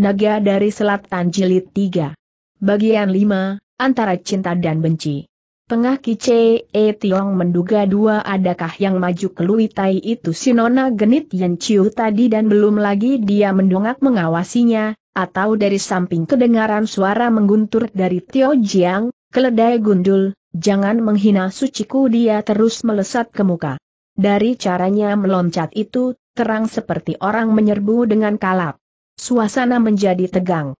Naga dari Selatan Jilid 3. Bagian 5, Antara Cinta dan Benci. Tengah Kice E Tiong menduga dua adakah yang maju ke Luitai itu Sinona Genit Yan Chiu tadi dan belum lagi dia mendongak mengawasinya, atau dari samping kedengaran suara mengguntur dari Tio Jiang, keledai gundul, jangan menghina suciku dia terus melesat ke muka. Dari caranya meloncat itu, terang seperti orang menyerbu dengan kalap. Suasana menjadi tegang.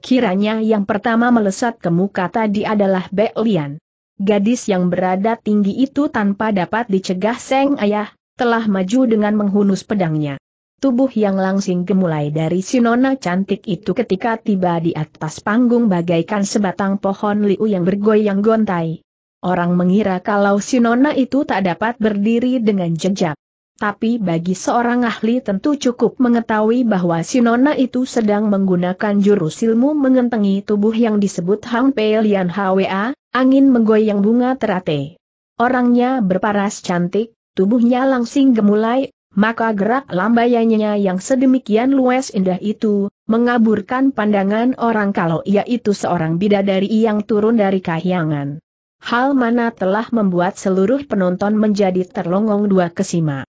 Kiranya yang pertama melesat ke muka tadi adalah Bek Lian. Gadis yang berada tinggi itu tanpa dapat dicegah Seng Ayah, telah maju dengan menghunus pedangnya. Tubuh yang langsing gemulai dari Sinona cantik itu ketika tiba di atas panggung bagaikan sebatang pohon liu yang bergoyang gontai. Orang mengira kalau Sinona itu tak dapat berdiri dengan jejak tapi bagi seorang ahli tentu cukup mengetahui bahwa si nona itu sedang menggunakan jurus ilmu mengentengi tubuh yang disebut Hang Pei Lian Hwa, angin menggoyang bunga terate. Orangnya berparas cantik, tubuhnya langsing gemulai, maka gerak lambayannya yang sedemikian luas indah itu, mengaburkan pandangan orang kalau ia itu seorang bidadari yang turun dari kahyangan. Hal mana telah membuat seluruh penonton menjadi terlongong dua kesima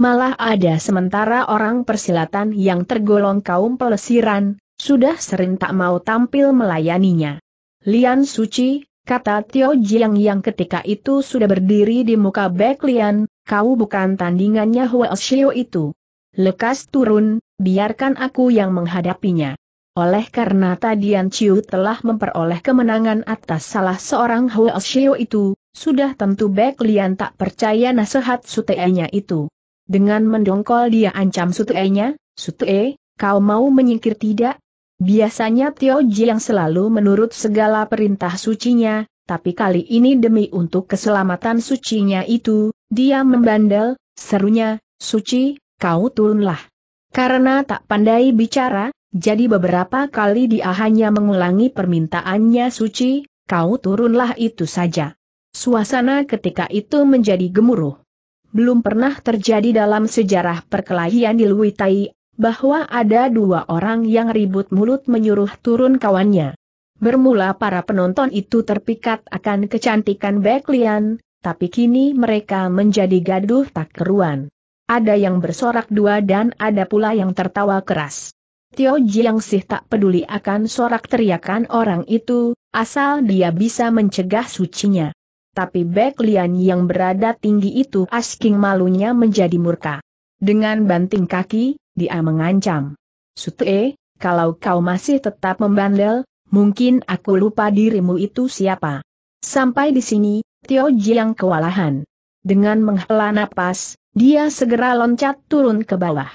malah ada sementara orang persilatan yang tergolong kaum pelesiran, sudah sering tak mau tampil melayaninya. Lian Suci, kata Tio Jiang yang ketika itu sudah berdiri di muka Bek Lian, kau bukan tandingannya Huo Xiao itu. Lekas turun, biarkan aku yang menghadapinya. Oleh karena Tadian Chiu telah memperoleh kemenangan atas salah seorang Huo Xiao itu, sudah tentu Bek Lian tak percaya nasihat sutenya itu. Dengan mendongkol dia ancam Sutue-nya, Sutue, kau mau menyingkir tidak? Biasanya Tio Ji yang selalu menurut segala perintah sucinya, tapi kali ini demi untuk keselamatan sucinya itu, dia membandel, serunya, suci, kau turunlah. Karena tak pandai bicara, jadi beberapa kali dia hanya mengulangi permintaannya suci, kau turunlah itu saja. Suasana ketika itu menjadi gemuruh belum pernah terjadi dalam sejarah perkelahian di Luitai, bahwa ada dua orang yang ribut mulut menyuruh turun kawannya. Bermula para penonton itu terpikat akan kecantikan Beklian, tapi kini mereka menjadi gaduh tak keruan. Ada yang bersorak dua dan ada pula yang tertawa keras. Tio Jiang Sih tak peduli akan sorak teriakan orang itu, asal dia bisa mencegah sucinya tapi Bek Lian yang berada tinggi itu asking malunya menjadi murka. Dengan banting kaki, dia mengancam. Sute, kalau kau masih tetap membandel, mungkin aku lupa dirimu itu siapa. Sampai di sini, Tio Jiang kewalahan. Dengan menghela napas, dia segera loncat turun ke bawah.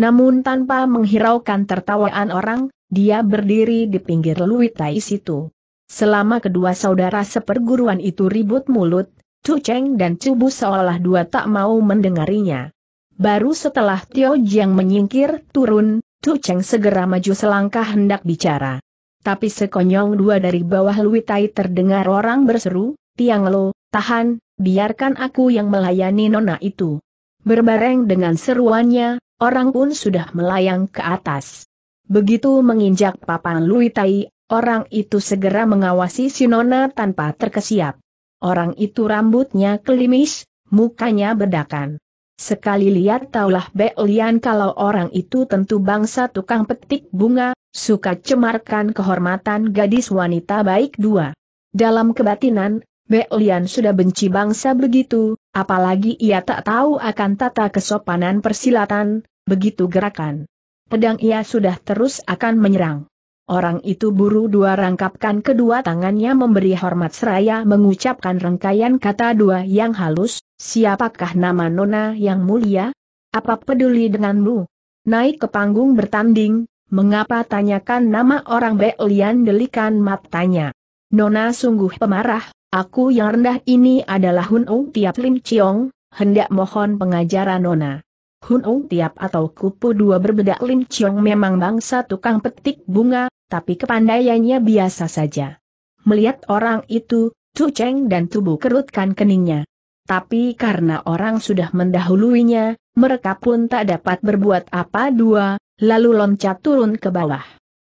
Namun tanpa menghiraukan tertawaan orang, dia berdiri di pinggir Tai situ. Selama kedua saudara seperguruan itu ribut mulut, Chu Cheng dan Chu Bu seolah dua tak mau mendengarinya. Baru setelah Tio Jiang menyingkir turun, Chu Cheng segera maju selangkah hendak bicara. Tapi sekonyong dua dari bawah Luitai terdengar orang berseru, Tiang Lo, tahan, biarkan aku yang melayani nona itu. Berbareng dengan seruannya, orang pun sudah melayang ke atas. Begitu menginjak papan Luitai, Orang itu segera mengawasi Sinona tanpa terkesiap. Orang itu rambutnya kelimis, mukanya bedakan. Sekali lihat taulah Beolian kalau orang itu tentu bangsa tukang petik bunga, suka cemarkan kehormatan gadis wanita baik dua. Dalam kebatinan, Beolian sudah benci bangsa begitu, apalagi ia tak tahu akan tata kesopanan persilatan, begitu gerakan. Pedang ia sudah terus akan menyerang. Orang itu buru dua rangkapkan kedua tangannya memberi hormat seraya mengucapkan rangkaian kata dua yang halus, siapakah nama Nona yang mulia? Apa peduli denganmu? Naik ke panggung bertanding, mengapa tanyakan nama orang Belian delikan matanya? Nona sungguh pemarah, aku yang rendah ini adalah Hun Ong Tiap Lim Chiong, hendak mohon pengajaran Nona. Hun Ong Tiap atau Kupu Dua berbeda Lim Chiong memang bangsa tukang petik bunga, tapi kepandaiannya biasa saja. Melihat orang itu, Tu Cheng dan tubuh kerutkan keningnya. Tapi karena orang sudah mendahuluinya, mereka pun tak dapat berbuat apa dua, lalu loncat turun ke bawah.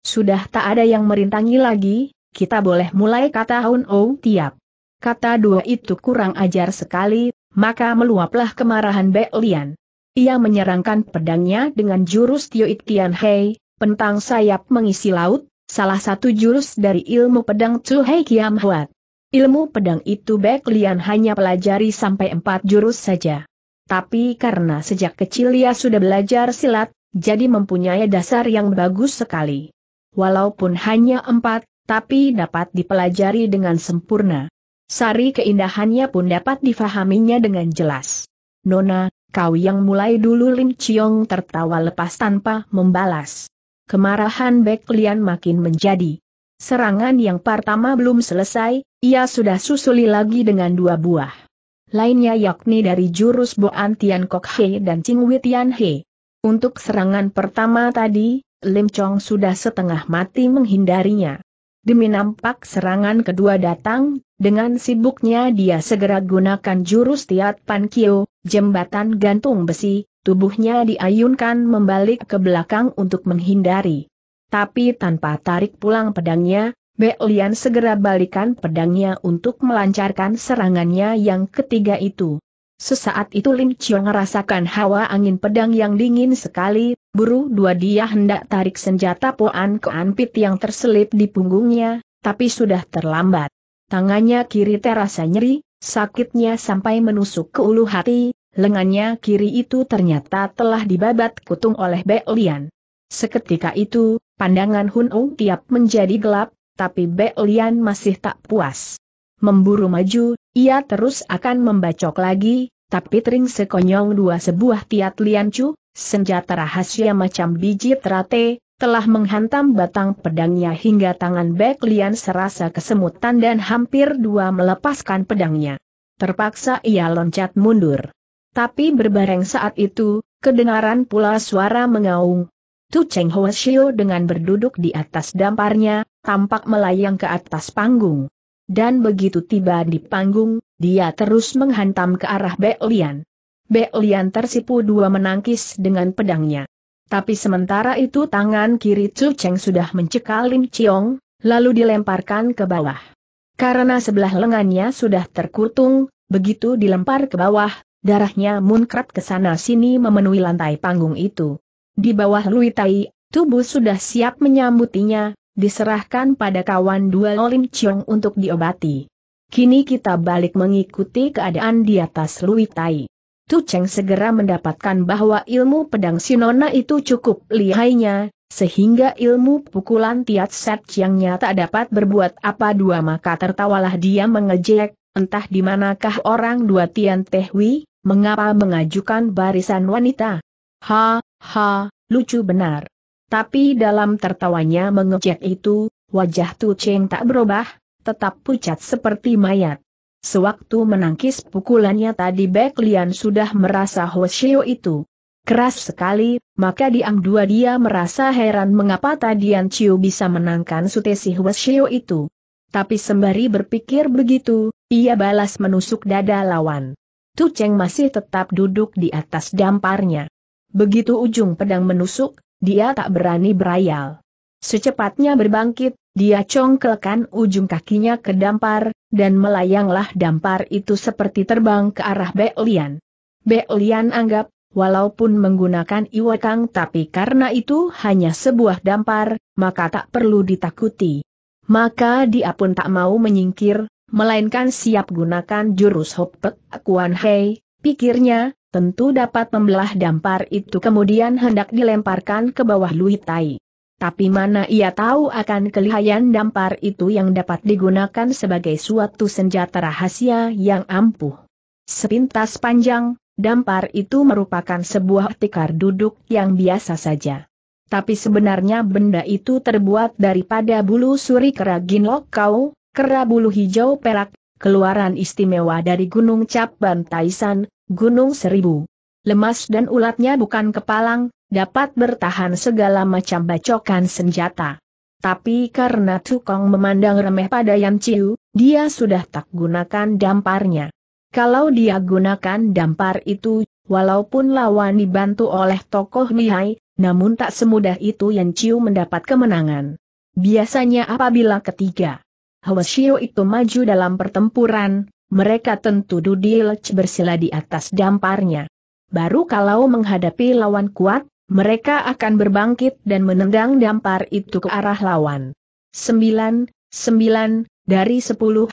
Sudah tak ada yang merintangi lagi, kita boleh mulai kata Hun O Tiap. Kata dua itu kurang ajar sekali, maka meluaplah kemarahan Be Lian. Ia menyerangkan pedangnya dengan jurus Tioit Tian Hei, pentang sayap mengisi laut, salah satu jurus dari ilmu pedang Chu Hei Kiam Huat. Ilmu pedang itu Bek Lian hanya pelajari sampai empat jurus saja. Tapi karena sejak kecil ia sudah belajar silat, jadi mempunyai dasar yang bagus sekali. Walaupun hanya empat, tapi dapat dipelajari dengan sempurna. Sari keindahannya pun dapat difahaminya dengan jelas. Nona, kau yang mulai dulu Lin Chiong tertawa lepas tanpa membalas kemarahan Beklian makin menjadi. Serangan yang pertama belum selesai, ia sudah susuli lagi dengan dua buah. Lainnya yakni dari jurus Boan Tian Kok He dan Ching Wei Tian He. Untuk serangan pertama tadi, Lim Chong sudah setengah mati menghindarinya. Demi nampak serangan kedua datang, dengan sibuknya dia segera gunakan jurus Tiat Pan Kio, jembatan gantung besi, tubuhnya diayunkan membalik ke belakang untuk menghindari. Tapi tanpa tarik pulang pedangnya, Lian segera balikan pedangnya untuk melancarkan serangannya yang ketiga itu. Sesaat itu Lim Chiong merasakan hawa angin pedang yang dingin sekali, buru dua dia hendak tarik senjata Poan ke anpit yang terselip di punggungnya, tapi sudah terlambat. Tangannya kiri terasa nyeri, sakitnya sampai menusuk ke ulu hati, lengannya kiri itu ternyata telah dibabat kutung oleh Be Lian. Seketika itu, pandangan Hun Ong tiap menjadi gelap, tapi Be Lian masih tak puas. Memburu maju, ia terus akan membacok lagi, tapi tering sekonyong dua sebuah tiat liancu, senjata rahasia macam biji terate, telah menghantam batang pedangnya hingga tangan Bek Lian serasa kesemutan dan hampir dua melepaskan pedangnya. Terpaksa ia loncat mundur. Tapi berbareng saat itu, kedengaran pula suara mengaung. Tu Cheng Hoa Shio dengan berduduk di atas damparnya, tampak melayang ke atas panggung dan begitu tiba di panggung, dia terus menghantam ke arah Beolian. Beolian tersipu dua menangkis dengan pedangnya. Tapi sementara itu tangan kiri Chu Cheng sudah mencekal Lim Chiong, lalu dilemparkan ke bawah. Karena sebelah lengannya sudah terkutung, begitu dilempar ke bawah, darahnya munkrat ke sana sini memenuhi lantai panggung itu. Di bawah Lui Tai, tubuh sudah siap menyambutinya, diserahkan pada kawan dua Olim Chiong untuk diobati. Kini kita balik mengikuti keadaan di atas Lui Tai. Tu Cheng segera mendapatkan bahwa ilmu pedang Sinona itu cukup lihainya, sehingga ilmu pukulan Tiat Set Chiangnya tak dapat berbuat apa dua maka tertawalah dia mengejek, entah di manakah orang dua Tian Tehwi, mengapa mengajukan barisan wanita. Ha, ha, lucu benar. Tapi dalam tertawanya mengejek itu, wajah Tu Cheng tak berubah, tetap pucat seperti mayat. Sewaktu menangkis pukulannya tadi Bek Lian sudah merasa Hoshio itu. Keras sekali, maka diang dua dia merasa heran mengapa Tadian Chiu bisa menangkan Sutesi Hoshio itu. Tapi sembari berpikir begitu, ia balas menusuk dada lawan. Tu Cheng masih tetap duduk di atas damparnya. Begitu ujung pedang menusuk, dia tak berani berayal. Secepatnya berbangkit, dia congkelkan ujung kakinya ke dampar, dan melayanglah dampar itu seperti terbang ke arah Beklian. Beklian anggap, walaupun menggunakan iwakang tapi karena itu hanya sebuah dampar, maka tak perlu ditakuti. Maka dia pun tak mau menyingkir, melainkan siap gunakan jurus Hopek Kuan Hei, pikirnya, tentu dapat membelah dampar itu kemudian hendak dilemparkan ke bawah Luitai. Tapi mana ia tahu akan kelihayan dampar itu yang dapat digunakan sebagai suatu senjata rahasia yang ampuh. Sepintas panjang, dampar itu merupakan sebuah tikar duduk yang biasa saja. Tapi sebenarnya benda itu terbuat daripada bulu suri kera ginlok kau, kera bulu hijau perak, keluaran istimewa dari Gunung Cap Bantaisan, Gunung Seribu. Lemas dan ulatnya bukan kepalang, dapat bertahan segala macam bacokan senjata. Tapi karena Tukong memandang remeh pada Yan Chiu, dia sudah tak gunakan damparnya. Kalau dia gunakan dampar itu, walaupun lawan dibantu oleh tokoh Mihai, namun tak semudah itu Yan Chiu mendapat kemenangan. Biasanya apabila ketiga Hwasio itu maju dalam pertempuran, mereka tentu dudil bersila di atas damparnya. Baru kalau menghadapi lawan kuat, mereka akan berbangkit dan menendang dampar itu ke arah lawan. 9, 9, dari 10, 10,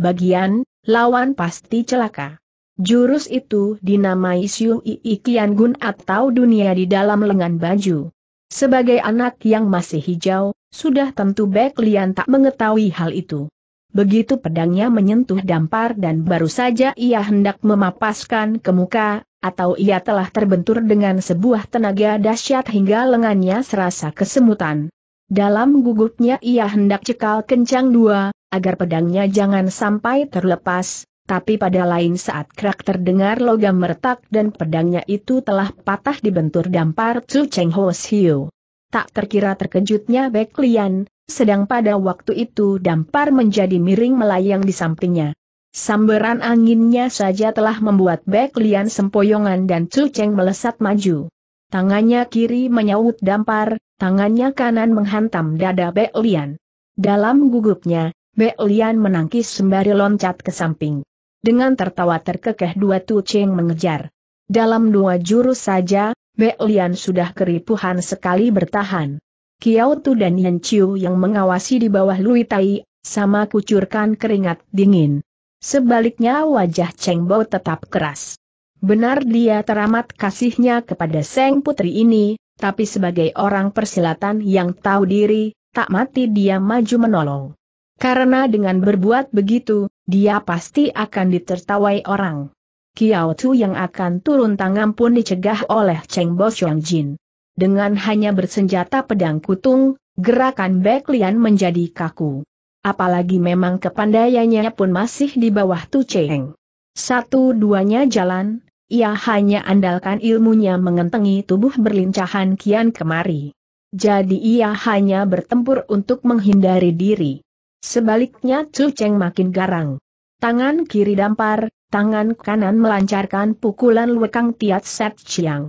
bagian, lawan pasti celaka. Jurus itu dinamai Siu Ii Kian Gun atau dunia di dalam lengan baju. Sebagai anak yang masih hijau, sudah tentu Bek Lian tak mengetahui hal itu. Begitu pedangnya menyentuh dampar dan baru saja ia hendak memapaskan ke muka, atau ia telah terbentur dengan sebuah tenaga dahsyat hingga lengannya serasa kesemutan. Dalam gugupnya ia hendak cekal kencang dua, agar pedangnya jangan sampai terlepas, tapi pada lain saat kerak terdengar logam meretak dan pedangnya itu telah patah dibentur dampar Tsu Cheng Ho Siu. Tak terkira terkejutnya Bek Lian, sedang pada waktu itu dampar menjadi miring melayang di sampingnya. Samberan anginnya saja telah membuat Bek Lian sempoyongan dan Cu Cheng melesat maju. Tangannya kiri menyaut dampar, tangannya kanan menghantam dada Bek Lian. Dalam gugupnya, Bek Lian menangkis sembari loncat ke samping. Dengan tertawa terkekeh dua Tu Cheng mengejar. Dalam dua jurus saja, Bek Lian sudah keripuhan sekali bertahan. Kiao Tu dan Yan Chiu yang mengawasi di bawah Lui Tai, sama kucurkan keringat dingin. Sebaliknya wajah Cheng Bo tetap keras. Benar dia teramat kasihnya kepada Seng Putri ini, tapi sebagai orang persilatan yang tahu diri, tak mati dia maju menolong. Karena dengan berbuat begitu, dia pasti akan ditertawai orang. Kiao Tu yang akan turun tangan pun dicegah oleh Cheng Bo Xiong Jin dengan hanya bersenjata pedang kutung, gerakan Lian menjadi kaku. Apalagi memang kepandaiannya pun masih di bawah Tu Cheng. Satu-duanya jalan, ia hanya andalkan ilmunya mengentengi tubuh berlincahan kian kemari. Jadi ia hanya bertempur untuk menghindari diri. Sebaliknya Tu Cheng makin garang. Tangan kiri dampar, tangan kanan melancarkan pukulan lekang Tiat Set Chiang.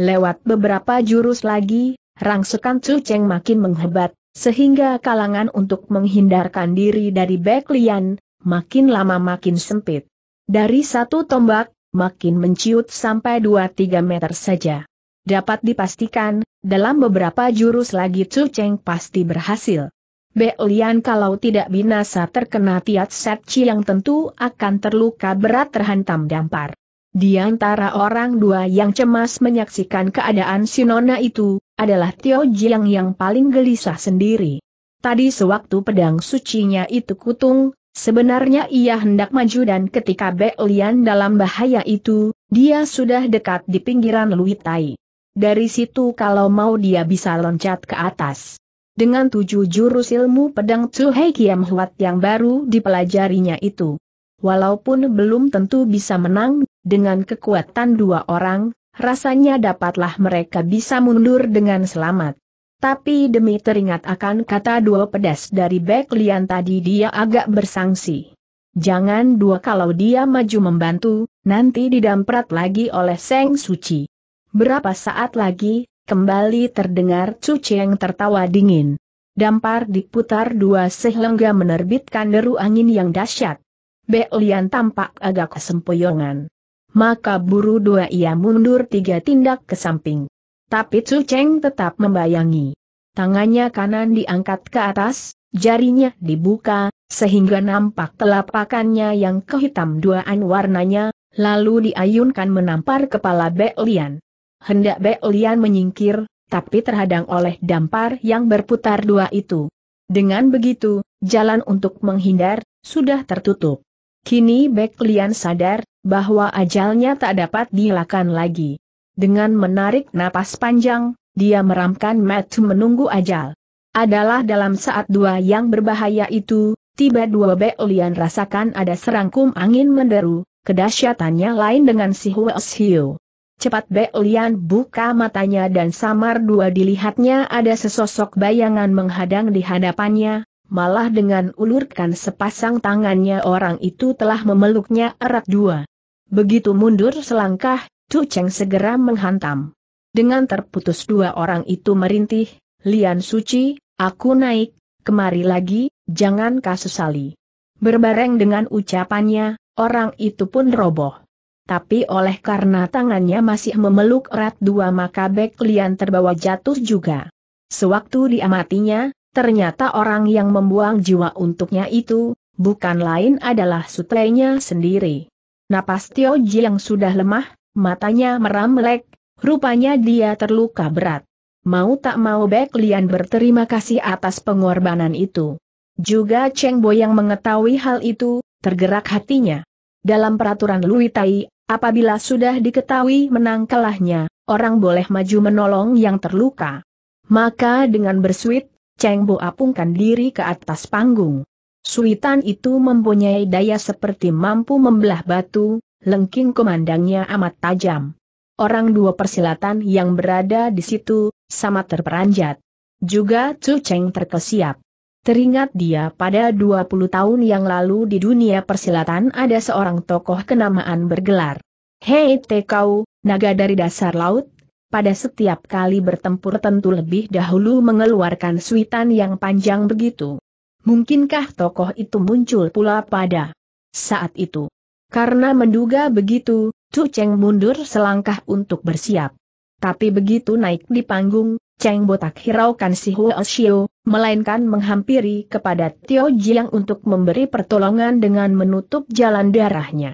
Lewat beberapa jurus lagi, rangsekan Cu Cheng makin menghebat, sehingga kalangan untuk menghindarkan diri dari Bek Lian, makin lama makin sempit. Dari satu tombak, makin menciut sampai 2-3 meter saja. Dapat dipastikan, dalam beberapa jurus lagi Cu Cheng pasti berhasil. Bek Lian kalau tidak binasa terkena tiat Chi yang tentu akan terluka berat terhantam dampar. Di antara orang dua yang cemas menyaksikan keadaan Sinona itu, adalah Tio Jiang yang paling gelisah sendiri. Tadi sewaktu pedang sucinya itu kutung, sebenarnya ia hendak maju dan ketika Be dalam bahaya itu, dia sudah dekat di pinggiran Luitai. Dari situ kalau mau dia bisa loncat ke atas. Dengan tujuh jurus ilmu pedang Tsuhei Kiam Huat yang baru dipelajarinya itu. Walaupun belum tentu bisa menang, dengan kekuatan dua orang, rasanya dapatlah mereka bisa mundur dengan selamat. Tapi demi teringat akan kata dua pedas dari Lian tadi dia agak bersangsi. Jangan dua kalau dia maju membantu, nanti didamprat lagi oleh Seng Suci. Berapa saat lagi, kembali terdengar Cuci yang tertawa dingin. Dampar diputar dua sehingga menerbitkan deru angin yang dahsyat. Lian tampak agak kesempoyongan maka buru dua ia mundur tiga tindak ke samping. Tapi Su Cheng tetap membayangi. Tangannya kanan diangkat ke atas, jarinya dibuka, sehingga nampak telapakannya yang kehitam duaan warnanya, lalu diayunkan menampar kepala Bek Lian. Hendak Bek Lian menyingkir, tapi terhadang oleh dampar yang berputar dua itu. Dengan begitu, jalan untuk menghindar, sudah tertutup. Kini Bek Lian sadar, bahwa ajalnya tak dapat dilakukan lagi. Dengan menarik napas panjang, dia meramkan mata menunggu ajal. Adalah dalam saat dua yang berbahaya itu, tiba dua belian rasakan ada serangkum angin menderu, kedahsyatannya lain dengan si Huels Hiu. Cepat belian buka matanya dan samar dua dilihatnya ada sesosok bayangan menghadang di hadapannya, malah dengan ulurkan sepasang tangannya orang itu telah memeluknya erat dua. Begitu mundur selangkah, Chu Cheng segera menghantam. Dengan terputus dua orang itu merintih, Lian Suci, aku naik, kemari lagi, jangan kasusali. Berbareng dengan ucapannya, orang itu pun roboh. Tapi oleh karena tangannya masih memeluk erat dua maka Bek Lian terbawa jatuh juga. Sewaktu diamatinya, ternyata orang yang membuang jiwa untuknya itu, bukan lain adalah sutrenya sendiri. Napas Tio Ji yang sudah lemah, matanya meram melek, rupanya dia terluka berat. Mau tak mau Bek Lian berterima kasih atas pengorbanan itu. Juga Cheng Bo yang mengetahui hal itu, tergerak hatinya. Dalam peraturan Lui Tai, apabila sudah diketahui menang kalahnya, orang boleh maju menolong yang terluka. Maka dengan bersuit, Cheng Bo apungkan diri ke atas panggung. Suitan itu mempunyai daya seperti mampu membelah batu, lengking kemandangnya amat tajam. Orang dua persilatan yang berada di situ, sama terperanjat. Juga Chu Cheng terkesiap. Teringat dia pada 20 tahun yang lalu di dunia persilatan ada seorang tokoh kenamaan bergelar. Hei Tekau, naga dari dasar laut, pada setiap kali bertempur tentu lebih dahulu mengeluarkan suitan yang panjang begitu. Mungkinkah tokoh itu muncul pula pada saat itu? Karena menduga begitu, Chu Cheng mundur selangkah untuk bersiap. Tapi begitu naik di panggung, Cheng botak hiraukan si Huo Xiu, melainkan menghampiri kepada Tio Jiang untuk memberi pertolongan dengan menutup jalan darahnya.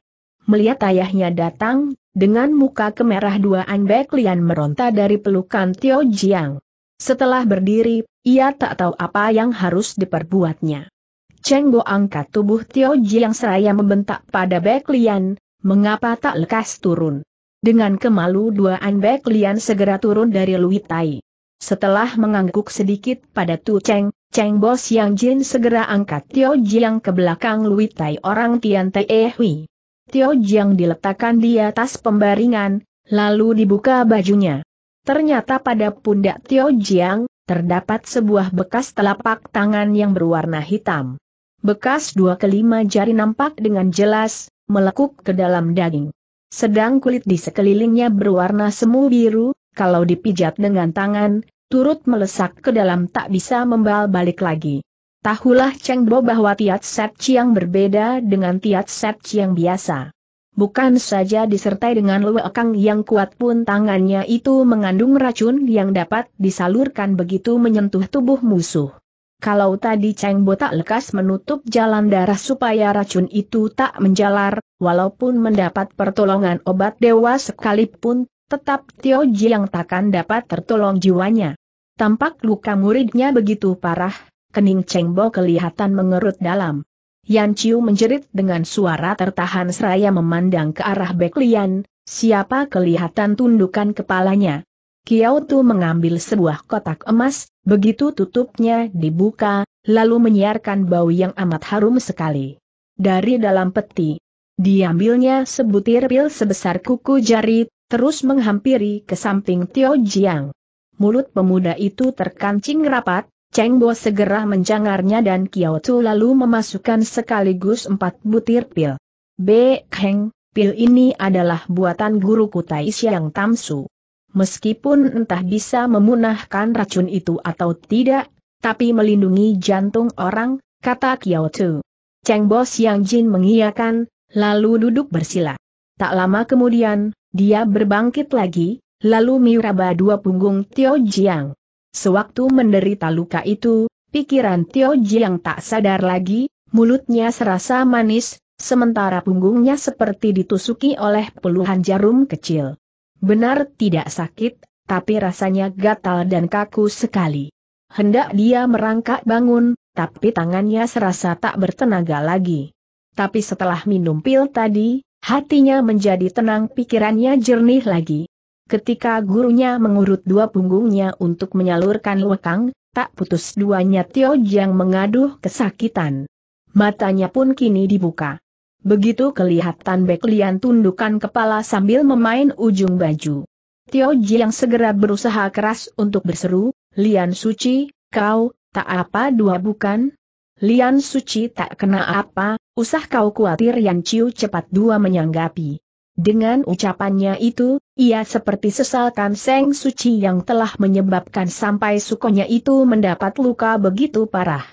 Melihat ayahnya datang, dengan muka kemerah dua anbek Lian meronta dari pelukan Tio Jiang. Setelah berdiri, ia tak tahu apa yang harus diperbuatnya. Cheng Bo angkat tubuh Tio Ji yang seraya membentak pada Bek Lian, mengapa tak lekas turun. Dengan kemalu duaan Bek Lian segera turun dari Lui Tai. Setelah mengangguk sedikit pada Tu Cheng, Cheng Bo Siang Jin segera angkat Tio Ji yang ke belakang Lui Tai orang Tian Tai E Hui. Tio Jiang diletakkan di atas pembaringan, lalu dibuka bajunya. Ternyata pada pundak Tio Jiang, terdapat sebuah bekas telapak tangan yang berwarna hitam. Bekas dua kelima jari nampak dengan jelas, melekuk ke dalam daging. Sedang kulit di sekelilingnya berwarna semu biru, kalau dipijat dengan tangan, turut melesak ke dalam tak bisa membal balik lagi. Tahulah Cheng Bo bahwa Tiat Set Chiang berbeda dengan Tiat Set Chiang biasa. Bukan saja disertai dengan luekang yang kuat pun tangannya itu mengandung racun yang dapat disalurkan begitu menyentuh tubuh musuh. Kalau tadi Cheng Botak lekas menutup jalan darah supaya racun itu tak menjalar, walaupun mendapat pertolongan obat dewa sekalipun, tetap Tio Jiang takkan dapat tertolong jiwanya. Tampak luka muridnya begitu parah, kening Cheng Bo kelihatan mengerut dalam. Yan Chiu menjerit dengan suara tertahan seraya memandang ke arah Bek Lian, siapa kelihatan tundukan kepalanya. Kiao Tu mengambil sebuah kotak emas, begitu tutupnya dibuka, lalu menyiarkan bau yang amat harum sekali. Dari dalam peti, diambilnya sebutir pil sebesar kuku jari, terus menghampiri ke samping Tio Jiang. Mulut pemuda itu terkancing rapat, Cheng Bo segera mencangarnya dan Kiao Tu lalu memasukkan sekaligus empat butir pil. B. Heng, pil ini adalah buatan guru Kutai Siang Tamsu. Meskipun entah bisa memunahkan racun itu atau tidak, tapi melindungi jantung orang, kata Kiao Tu. Cheng Bo Siang Jin mengiyakan, lalu duduk bersila. Tak lama kemudian, dia berbangkit lagi, lalu miraba dua punggung Tio Jiang. Sewaktu menderita luka itu, pikiran Tio Jiang tak sadar lagi, mulutnya serasa manis, sementara punggungnya seperti ditusuki oleh puluhan jarum kecil. Benar tidak sakit, tapi rasanya gatal dan kaku sekali. Hendak dia merangkak bangun, tapi tangannya serasa tak bertenaga lagi. Tapi setelah minum pil tadi, hatinya menjadi tenang pikirannya jernih lagi. Ketika gurunya mengurut dua punggungnya untuk menyalurkan lekang, tak putus duanya Tio Jiang mengaduh kesakitan. Matanya pun kini dibuka. Begitu kelihatan Beklian tundukkan kepala sambil memain ujung baju. Tio Jiang segera berusaha keras untuk berseru, Lian Suci, kau, tak apa dua bukan? Lian Suci tak kena apa, usah kau khawatir Yan Ciu cepat dua menyanggapi. Dengan ucapannya itu, ia seperti sesalkan Seng Suci yang telah menyebabkan sampai sukonya itu mendapat luka begitu parah.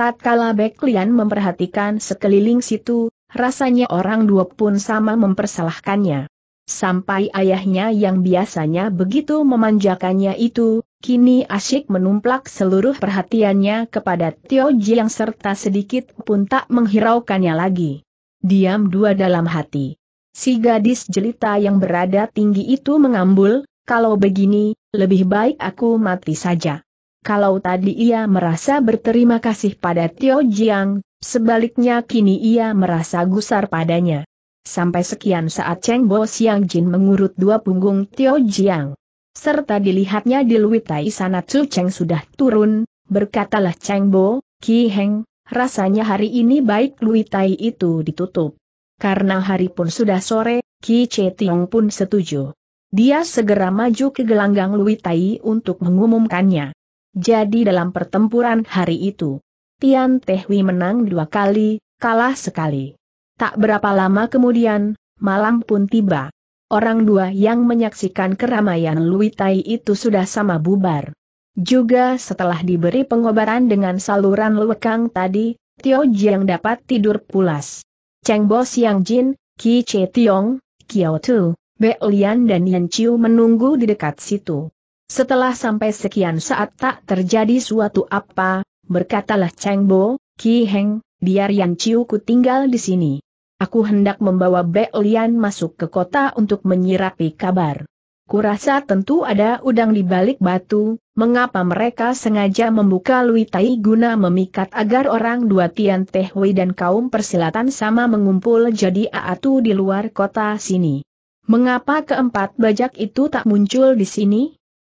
Tatkala Beklian memperhatikan sekeliling situ, rasanya orang dua pun sama mempersalahkannya. Sampai ayahnya yang biasanya begitu memanjakannya itu, kini asyik menumplak seluruh perhatiannya kepada Tio yang serta sedikit pun tak menghiraukannya lagi. Diam dua dalam hati. Si gadis jelita yang berada tinggi itu mengambul, kalau begini, lebih baik aku mati saja. Kalau tadi ia merasa berterima kasih pada Tio Jiang, sebaliknya kini ia merasa gusar padanya. Sampai sekian saat Cheng Bo siang Jin mengurut dua punggung Tio Jiang. Serta dilihatnya di Luitai sana Su Cheng sudah turun, berkatalah Cheng Bo, Ki Heng, rasanya hari ini baik Luitai itu ditutup. Karena hari pun sudah sore, Ki Che Tiong pun setuju. Dia segera maju ke gelanggang Lui Tai untuk mengumumkannya. Jadi dalam pertempuran hari itu, Tian Tehui menang dua kali, kalah sekali. Tak berapa lama kemudian, malam pun tiba. Orang dua yang menyaksikan keramaian Lui Tai itu sudah sama bubar. Juga setelah diberi pengobaran dengan saluran Leukang tadi, Tio Jiang dapat tidur pulas. Cheng Bo Siang Jin, Ki Che Tiong, Kiao Tu, Be Lian dan Yan Chiu menunggu di dekat situ. Setelah sampai sekian saat tak terjadi suatu apa, berkatalah Cheng Bo, Ki Heng, biar Yan Chiu ku tinggal di sini. Aku hendak membawa Be Lian masuk ke kota untuk menyirapi kabar. Kurasa tentu ada udang di balik batu, mengapa mereka sengaja membuka Lui Tai guna memikat agar orang dua Tian Teh dan kaum persilatan sama mengumpul jadi aatu di luar kota sini. Mengapa keempat bajak itu tak muncul di sini?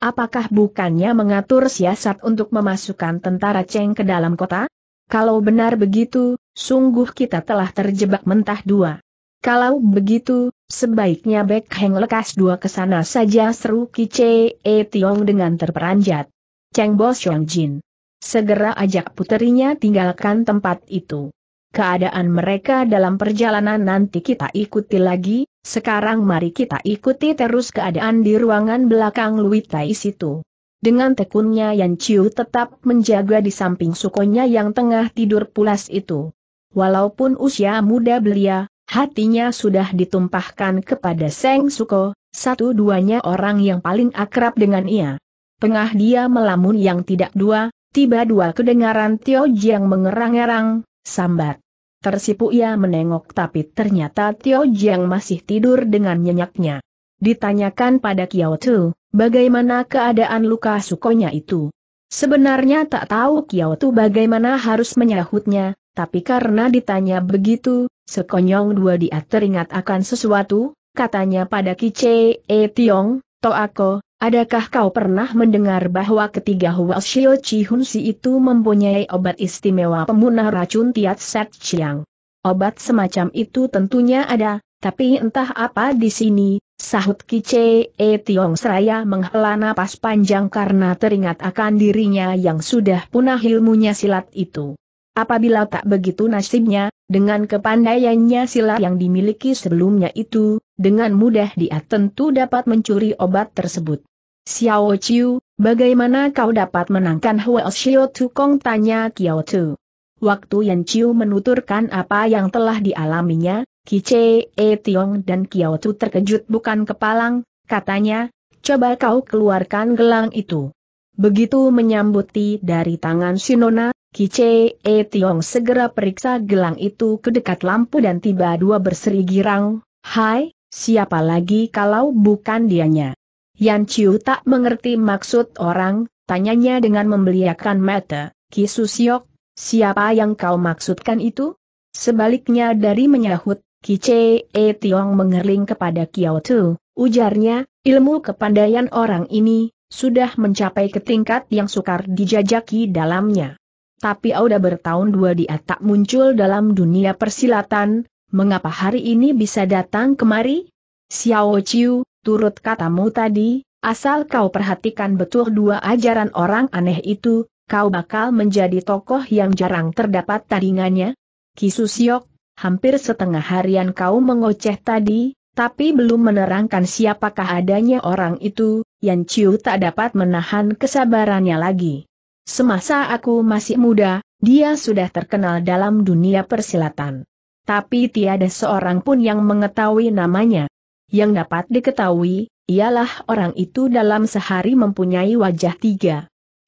Apakah bukannya mengatur siasat untuk memasukkan tentara Cheng ke dalam kota? Kalau benar begitu, sungguh kita telah terjebak mentah dua. Kalau begitu, sebaiknya Bek Heng lekas dua ke sana saja seru Kice E Tiong dengan terperanjat. Cheng Bo Xiong Jin. Segera ajak puterinya tinggalkan tempat itu. Keadaan mereka dalam perjalanan nanti kita ikuti lagi, sekarang mari kita ikuti terus keadaan di ruangan belakang Lui Tai situ. Dengan tekunnya Yan Chiu tetap menjaga di samping sukonya yang tengah tidur pulas itu. Walaupun usia muda belia, hatinya sudah ditumpahkan kepada Seng Suko, satu-duanya orang yang paling akrab dengan ia. Pengah dia melamun yang tidak dua, tiba dua kedengaran Tio Jiang mengerang-erang, sambat. Tersipu ia menengok tapi ternyata Tio Jiang masih tidur dengan nyenyaknya. Ditanyakan pada Kiao Tu, bagaimana keadaan luka sukonya itu? Sebenarnya tak tahu Kiao Tu bagaimana harus menyahutnya, tapi karena ditanya begitu, Sekonyong dua dia teringat akan sesuatu, katanya pada Kice E Tiong, Toako, adakah kau pernah mendengar bahwa ketiga Hua Shio Chi Si itu mempunyai obat istimewa pemunah racun Tiat Set Chiang? Obat semacam itu tentunya ada, tapi entah apa di sini, sahut Kice E Tiong Seraya menghela napas panjang karena teringat akan dirinya yang sudah punah ilmunya silat itu. Apabila tak begitu nasibnya, dengan kepandaiannya sila yang dimiliki sebelumnya itu, dengan mudah dia tentu dapat mencuri obat tersebut. Xiao Chiu, bagaimana kau dapat menangkan Huo Xiao Tukong tanya Kiao Tu. Waktu Yan Chiu menuturkan apa yang telah dialaminya, Ki Che, E Tiong dan Kiao Tu terkejut bukan kepalang, katanya, coba kau keluarkan gelang itu. Begitu menyambuti dari tangan Sinona, Kice E Tiong segera periksa gelang itu ke dekat lampu dan tiba dua berseri girang, Hai, siapa lagi kalau bukan dianya? Yan Chiu tak mengerti maksud orang, tanyanya dengan membeliakan mata, Ki Siok, siapa yang kau maksudkan itu? Sebaliknya dari menyahut, Kice E Tiong mengerling kepada Kiao Tu, ujarnya, ilmu kepandaian orang ini, sudah mencapai ke tingkat yang sukar dijajaki dalamnya. Tapi Auda bertahun dua dia tak muncul dalam dunia persilatan, mengapa hari ini bisa datang kemari? Xiao Chiu, turut katamu tadi, asal kau perhatikan betul dua ajaran orang aneh itu, kau bakal menjadi tokoh yang jarang terdapat tandingannya. Siok, hampir setengah harian kau mengoceh tadi, tapi belum menerangkan siapakah adanya orang itu, Yan Chiu tak dapat menahan kesabarannya lagi. Semasa aku masih muda, dia sudah terkenal dalam dunia persilatan. Tapi tiada seorang pun yang mengetahui namanya. Yang dapat diketahui, ialah orang itu dalam sehari mempunyai wajah tiga.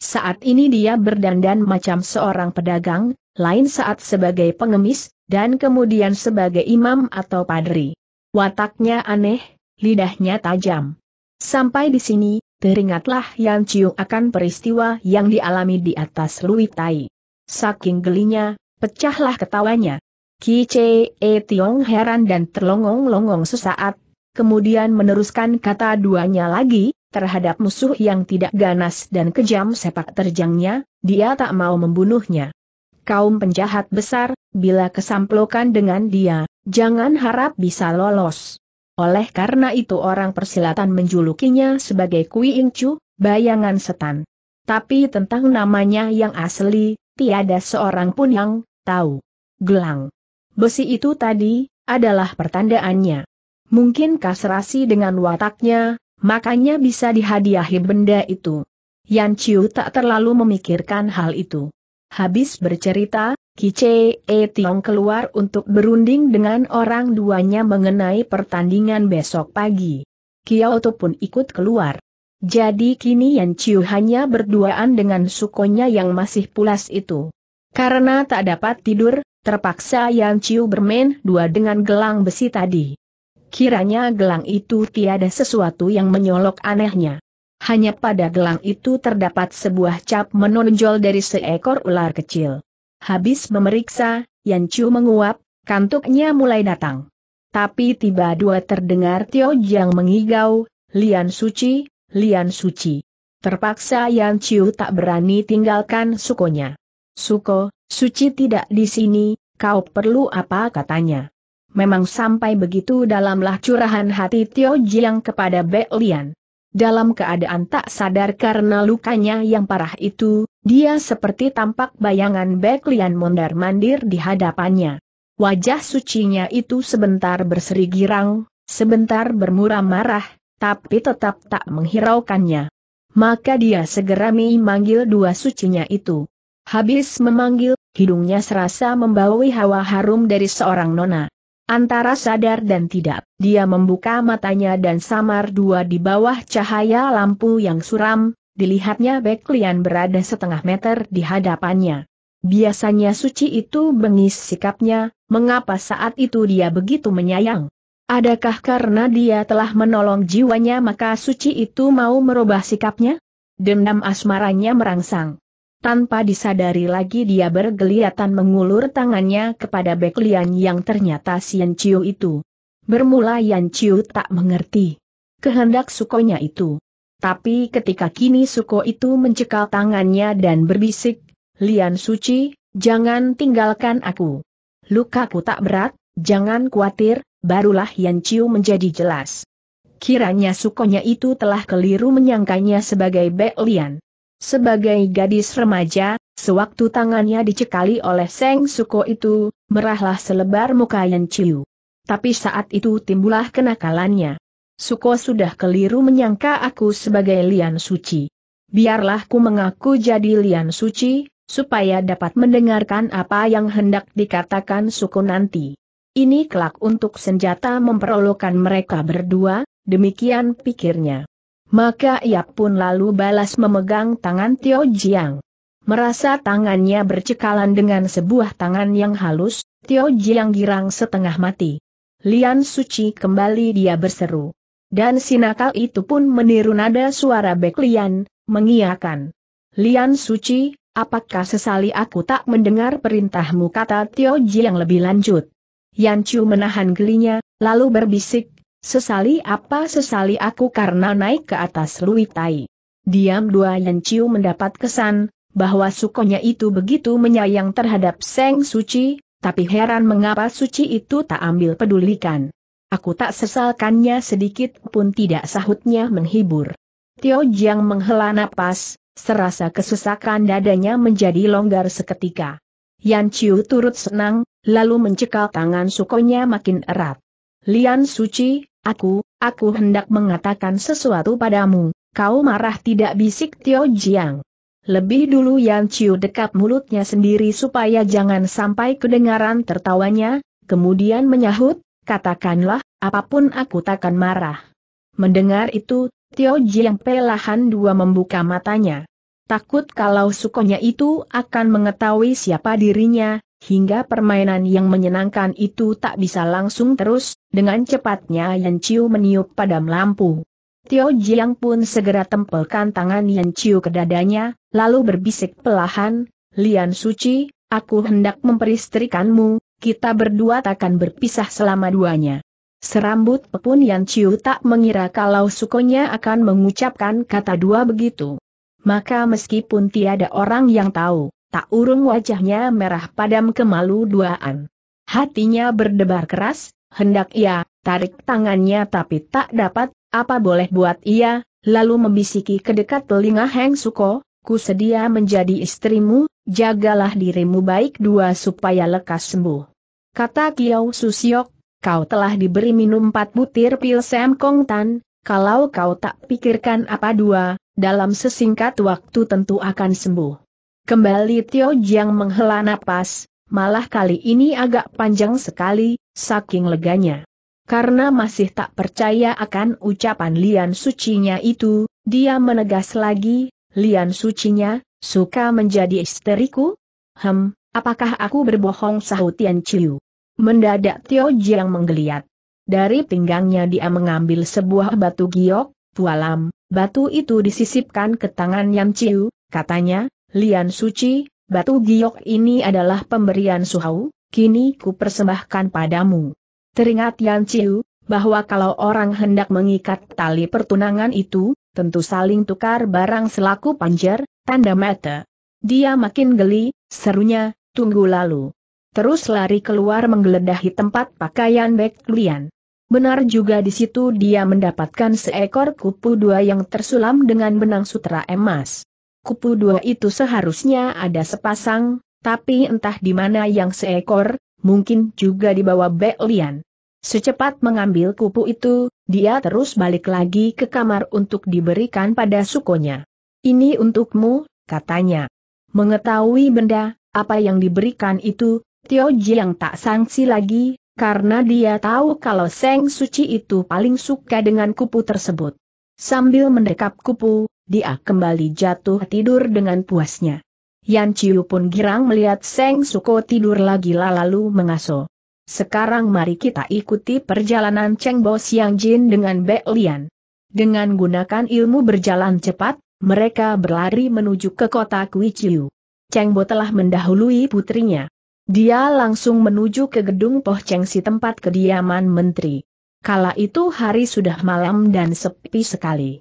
Saat ini dia berdandan macam seorang pedagang, lain saat sebagai pengemis, dan kemudian sebagai imam atau padri. Wataknya aneh, lidahnya tajam. Sampai di sini, teringatlah Yan Chiu akan peristiwa yang dialami di atas Lui Tai. Saking gelinya, pecahlah ketawanya. Ki Che E Tiong heran dan terlongong-longong sesaat, kemudian meneruskan kata duanya lagi, terhadap musuh yang tidak ganas dan kejam sepak terjangnya, dia tak mau membunuhnya. Kaum penjahat besar, bila kesamplokan dengan dia, jangan harap bisa lolos. Oleh karena itu orang persilatan menjulukinya sebagai Kui Chu, bayangan setan. Tapi tentang namanya yang asli, tiada seorang pun yang tahu. Gelang. Besi itu tadi, adalah pertandaannya. Mungkin kasrasi dengan wataknya, makanya bisa dihadiahi benda itu. Yan Chiu tak terlalu memikirkan hal itu. Habis bercerita, Kice E Tiong keluar untuk berunding dengan orang duanya mengenai pertandingan besok pagi. Kiao pun ikut keluar. Jadi kini Yan Chiu hanya berduaan dengan sukonya yang masih pulas itu. Karena tak dapat tidur, terpaksa Yan Chiu bermain dua dengan gelang besi tadi. Kiranya gelang itu tiada sesuatu yang menyolok anehnya. Hanya pada gelang itu terdapat sebuah cap menonjol dari seekor ular kecil. Habis memeriksa, Yan Ciu menguap, kantuknya mulai datang. Tapi tiba dua terdengar Tio Jiang mengigau, Lian Suci, Lian Suci. Terpaksa Yan Ciu tak berani tinggalkan sukonya. Suko, Suci tidak di sini, kau perlu apa katanya. Memang sampai begitu dalamlah curahan hati Tio Jiang kepada Be Lian. Dalam keadaan tak sadar karena lukanya yang parah itu, dia seperti tampak bayangan Beklian mondar-mandir di hadapannya. Wajah sucinya itu sebentar berseri girang, sebentar bermuram marah, tapi tetap tak menghiraukannya. Maka dia segera memanggil dua sucinya itu. Habis memanggil, hidungnya serasa membawa hawa harum dari seorang nona. Antara sadar dan tidak, dia membuka matanya dan samar dua di bawah cahaya lampu yang suram, dilihatnya Beklian berada setengah meter di hadapannya. Biasanya suci itu bengis sikapnya, mengapa saat itu dia begitu menyayang? Adakah karena dia telah menolong jiwanya maka suci itu mau merubah sikapnya? Dendam asmaranya merangsang. Tanpa disadari lagi dia bergeliatan mengulur tangannya kepada Beklian yang ternyata Sien Chiu itu. Bermula Yan Chiu tak mengerti kehendak sukonya itu. Tapi ketika kini suko itu mencekal tangannya dan berbisik, Lian Suci, jangan tinggalkan aku. Lukaku tak berat, jangan khawatir, barulah Yan Chiu menjadi jelas. Kiranya sukonya itu telah keliru menyangkanya sebagai Bek sebagai gadis remaja, sewaktu tangannya dicekali oleh Seng Suko itu, merahlah selebar muka Yan Chiu. Tapi saat itu timbullah kenakalannya. Suko sudah keliru menyangka aku sebagai Lian Suci. Biarlah ku mengaku jadi Lian Suci, supaya dapat mendengarkan apa yang hendak dikatakan Suko nanti. Ini kelak untuk senjata memperolokan mereka berdua, demikian pikirnya. Maka ia pun lalu balas memegang tangan Tio Jiang. Merasa tangannya bercekalan dengan sebuah tangan yang halus, Tio Jiang girang setengah mati. Lian Suci kembali dia berseru. Dan si nakal itu pun meniru nada suara Bek Lian, mengiakan. Lian Suci, apakah sesali aku tak mendengar perintahmu kata Tio Jiang lebih lanjut. Yan Chu menahan gelinya, lalu berbisik, Sesali apa sesali aku karena naik ke atas Lui Tai. Diam dua Yan Chiu mendapat kesan, bahwa sukonya itu begitu menyayang terhadap Seng Suci, tapi heran mengapa Suci itu tak ambil pedulikan. Aku tak sesalkannya sedikit pun tidak sahutnya menghibur. Tio Jiang menghela napas, serasa kesesakan dadanya menjadi longgar seketika. Yan Chiu turut senang, lalu mencekal tangan sukonya makin erat. Lian Suci, Aku, aku hendak mengatakan sesuatu padamu, kau marah tidak bisik Tio Jiang. Lebih dulu Yan Chiu dekat mulutnya sendiri supaya jangan sampai kedengaran tertawanya, kemudian menyahut, katakanlah, apapun aku takkan marah. Mendengar itu, Tio Jiang pelahan dua membuka matanya. Takut kalau sukonya itu akan mengetahui siapa dirinya, hingga permainan yang menyenangkan itu tak bisa langsung terus, dengan cepatnya Yan Chiu meniup padam lampu. Tio Jiang pun segera tempelkan tangan Yan Chiu ke dadanya, lalu berbisik pelahan, Lian Suci, aku hendak memperistrikanmu, kita berdua takkan berpisah selama duanya. Serambut pun Yan Chiu tak mengira kalau sukonya akan mengucapkan kata dua begitu. Maka meskipun tiada orang yang tahu tak urung wajahnya merah padam kemalu duaan. Hatinya berdebar keras, hendak ia, tarik tangannya tapi tak dapat, apa boleh buat ia, lalu membisiki ke dekat telinga Heng Suko, ku sedia menjadi istrimu, jagalah dirimu baik dua supaya lekas sembuh. Kata Kiau Susiok, kau telah diberi minum empat butir pil Sam Kong Tan, kalau kau tak pikirkan apa dua, dalam sesingkat waktu tentu akan sembuh. Kembali Tio Jiang menghela napas, malah kali ini agak panjang sekali, saking leganya. Karena masih tak percaya akan ucapan Lian Sucinya itu, dia menegas lagi, Lian Sucinya, suka menjadi isteriku? Hem, apakah aku berbohong sahut Tian Chiu? Mendadak Tio Jiang menggeliat. Dari pinggangnya dia mengambil sebuah batu giok, pualam, batu itu disisipkan ke tangan Yan Chiu, katanya, Lian Suci, batu giok ini adalah pemberian suhau, kini ku persembahkan padamu. Teringat Yan Ciu, bahwa kalau orang hendak mengikat tali pertunangan itu, tentu saling tukar barang selaku panjer, tanda mata. Dia makin geli, serunya, tunggu lalu. Terus lari keluar menggeledahi tempat pakaian Bek Lian. Benar juga di situ dia mendapatkan seekor kupu dua yang tersulam dengan benang sutra emas kupu dua itu seharusnya ada sepasang, tapi entah di mana yang seekor, mungkin juga di bawah Lian. Secepat mengambil kupu itu, dia terus balik lagi ke kamar untuk diberikan pada sukonya. Ini untukmu, katanya. Mengetahui benda, apa yang diberikan itu, Tio Jiang tak sangsi lagi, karena dia tahu kalau Seng Suci itu paling suka dengan kupu tersebut. Sambil mendekap kupu, dia kembali jatuh tidur dengan puasnya. Yan Chiu pun girang melihat Seng Suko tidur lagi lalu mengaso. Sekarang mari kita ikuti perjalanan Cheng Bo Siang Jin dengan Bek Lian. Dengan gunakan ilmu berjalan cepat, mereka berlari menuju ke kota Kui Chiu. Cheng Bo telah mendahului putrinya. Dia langsung menuju ke gedung Poh Cheng Si tempat kediaman menteri. Kala itu hari sudah malam dan sepi sekali.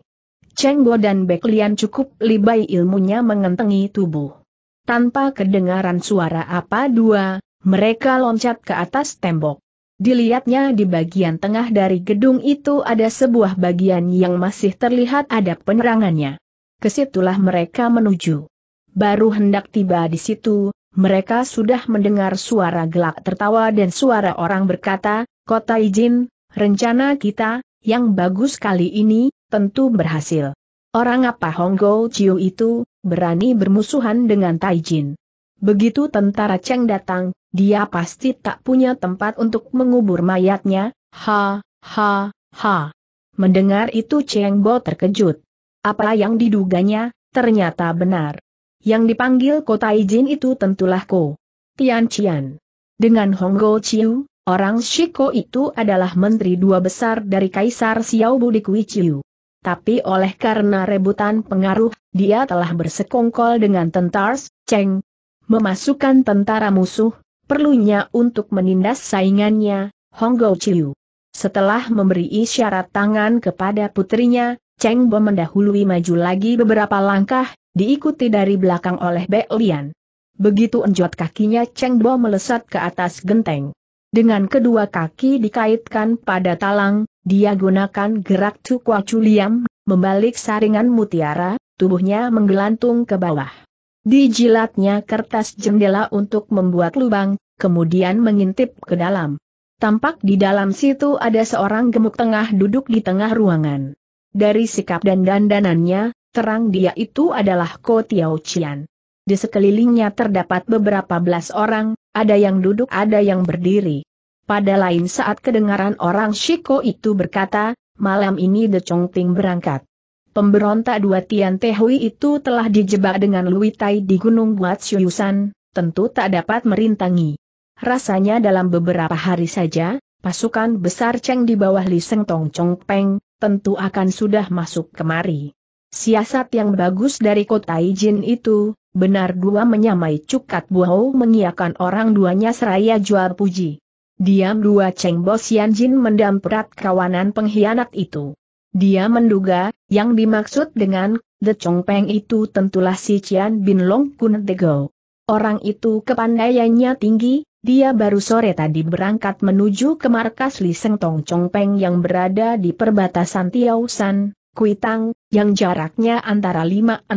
Cheng dan Beklian cukup libai ilmunya mengentengi tubuh. Tanpa kedengaran suara apa dua, mereka loncat ke atas tembok. Dilihatnya di bagian tengah dari gedung itu ada sebuah bagian yang masih terlihat ada penerangannya. Kesitulah mereka menuju. Baru hendak tiba di situ, mereka sudah mendengar suara gelak tertawa dan suara orang berkata, Kota izin, rencana kita, yang bagus kali ini, tentu berhasil. Orang apa Hong Go Chiu itu, berani bermusuhan dengan Taijin. Begitu tentara Cheng datang, dia pasti tak punya tempat untuk mengubur mayatnya, ha, ha, ha. Mendengar itu Cheng Bo terkejut. Apa yang diduganya, ternyata benar. Yang dipanggil kota Jin itu tentulah Ko. Tian Qian. Dengan Hong Go Chiu, orang Shiko itu adalah menteri dua besar dari Kaisar Xiaobu di Kui Chiu tapi oleh karena rebutan pengaruh, dia telah bersekongkol dengan tentars, Cheng. Memasukkan tentara musuh, perlunya untuk menindas saingannya, Hong Honggo Chiu. Setelah memberi isyarat tangan kepada putrinya, Cheng Bo mendahului maju lagi beberapa langkah, diikuti dari belakang oleh Be Lian. Begitu enjot kakinya Cheng Bo melesat ke atas genteng. Dengan kedua kaki dikaitkan pada talang, dia gunakan gerak cukwa culiam, membalik saringan mutiara, tubuhnya menggelantung ke bawah. Dijilatnya kertas jendela untuk membuat lubang, kemudian mengintip ke dalam. Tampak di dalam situ ada seorang gemuk tengah duduk di tengah ruangan. Dari sikap dan dandanannya, terang dia itu adalah Ko Tiao Chian di sekelilingnya terdapat beberapa belas orang, ada yang duduk ada yang berdiri. Pada lain saat kedengaran orang Shiko itu berkata, malam ini The Ting berangkat. Pemberontak dua Tian Tehui itu telah dijebak dengan Lui Tai di Gunung Shuyusan, tentu tak dapat merintangi. Rasanya dalam beberapa hari saja, pasukan besar Cheng di bawah Li Seng Tong Chong Peng, tentu akan sudah masuk kemari. Siasat yang bagus dari kota Ijin itu, benar dua menyamai cukat buho mengiakan orang duanya seraya jual puji. Diam dua Cheng Bo Jin mendam perat kawanan pengkhianat itu. Dia menduga, yang dimaksud dengan The Chong Peng itu tentulah si Cian Bin Long Kun Go. Orang itu kepandaiannya tinggi, dia baru sore tadi berangkat menuju ke markas Li Seng Tong Chong Peng yang berada di perbatasan San, Kuitang, yang jaraknya antara 5-600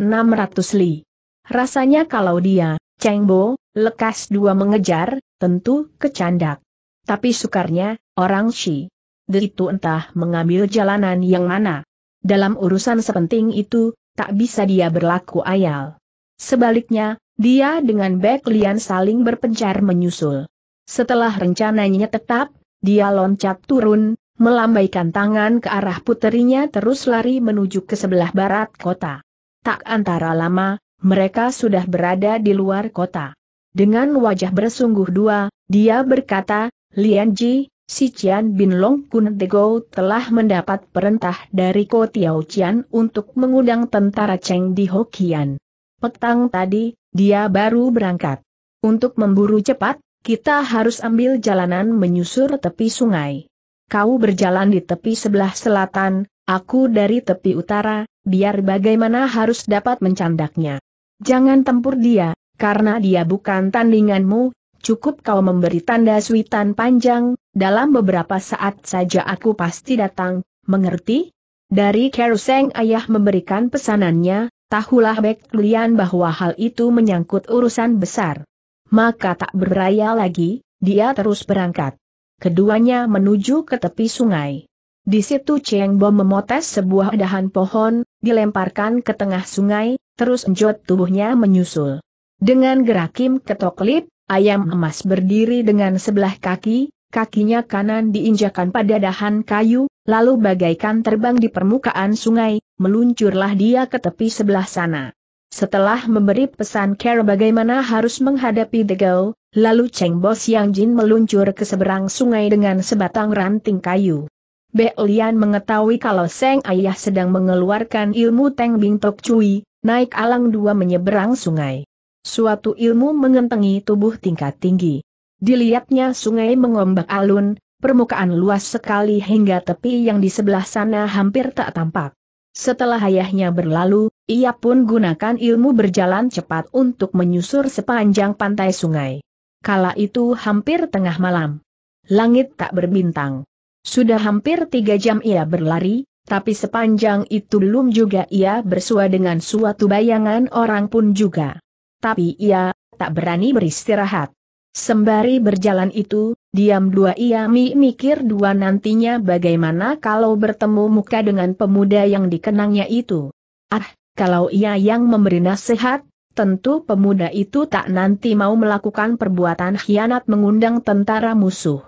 li. Rasanya kalau dia, Cheng Bo, lekas dua mengejar, tentu kecandak. Tapi sukarnya, orang Shi. Itu entah mengambil jalanan yang mana. Dalam urusan sepenting itu, tak bisa dia berlaku ayal. Sebaliknya, dia dengan Bek Lian saling berpencar menyusul. Setelah rencananya tetap, dia loncat turun, melambaikan tangan ke arah puterinya terus lari menuju ke sebelah barat kota. Tak antara lama, mereka sudah berada di luar kota. Dengan wajah bersungguh dua, dia berkata, Lian Ji, si Cian Bin Long Kun Tego telah mendapat perintah dari Ko Tiao Cian untuk mengundang tentara Cheng di Hokian. Petang tadi, dia baru berangkat. Untuk memburu cepat, kita harus ambil jalanan menyusur tepi sungai kau berjalan di tepi sebelah selatan, aku dari tepi utara, biar bagaimana harus dapat mencandaknya. Jangan tempur dia, karena dia bukan tandinganmu, cukup kau memberi tanda suitan panjang, dalam beberapa saat saja aku pasti datang, mengerti? Dari Keruseng ayah memberikan pesanannya, tahulah Bek Lian bahwa hal itu menyangkut urusan besar. Maka tak beraya lagi, dia terus berangkat. Keduanya menuju ke tepi sungai. Di situ Cheng Bo memotes sebuah dahan pohon, dilemparkan ke tengah sungai, terus enjot tubuhnya menyusul. Dengan gerakim ketok lip, ayam emas berdiri dengan sebelah kaki, kakinya kanan diinjakan pada dahan kayu, lalu bagaikan terbang di permukaan sungai, meluncurlah dia ke tepi sebelah sana. Setelah memberi pesan Care bagaimana harus menghadapi The Girl. lalu Cheng Bos Yang Jin meluncur ke seberang sungai dengan sebatang ranting kayu. Be Lian mengetahui kalau Seng Ayah sedang mengeluarkan ilmu Teng Bing Tok Cui, naik alang dua menyeberang sungai. Suatu ilmu mengentengi tubuh tingkat tinggi. Dilihatnya sungai mengombak alun, permukaan luas sekali hingga tepi yang di sebelah sana hampir tak tampak. Setelah ayahnya berlalu, ia pun gunakan ilmu berjalan cepat untuk menyusur sepanjang pantai sungai. Kala itu hampir tengah malam. Langit tak berbintang. Sudah hampir tiga jam ia berlari, tapi sepanjang itu belum juga ia bersua dengan suatu bayangan orang pun juga. Tapi ia tak berani beristirahat. Sembari berjalan itu, diam dua ia mikir dua nantinya bagaimana kalau bertemu muka dengan pemuda yang dikenangnya itu. Ah, kalau ia yang memberi nasihat, tentu pemuda itu tak nanti mau melakukan perbuatan khianat mengundang tentara musuh.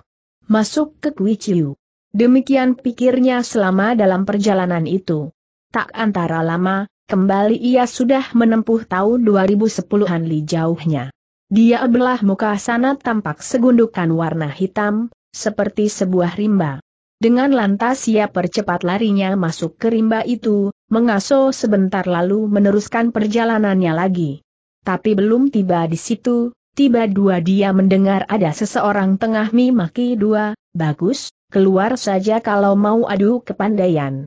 Masuk ke Kui Chiu. Demikian pikirnya selama dalam perjalanan itu. Tak antara lama, kembali ia sudah menempuh tahun 2010-an li jauhnya. Dia belah muka sana tampak segundukan warna hitam, seperti sebuah rimba. Dengan lantas ia percepat larinya masuk ke rimba itu, mengaso sebentar lalu meneruskan perjalanannya lagi. Tapi belum tiba di situ, tiba dua dia mendengar ada seseorang tengah mimaki dua, bagus, keluar saja kalau mau adu kepandaian.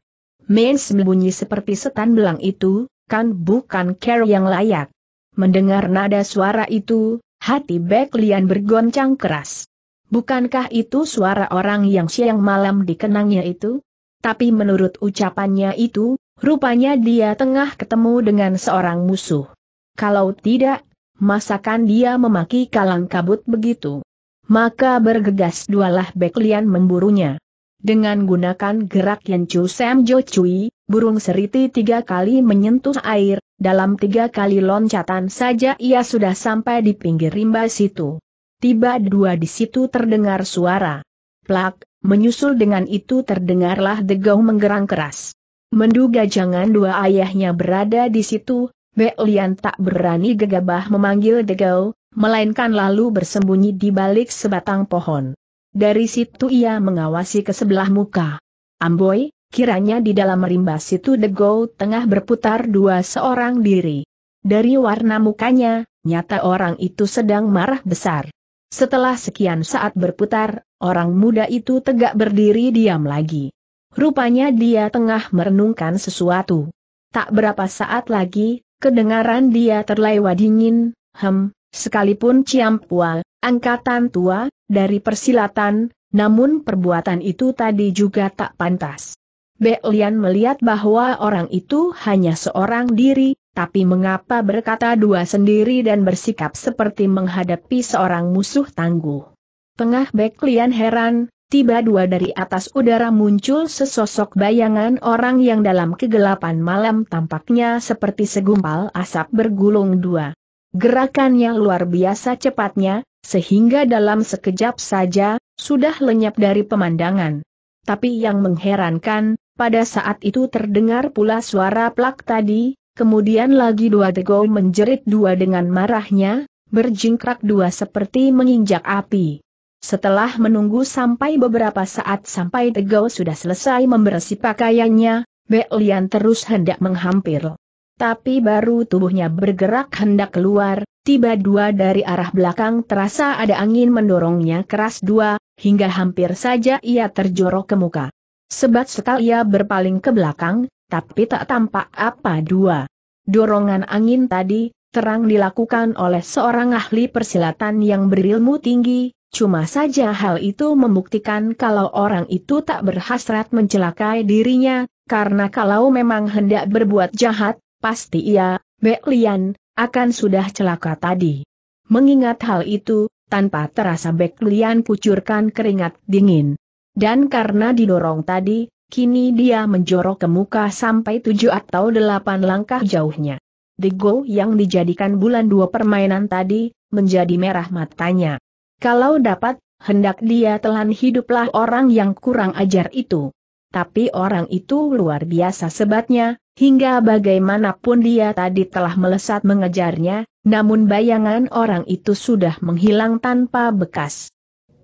Mens bunyi seperti setan belang itu, kan bukan care yang layak. Mendengar nada suara itu, hati Bek Lian bergoncang keras. Bukankah itu suara orang yang siang malam dikenangnya itu? Tapi menurut ucapannya itu, Rupanya dia tengah ketemu dengan seorang musuh. Kalau tidak, masakan dia memaki kalang kabut begitu. Maka bergegas dualah Beklian memburunya. Dengan gunakan gerak yang Chu Sam Jo Cui, burung seriti tiga kali menyentuh air, dalam tiga kali loncatan saja ia sudah sampai di pinggir rimba situ. Tiba dua di situ terdengar suara. Plak, menyusul dengan itu terdengarlah degau menggerang keras. Menduga jangan dua ayahnya berada di situ, Beolian tak berani gegabah memanggil Degau, melainkan lalu bersembunyi di balik sebatang pohon. Dari situ ia mengawasi ke sebelah muka. Amboy, kiranya di dalam rimba situ Degau tengah berputar dua seorang diri. Dari warna mukanya, nyata orang itu sedang marah besar. Setelah sekian saat berputar, orang muda itu tegak berdiri diam lagi. Rupanya dia tengah merenungkan sesuatu. Tak berapa saat lagi, kedengaran dia terlewat dingin, hem, sekalipun Ciampua, angkatan tua, dari persilatan, namun perbuatan itu tadi juga tak pantas. Belian melihat bahwa orang itu hanya seorang diri, tapi mengapa berkata dua sendiri dan bersikap seperti menghadapi seorang musuh tangguh. Tengah Beklian heran, tiba dua dari atas udara muncul sesosok bayangan orang yang dalam kegelapan malam tampaknya seperti segumpal asap bergulung dua. Gerakannya luar biasa cepatnya, sehingga dalam sekejap saja, sudah lenyap dari pemandangan. Tapi yang mengherankan, pada saat itu terdengar pula suara plak tadi, kemudian lagi dua degol menjerit dua dengan marahnya, berjingkrak dua seperti menginjak api. Setelah menunggu sampai beberapa saat sampai Tegau sudah selesai membersih pakaiannya, Belian terus hendak menghampir. Tapi baru tubuhnya bergerak hendak keluar, tiba dua dari arah belakang terasa ada angin mendorongnya keras dua, hingga hampir saja ia terjorok ke muka. Sebat sekali ia berpaling ke belakang, tapi tak tampak apa dua. Dorongan angin tadi, terang dilakukan oleh seorang ahli persilatan yang berilmu tinggi, cuma saja hal itu membuktikan kalau orang itu tak berhasrat mencelakai dirinya, karena kalau memang hendak berbuat jahat, pasti ia, Lian, akan sudah celaka tadi. Mengingat hal itu, tanpa terasa Lian kucurkan keringat dingin. Dan karena didorong tadi, kini dia menjorok ke muka sampai tujuh atau delapan langkah jauhnya. The yang dijadikan bulan dua permainan tadi, menjadi merah matanya. Kalau dapat, hendak dia telan hiduplah orang yang kurang ajar itu. Tapi orang itu luar biasa sebatnya, hingga bagaimanapun dia tadi telah melesat mengejarnya, namun bayangan orang itu sudah menghilang tanpa bekas.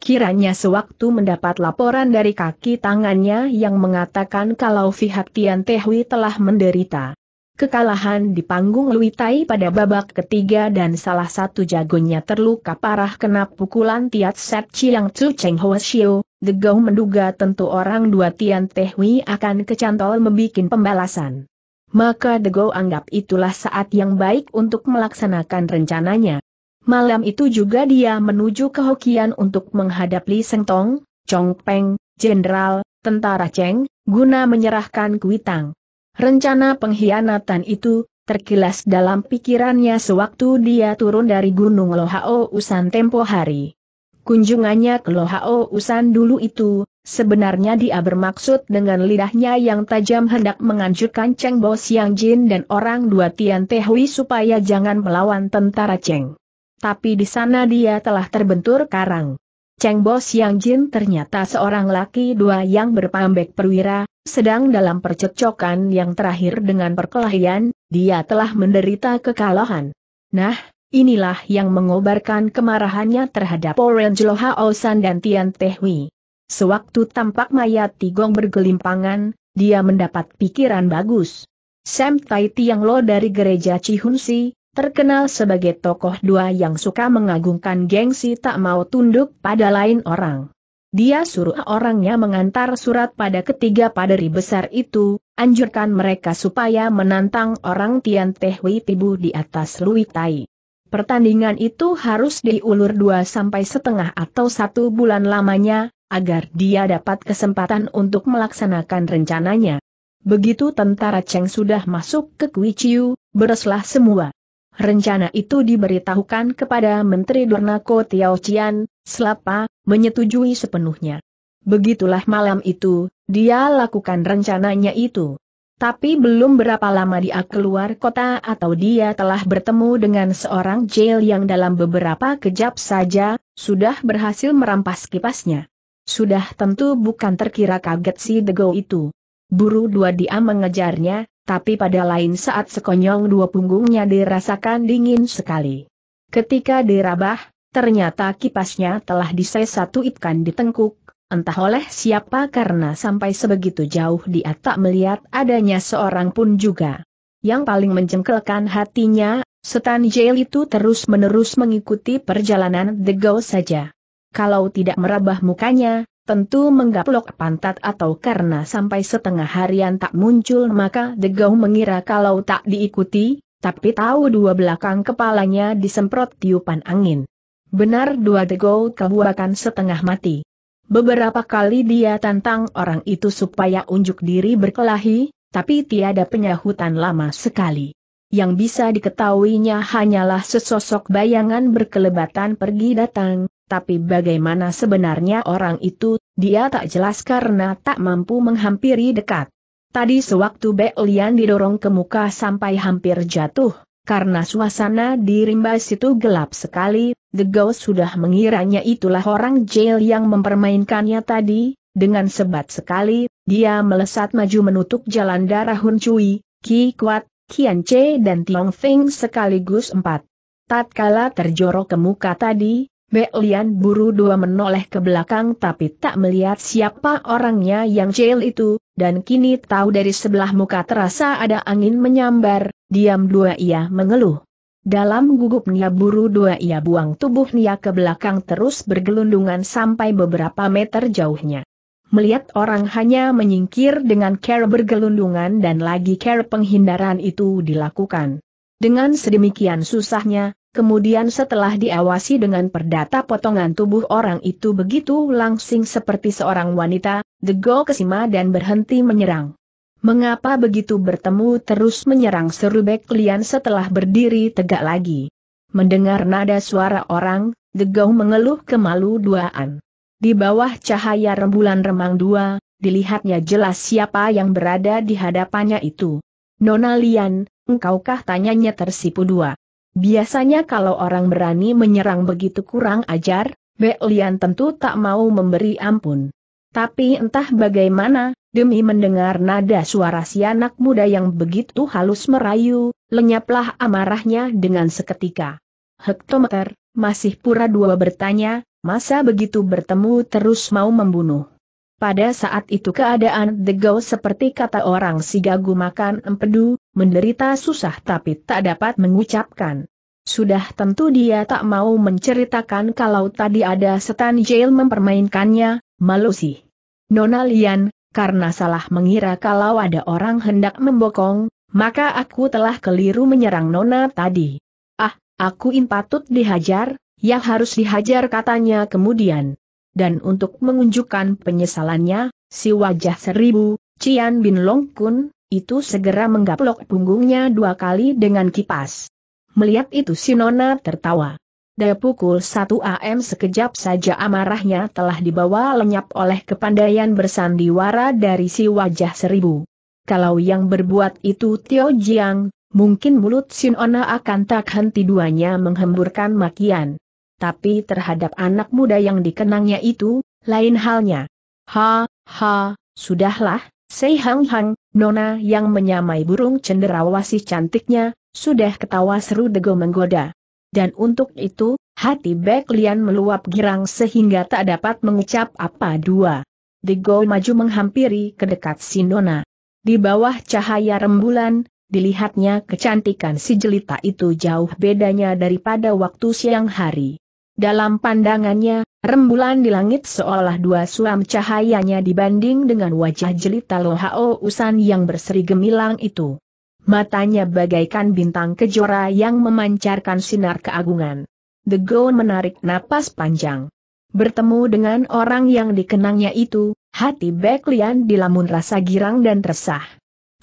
Kiranya sewaktu mendapat laporan dari kaki tangannya yang mengatakan kalau pihak Tian Tehwi telah menderita. Kekalahan di panggung Tai pada babak ketiga dan salah satu jagonya terluka parah kena pukulan Tiat Set Chiang Tzu Cheng Ho Xiu, Degau menduga tentu orang dua Tian Tehui akan kecantol membuat pembalasan. Maka Degau anggap itulah saat yang baik untuk melaksanakan rencananya. Malam itu juga dia menuju ke Hokian untuk menghadapi Li Seng Tong, Chong Peng, Jenderal, Tentara Cheng, guna menyerahkan kuitang. Rencana pengkhianatan itu, terkilas dalam pikirannya sewaktu dia turun dari Gunung Lohao Usan tempo hari. Kunjungannya ke Lohao Usan dulu itu, sebenarnya dia bermaksud dengan lidahnya yang tajam hendak menganjurkan Cheng Bo Siang Jin dan orang dua Tian Tehui supaya jangan melawan tentara Cheng. Tapi di sana dia telah terbentur karang. Cheng Bos Yang Jin ternyata seorang laki dua yang berpambek perwira, sedang dalam percekcokan yang terakhir dengan perkelahian, dia telah menderita kekalahan. Nah, inilah yang mengobarkan kemarahannya terhadap Orange Loha Osan dan Tian Tehwi. Sewaktu tampak mayat Tigong bergelimpangan, dia mendapat pikiran bagus. Sam Tai Tiang Lo dari gereja Cihunsi, Terkenal sebagai tokoh dua yang suka mengagungkan gengsi tak mau tunduk pada lain orang. Dia suruh orangnya mengantar surat pada ketiga paderi besar itu, anjurkan mereka supaya menantang orang Tian Teh Tibu di atas Lui Tai. Pertandingan itu harus diulur dua sampai setengah atau satu bulan lamanya, agar dia dapat kesempatan untuk melaksanakan rencananya. Begitu tentara Cheng sudah masuk ke Chiu, bereslah semua. Rencana itu diberitahukan kepada Menteri Durnako Tiao Qian, Selapa, menyetujui sepenuhnya. Begitulah malam itu, dia lakukan rencananya itu. Tapi belum berapa lama dia keluar kota atau dia telah bertemu dengan seorang jail yang dalam beberapa kejap saja, sudah berhasil merampas kipasnya. Sudah tentu bukan terkira kaget si Dego itu. Buru dua dia mengejarnya, tapi pada lain saat sekonyong dua punggungnya dirasakan dingin sekali. Ketika dirabah, ternyata kipasnya telah satu di ditengkuk, entah oleh siapa karena sampai sebegitu jauh dia tak melihat adanya seorang pun juga. Yang paling menjengkelkan hatinya, Setan Jail itu terus-menerus mengikuti perjalanan The Go saja. Kalau tidak merabah mukanya, Tentu menggaplok pantat atau karena sampai setengah harian tak muncul maka Degau mengira kalau tak diikuti, tapi tahu dua belakang kepalanya disemprot tiupan angin. Benar dua Degau kebuakan setengah mati. Beberapa kali dia tantang orang itu supaya unjuk diri berkelahi, tapi tiada penyahutan lama sekali. Yang bisa diketahuinya hanyalah sesosok bayangan berkelebatan pergi datang, tapi bagaimana sebenarnya orang itu, dia tak jelas karena tak mampu menghampiri dekat. Tadi sewaktu Bek Lian didorong ke muka sampai hampir jatuh, karena suasana di rimba situ gelap sekali, The Ghost sudah mengiranya itulah orang jail yang mempermainkannya tadi, dengan sebat sekali, dia melesat maju menutup jalan darah Hun Cui, Ki Kuat, Kian Che dan Tiong Feng sekaligus empat. Tatkala terjorok ke muka tadi, Belian buru dua menoleh ke belakang tapi tak melihat siapa orangnya yang jail itu, dan kini tahu dari sebelah muka terasa ada angin menyambar, diam dua ia mengeluh. Dalam gugupnya buru dua ia buang tubuhnya ke belakang terus bergelundungan sampai beberapa meter jauhnya. Melihat orang hanya menyingkir dengan care bergelundungan dan lagi care penghindaran itu dilakukan. Dengan sedemikian susahnya, Kemudian setelah diawasi dengan perdata potongan tubuh orang itu begitu langsing seperti seorang wanita, The Goal kesima dan berhenti menyerang. Mengapa begitu bertemu terus menyerang seru Beklian setelah berdiri tegak lagi? Mendengar nada suara orang, The Degau mengeluh kemalu duaan. Di bawah cahaya rembulan remang dua, dilihatnya jelas siapa yang berada di hadapannya itu. Nona Lian, engkaukah tanyanya tersipu dua. Biasanya kalau orang berani menyerang begitu kurang ajar, Belian tentu tak mau memberi ampun. Tapi entah bagaimana, demi mendengar nada suara si anak muda yang begitu halus merayu, lenyaplah amarahnya dengan seketika. Hektometer, masih pura dua bertanya, masa begitu bertemu terus mau membunuh. Pada saat itu keadaan The Degau seperti kata orang si gagu makan empedu, menderita susah tapi tak dapat mengucapkan. Sudah tentu dia tak mau menceritakan kalau tadi ada setan jail mempermainkannya, malu sih. Nona Lian, karena salah mengira kalau ada orang hendak membokong, maka aku telah keliru menyerang Nona tadi. Ah, aku in patut dihajar, ya harus dihajar katanya kemudian dan untuk menunjukkan penyesalannya, si wajah seribu, Cian Bin Long Kun, itu segera menggaplok punggungnya dua kali dengan kipas. Melihat itu si Nona tertawa. Dari pukul 1 AM sekejap saja amarahnya telah dibawa lenyap oleh kepandaian bersandiwara dari si wajah seribu. Kalau yang berbuat itu Tio Jiang, mungkin mulut Sinona akan tak henti duanya menghemburkan makian tapi terhadap anak muda yang dikenangnya itu, lain halnya. Ha, ha, sudahlah, Sei Hang Hang, Nona yang menyamai burung cenderawasih cantiknya, sudah ketawa seru dego menggoda. Dan untuk itu, hati Bek Lian meluap girang sehingga tak dapat mengucap apa dua. Dego maju menghampiri ke dekat si Nona. Di bawah cahaya rembulan, dilihatnya kecantikan si jelita itu jauh bedanya daripada waktu siang hari. Dalam pandangannya, rembulan di langit seolah dua suam cahayanya dibanding dengan wajah jelita Lohao Usan yang berseri gemilang itu. Matanya bagaikan bintang kejora yang memancarkan sinar keagungan. The goon menarik napas panjang. Bertemu dengan orang yang dikenangnya itu, hati Beklian dilamun rasa girang dan resah.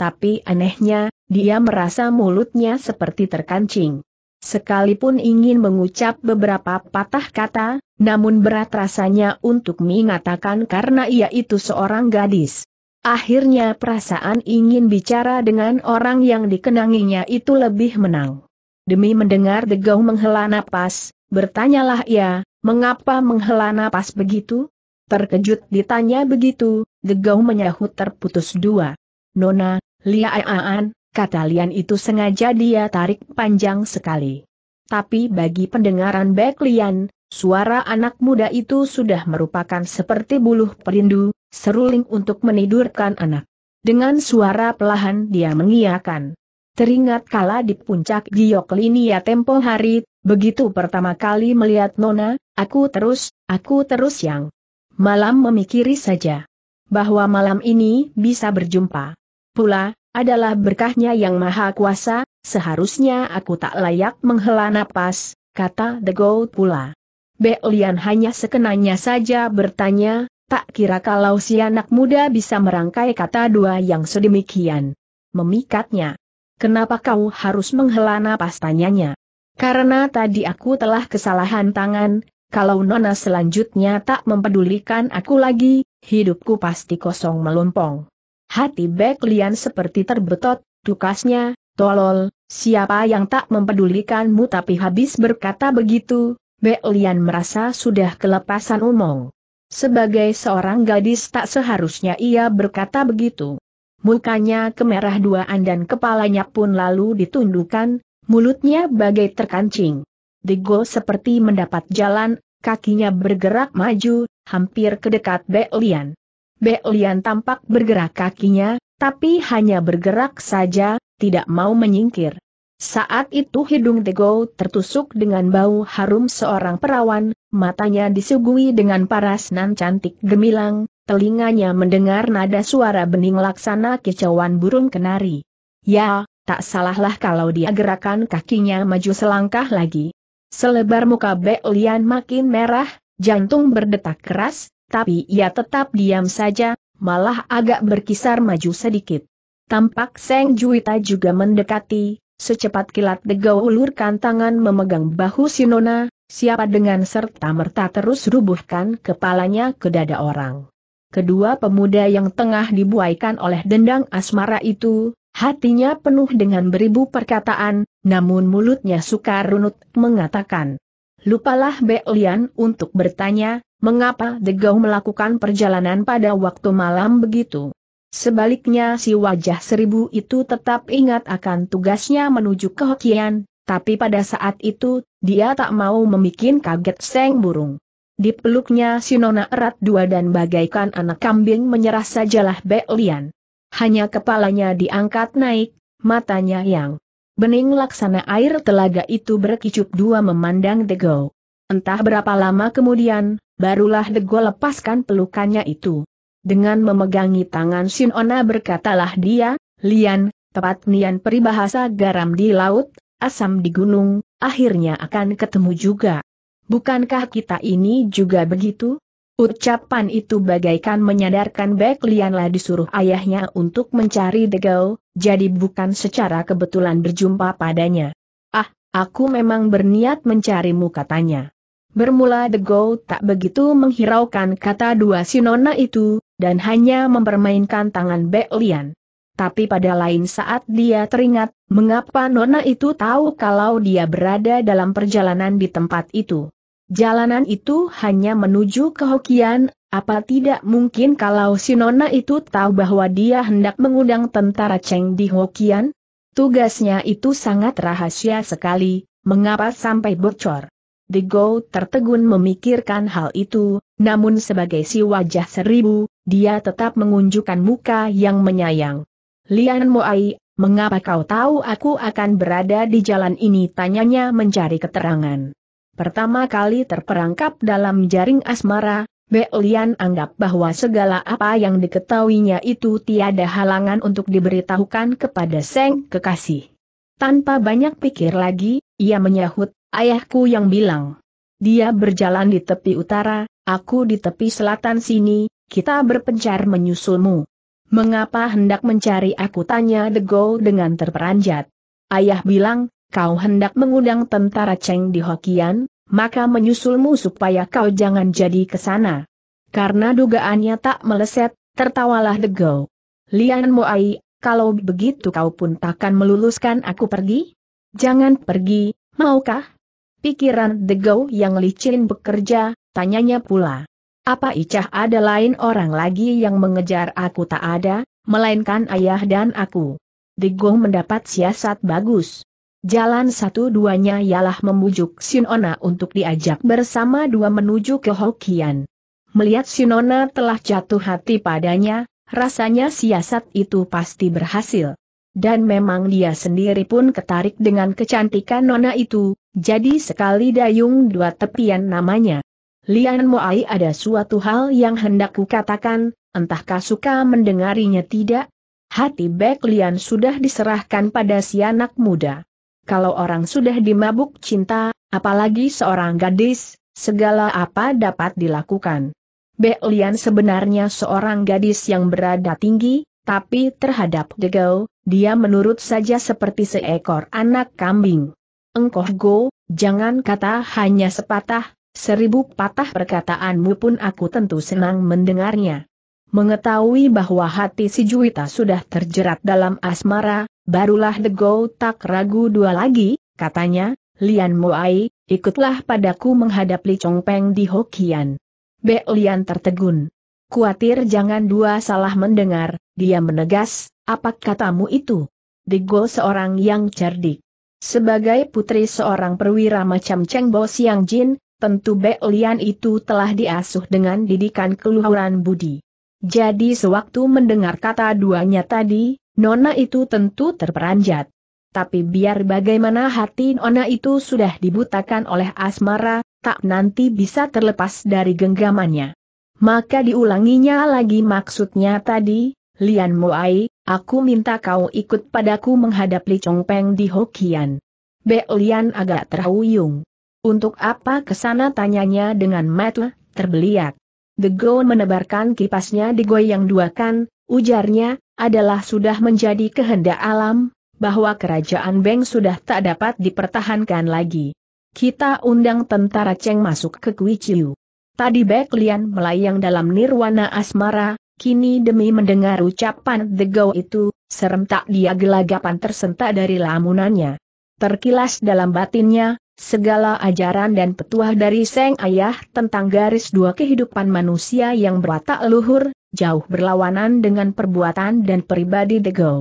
Tapi anehnya, dia merasa mulutnya seperti terkancing. Sekalipun ingin mengucap beberapa patah kata, namun berat rasanya untuk mengatakan karena ia itu seorang gadis. Akhirnya perasaan ingin bicara dengan orang yang dikenanginya itu lebih menang. Demi mendengar Degau menghela napas, bertanyalah ia, mengapa menghela napas begitu? Terkejut ditanya begitu, Degau menyahut terputus dua. Nona, aan, Kata Lian itu sengaja dia tarik panjang sekali. Tapi bagi pendengaran Bek Lian, suara anak muda itu sudah merupakan seperti buluh perindu, seruling untuk menidurkan anak. Dengan suara pelahan dia mengiakan. Teringat kala di puncak Gioklinia tempo hari, begitu pertama kali melihat Nona, aku terus, aku terus yang malam memikiri saja bahwa malam ini bisa berjumpa. Pula, adalah berkahnya yang maha kuasa, seharusnya aku tak layak menghela napas, kata The Gold pula. Belian hanya sekenanya saja bertanya, tak kira kalau si anak muda bisa merangkai kata dua yang sedemikian. Memikatnya. Kenapa kau harus menghela napas tanyanya? Karena tadi aku telah kesalahan tangan, kalau Nona selanjutnya tak mempedulikan aku lagi, hidupku pasti kosong melompong. Hati Bek Lian seperti terbetot, tukasnya, tolol, siapa yang tak mempedulikanmu tapi habis berkata begitu, Bek Lian merasa sudah kelepasan umong. Sebagai seorang gadis tak seharusnya ia berkata begitu. Mukanya kemerah duaan dan kepalanya pun lalu ditundukkan, mulutnya bagai terkancing. Digo seperti mendapat jalan, kakinya bergerak maju, hampir ke dekat Bek Lian. Bek Lian tampak bergerak kakinya, tapi hanya bergerak saja, tidak mau menyingkir. Saat itu hidung Tego tertusuk dengan bau harum seorang perawan, matanya disuguhi dengan paras nan cantik gemilang, telinganya mendengar nada suara bening laksana kicauan burung kenari. Ya, tak salahlah kalau dia gerakan kakinya maju selangkah lagi. Selebar muka Bek makin merah, jantung berdetak keras, tapi ia tetap diam saja, malah agak berkisar maju sedikit. Tampak Seng Juita juga mendekati, secepat kilat Degau ulurkan tangan memegang bahu Sinona, siapa dengan serta-merta terus rubuhkan kepalanya ke dada orang. Kedua pemuda yang tengah dibuaikan oleh dendang asmara itu, hatinya penuh dengan beribu perkataan, namun mulutnya sukar runut mengatakan. Lupalah Be Lian untuk bertanya, mengapa Degau melakukan perjalanan pada waktu malam begitu. Sebaliknya si wajah seribu itu tetap ingat akan tugasnya menuju ke Hokian, tapi pada saat itu, dia tak mau membuat kaget seng burung. Dipeluknya si Nona erat dua dan bagaikan anak kambing menyerah sajalah Lian. Hanya kepalanya diangkat naik, matanya yang bening laksana air telaga itu berkicup dua memandang Degau. Entah berapa lama kemudian, Barulah Dego lepaskan pelukannya itu. Dengan memegangi tangan Sinona berkatalah dia, Lian, tepat nian peribahasa garam di laut, asam di gunung, akhirnya akan ketemu juga. Bukankah kita ini juga begitu? Ucapan itu bagaikan menyadarkan Bek Lianlah disuruh ayahnya untuk mencari Degau, jadi bukan secara kebetulan berjumpa padanya. Ah, aku memang berniat mencarimu katanya. Bermula The Go tak begitu menghiraukan kata dua sinona itu, dan hanya mempermainkan tangan Bek Tapi pada lain saat dia teringat, mengapa Nona itu tahu kalau dia berada dalam perjalanan di tempat itu. Jalanan itu hanya menuju ke Hokian, apa tidak mungkin kalau si Nona itu tahu bahwa dia hendak mengundang tentara Cheng di Hokian? Tugasnya itu sangat rahasia sekali, mengapa sampai bocor? The Go tertegun memikirkan hal itu, namun sebagai si wajah seribu, dia tetap mengunjukkan muka yang menyayang. Lian Moai, mengapa kau tahu aku akan berada di jalan ini? Tanyanya mencari keterangan. Pertama kali terperangkap dalam jaring asmara, Be Lian anggap bahwa segala apa yang diketahuinya itu tiada halangan untuk diberitahukan kepada Seng Kekasih. Tanpa banyak pikir lagi, ia menyahut, Ayahku yang bilang. Dia berjalan di tepi utara, aku di tepi selatan sini, kita berpencar menyusulmu. Mengapa hendak mencari aku tanya Dego dengan terperanjat. Ayah bilang, kau hendak mengundang tentara Cheng di Hokian, maka menyusulmu supaya kau jangan jadi ke sana. Karena dugaannya tak meleset, tertawalah Dego. Lian Moai, kalau begitu kau pun takkan meluluskan aku pergi? Jangan pergi, maukah? Pikiran Degau yang licin bekerja, tanyanya pula. Apa Icah ada lain orang lagi yang mengejar aku tak ada, melainkan ayah dan aku. Degau mendapat siasat bagus. Jalan satu-duanya ialah membujuk Sinona untuk diajak bersama dua menuju ke Hokian. Melihat Sinona telah jatuh hati padanya, rasanya siasat itu pasti berhasil dan memang dia sendiri pun ketarik dengan kecantikan nona itu, jadi sekali dayung dua tepian namanya. Lian Moai ada suatu hal yang hendak kukatakan, entahkah suka mendengarinya tidak? Hati Bek Lian sudah diserahkan pada si anak muda. Kalau orang sudah dimabuk cinta, apalagi seorang gadis, segala apa dapat dilakukan. Bek Lian sebenarnya seorang gadis yang berada tinggi, tapi terhadap Degau, dia menurut saja seperti seekor anak kambing. Engkoh go, jangan kata hanya sepatah, seribu patah perkataanmu pun aku tentu senang mendengarnya. Mengetahui bahwa hati si Juwita sudah terjerat dalam asmara, barulah The Go tak ragu dua lagi, katanya, Lian Muai, ikutlah padaku menghadap Li Peng di Hokian. Be Lian tertegun. Kuatir jangan dua salah mendengar, dia menegas, apa katamu itu? Degol seorang yang cerdik. Sebagai putri seorang perwira macam Cheng Bo Siang Jin, tentu Bek Lian itu telah diasuh dengan didikan keluhuran budi. Jadi sewaktu mendengar kata duanya tadi, Nona itu tentu terperanjat. Tapi biar bagaimana hati Nona itu sudah dibutakan oleh asmara, tak nanti bisa terlepas dari genggamannya. Maka diulanginya lagi maksudnya tadi, Lian Moai, aku minta kau ikut padaku menghadapi Li Peng di Hokian. Be Lian agak terhuyung. Untuk apa kesana tanyanya dengan mata terbeliak. The Go menebarkan kipasnya digoyang duakan, ujarnya, adalah sudah menjadi kehendak alam, bahwa kerajaan Beng sudah tak dapat dipertahankan lagi. Kita undang tentara Cheng masuk ke Kuiciu. Tadi Be Lian melayang dalam nirwana asmara, Kini demi mendengar ucapan The Degau itu, serentak dia gelagapan tersentak dari lamunannya. Terkilas dalam batinnya, segala ajaran dan petuah dari Seng Ayah tentang garis dua kehidupan manusia yang berwatak luhur, jauh berlawanan dengan perbuatan dan pribadi The Degau.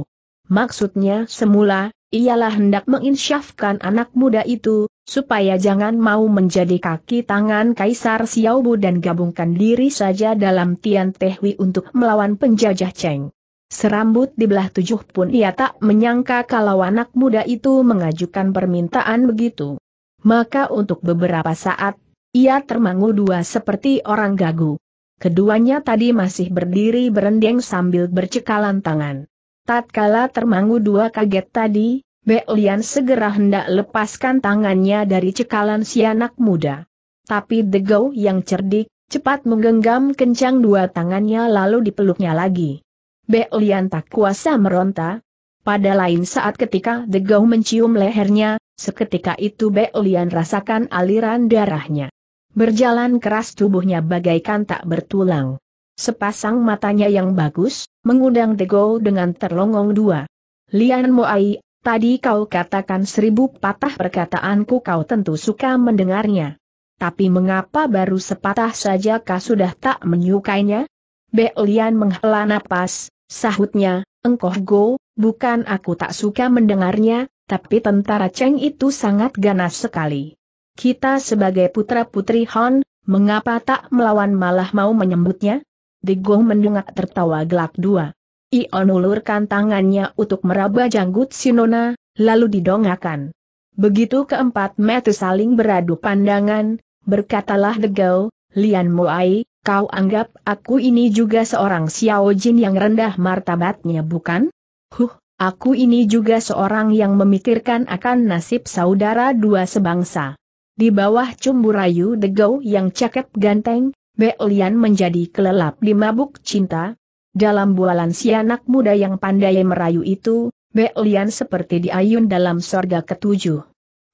Maksudnya semula, ialah hendak menginsyafkan anak muda itu, supaya jangan mau menjadi kaki tangan Kaisar Xiaobu dan gabungkan diri saja dalam Tian Hui untuk melawan penjajah Cheng. Serambut di belah tujuh pun ia tak menyangka kalau anak muda itu mengajukan permintaan begitu. Maka untuk beberapa saat, ia termangu dua seperti orang gagu. Keduanya tadi masih berdiri berendeng sambil bercekalan tangan. Tatkala termangu dua kaget tadi, Lian segera hendak lepaskan tangannya dari cekalan si anak muda. Tapi Degau yang cerdik, cepat menggenggam kencang dua tangannya lalu dipeluknya lagi. Lian tak kuasa meronta. Pada lain saat ketika Degau mencium lehernya, seketika itu Lian rasakan aliran darahnya. Berjalan keras tubuhnya bagaikan tak bertulang. Sepasang matanya yang bagus, mengundang Degau dengan terlongong dua. Lian Moai Tadi kau katakan seribu patah perkataanku kau tentu suka mendengarnya. Tapi mengapa baru sepatah saja kau sudah tak menyukainya? Belian menghela napas, sahutnya, engkoh go, bukan aku tak suka mendengarnya, tapi tentara Cheng itu sangat ganas sekali. Kita sebagai putra-putri Hon, mengapa tak melawan malah mau menyembutnya? Degong mendengak tertawa gelak dua. Ion ulurkan tangannya untuk meraba janggut Sinona, lalu didongakan. Begitu keempat metu saling beradu pandangan, berkatalah Degau, Lian Moai, kau anggap aku ini juga seorang Xiao Jin yang rendah martabatnya bukan? Huh, aku ini juga seorang yang memikirkan akan nasib saudara dua sebangsa. Di bawah cumbu rayu Degau yang cakep ganteng, Be Lian menjadi kelelap di mabuk cinta, dalam bualan si anak muda yang pandai merayu itu, Bek Lian seperti diayun dalam sorga ketujuh.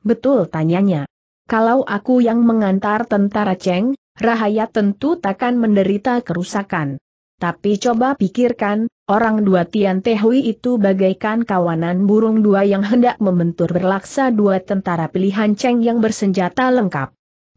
Betul tanyanya. Kalau aku yang mengantar tentara Cheng, Rahaya tentu takkan menderita kerusakan. Tapi coba pikirkan, orang dua Tian Tehui itu bagaikan kawanan burung dua yang hendak membentur berlaksa dua tentara pilihan Cheng yang bersenjata lengkap.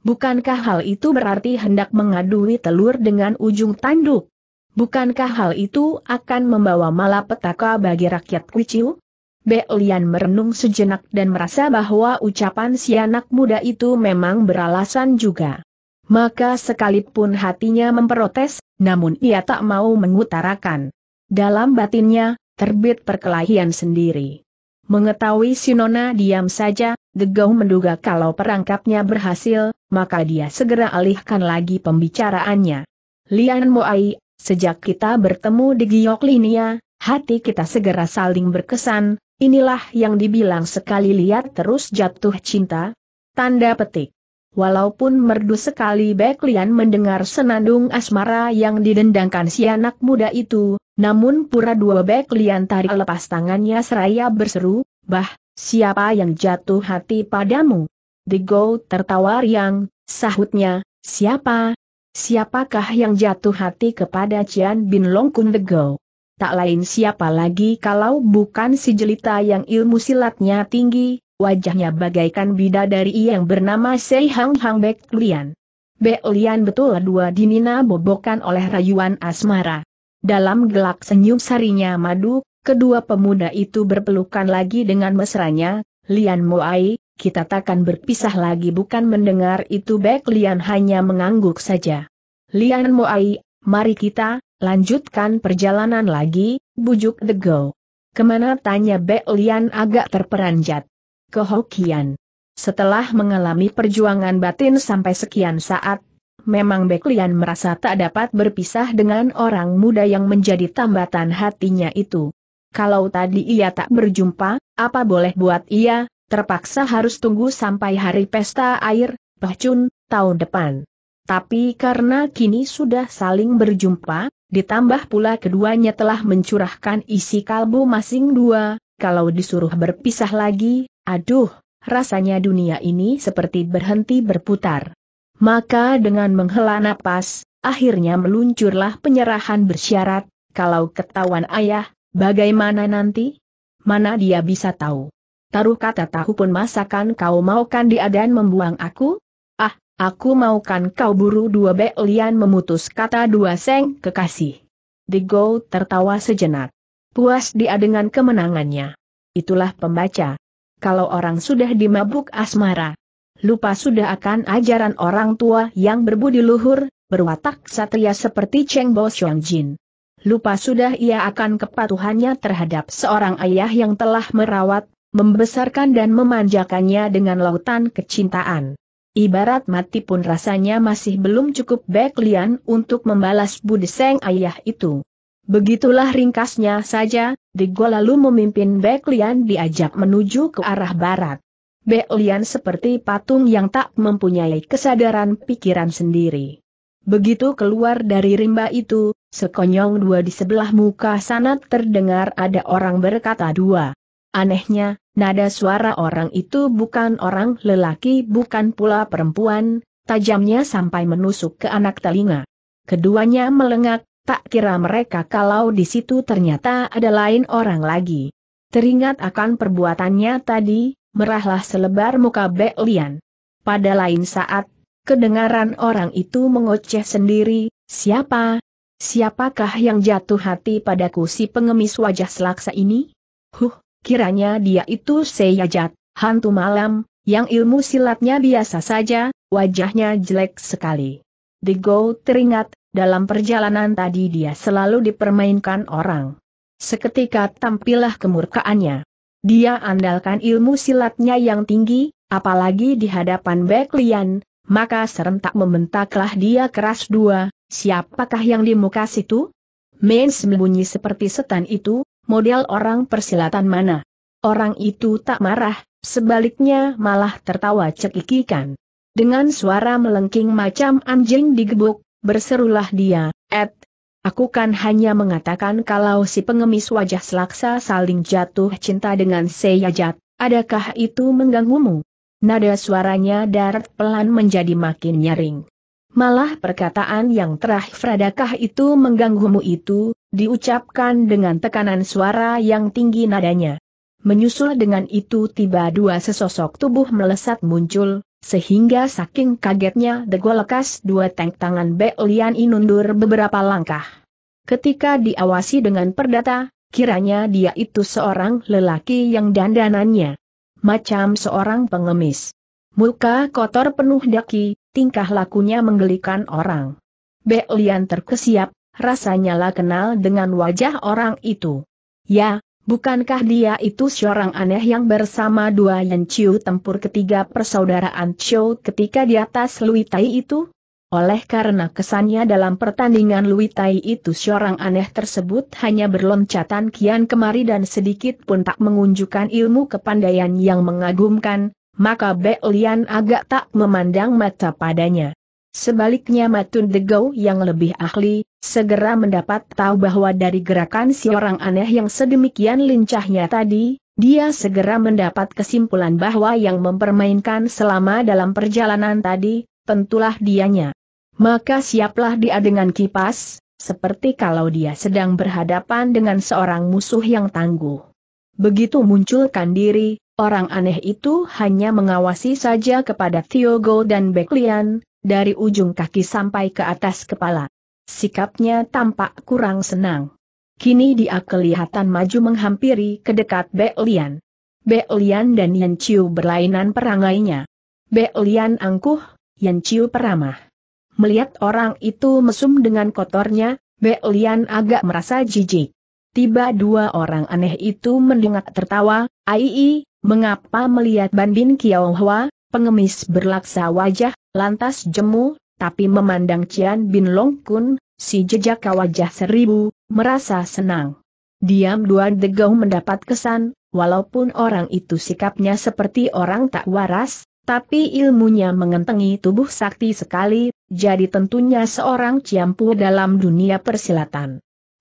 Bukankah hal itu berarti hendak mengadui telur dengan ujung tanduk? Bukankah hal itu akan membawa malapetaka bagi rakyat kuciu? Belian merenung sejenak dan merasa bahwa ucapan si anak muda itu memang beralasan juga. Maka sekalipun hatinya memprotes, namun ia tak mau mengutarakan. Dalam batinnya, terbit perkelahian sendiri. Mengetahui Sinona diam saja, Degau menduga kalau perangkapnya berhasil, maka dia segera alihkan lagi pembicaraannya. Lian Moai Sejak kita bertemu di Giok Linia, ya, hati kita segera saling berkesan, inilah yang dibilang sekali lihat terus jatuh cinta. Tanda petik. Walaupun merdu sekali Beklian mendengar senandung asmara yang didendangkan si anak muda itu, namun pura dua Beklian tarik lepas tangannya seraya berseru, Bah, siapa yang jatuh hati padamu? Digo tertawa riang, sahutnya, siapa, Siapakah yang jatuh hati kepada Cian Bin Long Kun Tak lain siapa lagi kalau bukan si jelita yang ilmu silatnya tinggi, wajahnya bagaikan bidadari yang bernama Sei Hang Hang Bek Lian. Bek Lian betul dua dinina bobokan oleh rayuan asmara. Dalam gelak senyum sarinya madu, kedua pemuda itu berpelukan lagi dengan mesranya, Lian Moai, kita takkan berpisah lagi bukan mendengar itu Bek Lian hanya mengangguk saja. Lian Moai, mari kita, lanjutkan perjalanan lagi, bujuk The Go. Kemana tanya Bek Lian agak terperanjat. Ke Hokian. Setelah mengalami perjuangan batin sampai sekian saat, memang Lian merasa tak dapat berpisah dengan orang muda yang menjadi tambatan hatinya itu. Kalau tadi ia tak berjumpa, apa boleh buat ia, Terpaksa harus tunggu sampai hari pesta air, Pehcun, tahun depan. Tapi karena kini sudah saling berjumpa, ditambah pula keduanya telah mencurahkan isi kalbu masing dua, kalau disuruh berpisah lagi, aduh, rasanya dunia ini seperti berhenti berputar. Maka dengan menghela napas, akhirnya meluncurlah penyerahan bersyarat, kalau ketahuan ayah, bagaimana nanti? Mana dia bisa tahu? taruh kata tahu pun masakan kau maukan dia dan membuang aku? Ah, aku maukan kau buru dua belian memutus kata dua seng kekasih. Digo tertawa sejenak. Puas dia dengan kemenangannya. Itulah pembaca. Kalau orang sudah dimabuk asmara, lupa sudah akan ajaran orang tua yang berbudi luhur, berwatak satria seperti Cheng Bo Xiong Jin. Lupa sudah ia akan kepatuhannya terhadap seorang ayah yang telah merawat membesarkan dan memanjakannya dengan lautan kecintaan. Ibarat mati pun rasanya masih belum cukup baik Lian untuk membalas budi ayah itu. Begitulah ringkasnya saja, Digo lalu memimpin Bek Lian diajak menuju ke arah barat. Bek Lian seperti patung yang tak mempunyai kesadaran pikiran sendiri. Begitu keluar dari rimba itu, sekonyong dua di sebelah muka sanat terdengar ada orang berkata dua. Anehnya, nada suara orang itu bukan orang lelaki bukan pula perempuan, tajamnya sampai menusuk ke anak telinga. Keduanya melengak, tak kira mereka kalau di situ ternyata ada lain orang lagi. Teringat akan perbuatannya tadi, merahlah selebar muka Bek Lian. Pada lain saat, kedengaran orang itu mengoceh sendiri, siapa? Siapakah yang jatuh hati padaku si pengemis wajah selaksa ini? Huh, Kiranya dia itu Seyajat, hantu malam, yang ilmu silatnya biasa saja, wajahnya jelek sekali. Digo teringat, dalam perjalanan tadi dia selalu dipermainkan orang. Seketika tampillah kemurkaannya. Dia andalkan ilmu silatnya yang tinggi, apalagi di hadapan Beklian, maka serentak membentaklah dia keras dua, siapakah yang di muka situ? Main sembunyi seperti setan itu, model orang persilatan mana. Orang itu tak marah, sebaliknya malah tertawa cekikikan. Dengan suara melengking macam anjing digebuk, berserulah dia, Ed, Aku kan hanya mengatakan kalau si pengemis wajah selaksa saling jatuh cinta dengan Seyajat, adakah itu mengganggumu? Nada suaranya darat pelan menjadi makin nyaring. Malah perkataan yang terakhir adakah itu mengganggumu itu, diucapkan dengan tekanan suara yang tinggi nadanya. Menyusul dengan itu tiba dua sesosok tubuh melesat muncul, sehingga saking kagetnya Dego lekas dua tank tangan Belian inundur beberapa langkah. Ketika diawasi dengan perdata, kiranya dia itu seorang lelaki yang dandanannya macam seorang pengemis. Muka kotor penuh daki, tingkah lakunya menggelikan orang. Belian terkesiap, rasanya lah kenal dengan wajah orang itu. Ya, bukankah dia itu seorang aneh yang bersama dua Yan Chiu tempur ketiga persaudaraan Chiu ketika di atas Lui Tai itu? Oleh karena kesannya dalam pertandingan Lui Tai itu seorang aneh tersebut hanya berloncatan kian kemari dan sedikit pun tak mengunjukkan ilmu kepandaian yang mengagumkan, maka Be Lian agak tak memandang mata padanya. Sebaliknya Matun Dego yang lebih ahli, segera mendapat tahu bahwa dari gerakan si orang aneh yang sedemikian lincahnya tadi, dia segera mendapat kesimpulan bahwa yang mempermainkan selama dalam perjalanan tadi, tentulah dianya. Maka siaplah dia dengan kipas, seperti kalau dia sedang berhadapan dengan seorang musuh yang tangguh. Begitu munculkan diri, orang aneh itu hanya mengawasi saja kepada Tiogo dan Beklian, dari ujung kaki sampai ke atas kepala. Sikapnya tampak kurang senang. Kini dia kelihatan maju menghampiri ke dekat Bek Lian. dan Yan Chiu berlainan perangainya. Bek angkuh, Yan Chiu peramah. Melihat orang itu mesum dengan kotornya, Bek agak merasa jijik. Tiba dua orang aneh itu mendengar tertawa, Aii, mengapa melihat Ban Bin Kiao Hwa, pengemis berlaksa wajah, lantas jemu, tapi memandang Cian Bin Long Kun, si jejak wajah seribu, merasa senang. Diam dua degau mendapat kesan, walaupun orang itu sikapnya seperti orang tak waras, tapi ilmunya mengentengi tubuh sakti sekali, jadi tentunya seorang ciampu dalam dunia persilatan.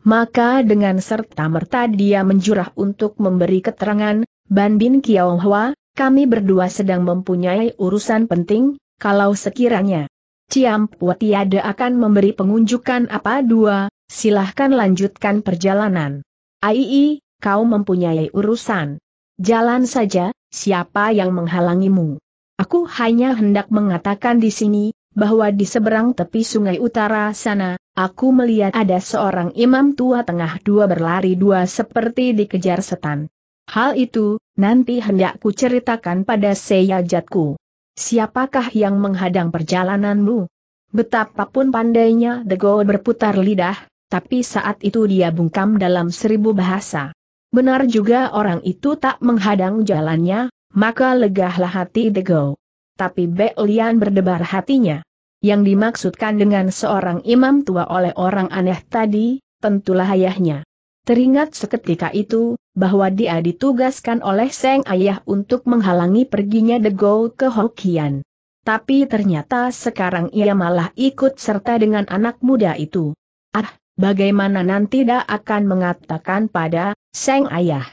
Maka dengan serta-merta dia menjurah untuk memberi keterangan, Ban Bin Kiao Hwa, kami berdua sedang mempunyai urusan penting, kalau sekiranya Ciampua tiada akan memberi pengunjukan apa dua, silahkan lanjutkan perjalanan. Aii, kau mempunyai urusan. Jalan saja, siapa yang menghalangimu? Aku hanya hendak mengatakan di sini, bahwa di seberang tepi sungai utara sana, aku melihat ada seorang imam tua tengah dua berlari dua seperti dikejar setan. Hal itu, nanti hendak ku ceritakan pada seyajatku. Siapakah yang menghadang perjalananmu? Betapapun pandainya Dego berputar lidah, tapi saat itu dia bungkam dalam seribu bahasa. Benar juga orang itu tak menghadang jalannya, maka legahlah hati Dego. Tapi Belian berdebar hatinya. Yang dimaksudkan dengan seorang imam tua oleh orang aneh tadi, tentulah ayahnya. Teringat seketika itu, bahwa dia ditugaskan oleh Seng Ayah untuk menghalangi perginya Dego ke Hokian. Tapi ternyata sekarang ia malah ikut serta dengan anak muda itu. Ah, bagaimana nanti dia akan mengatakan pada Seng Ayah?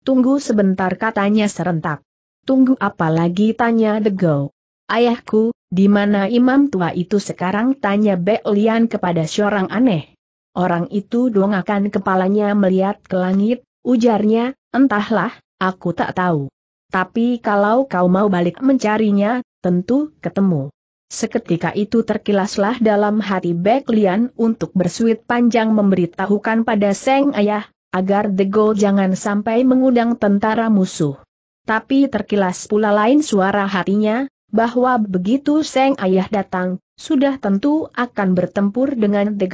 Tunggu sebentar katanya serentak. Tunggu apa lagi tanya Dego. Ayahku, di mana imam tua itu sekarang tanya Bek Lian kepada seorang aneh. Orang itu dongakan kepalanya melihat ke langit, Ujarnya, entahlah, aku tak tahu. Tapi kalau kau mau balik mencarinya, tentu ketemu. Seketika itu terkilaslah dalam hati Lian untuk bersuit panjang memberitahukan pada Seng Ayah, agar The Gold jangan sampai mengundang tentara musuh. Tapi terkilas pula lain suara hatinya, bahwa begitu Seng Ayah datang, sudah tentu akan bertempur dengan The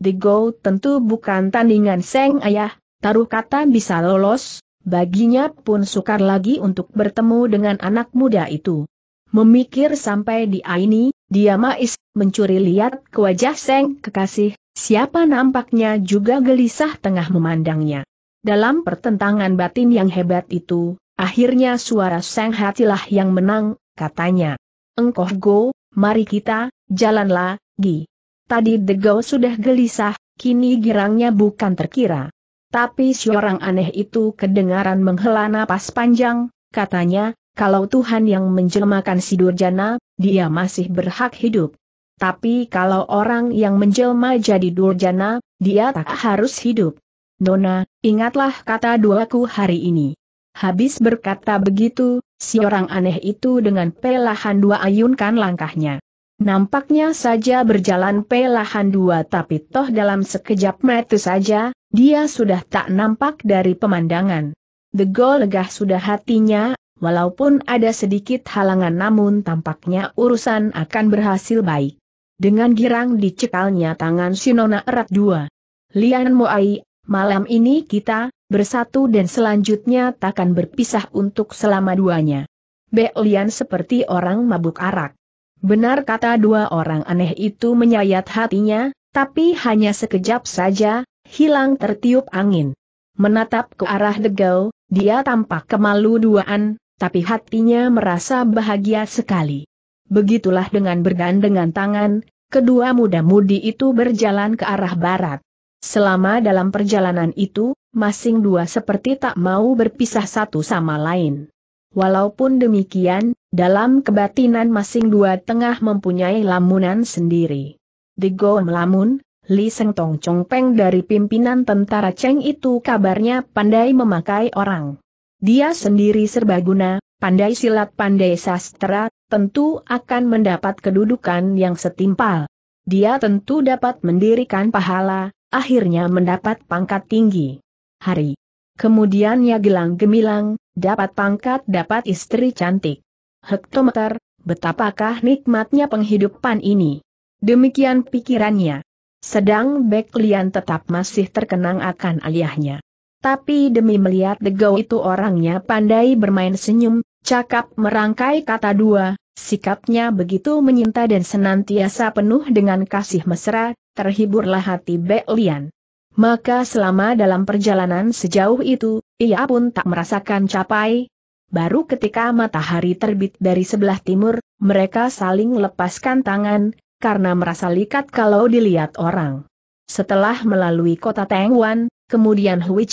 The Gold tentu bukan tandingan Seng Ayah, taruh kata bisa lolos, baginya pun sukar lagi untuk bertemu dengan anak muda itu. Memikir sampai di Aini, dia mais, mencuri lihat ke wajah Seng kekasih, siapa nampaknya juga gelisah tengah memandangnya. Dalam pertentangan batin yang hebat itu, akhirnya suara Seng Hatilah yang menang, katanya. Engkoh go, mari kita, jalanlah, Gi. Tadi Degau sudah gelisah, kini girangnya bukan terkira. Tapi si orang aneh itu kedengaran menghela napas panjang, katanya, kalau Tuhan yang menjelmakan si Durjana, dia masih berhak hidup. Tapi kalau orang yang menjelma jadi Durjana, dia tak harus hidup. Nona, ingatlah kata duaku hari ini. Habis berkata begitu, si orang aneh itu dengan pelahan dua ayunkan langkahnya. Nampaknya saja berjalan pelahan dua tapi toh dalam sekejap mata saja, dia sudah tak nampak dari pemandangan. The legah sudah hatinya, walaupun ada sedikit halangan namun tampaknya urusan akan berhasil baik. Dengan girang dicekalnya tangan Sinona erat dua. Lian Moai, malam ini kita, bersatu dan selanjutnya takkan berpisah untuk selama duanya. Be Lian seperti orang mabuk arak. Benar kata dua orang aneh itu menyayat hatinya, tapi hanya sekejap saja, hilang tertiup angin. Menatap ke arah Degau, dia tampak kemalu duaan, tapi hatinya merasa bahagia sekali. Begitulah dengan bergandengan tangan, kedua muda-mudi itu berjalan ke arah barat. Selama dalam perjalanan itu, masing dua seperti tak mau berpisah satu sama lain. Walaupun demikian, dalam kebatinan masing dua tengah mempunyai lamunan sendiri. Degau melamun, Li Seng Tong Chong Peng dari pimpinan tentara Cheng itu kabarnya pandai memakai orang. Dia sendiri serbaguna, pandai silat pandai sastra, tentu akan mendapat kedudukan yang setimpal. Dia tentu dapat mendirikan pahala, akhirnya mendapat pangkat tinggi. Hari kemudiannya gelang gemilang, dapat pangkat dapat istri cantik. Hektometer, betapakah nikmatnya penghidupan ini. Demikian pikirannya. Sedang Bek Lian tetap masih terkenang akan ayahnya. Tapi demi melihat Degau itu orangnya pandai bermain senyum, cakap merangkai kata dua, sikapnya begitu menyinta dan senantiasa penuh dengan kasih mesra, terhiburlah hati Bek Lian. Maka selama dalam perjalanan sejauh itu, ia pun tak merasakan capai, Baru ketika matahari terbit dari sebelah timur, mereka saling lepaskan tangan, karena merasa likat kalau dilihat orang. Setelah melalui kota Tengwan, kemudian Hui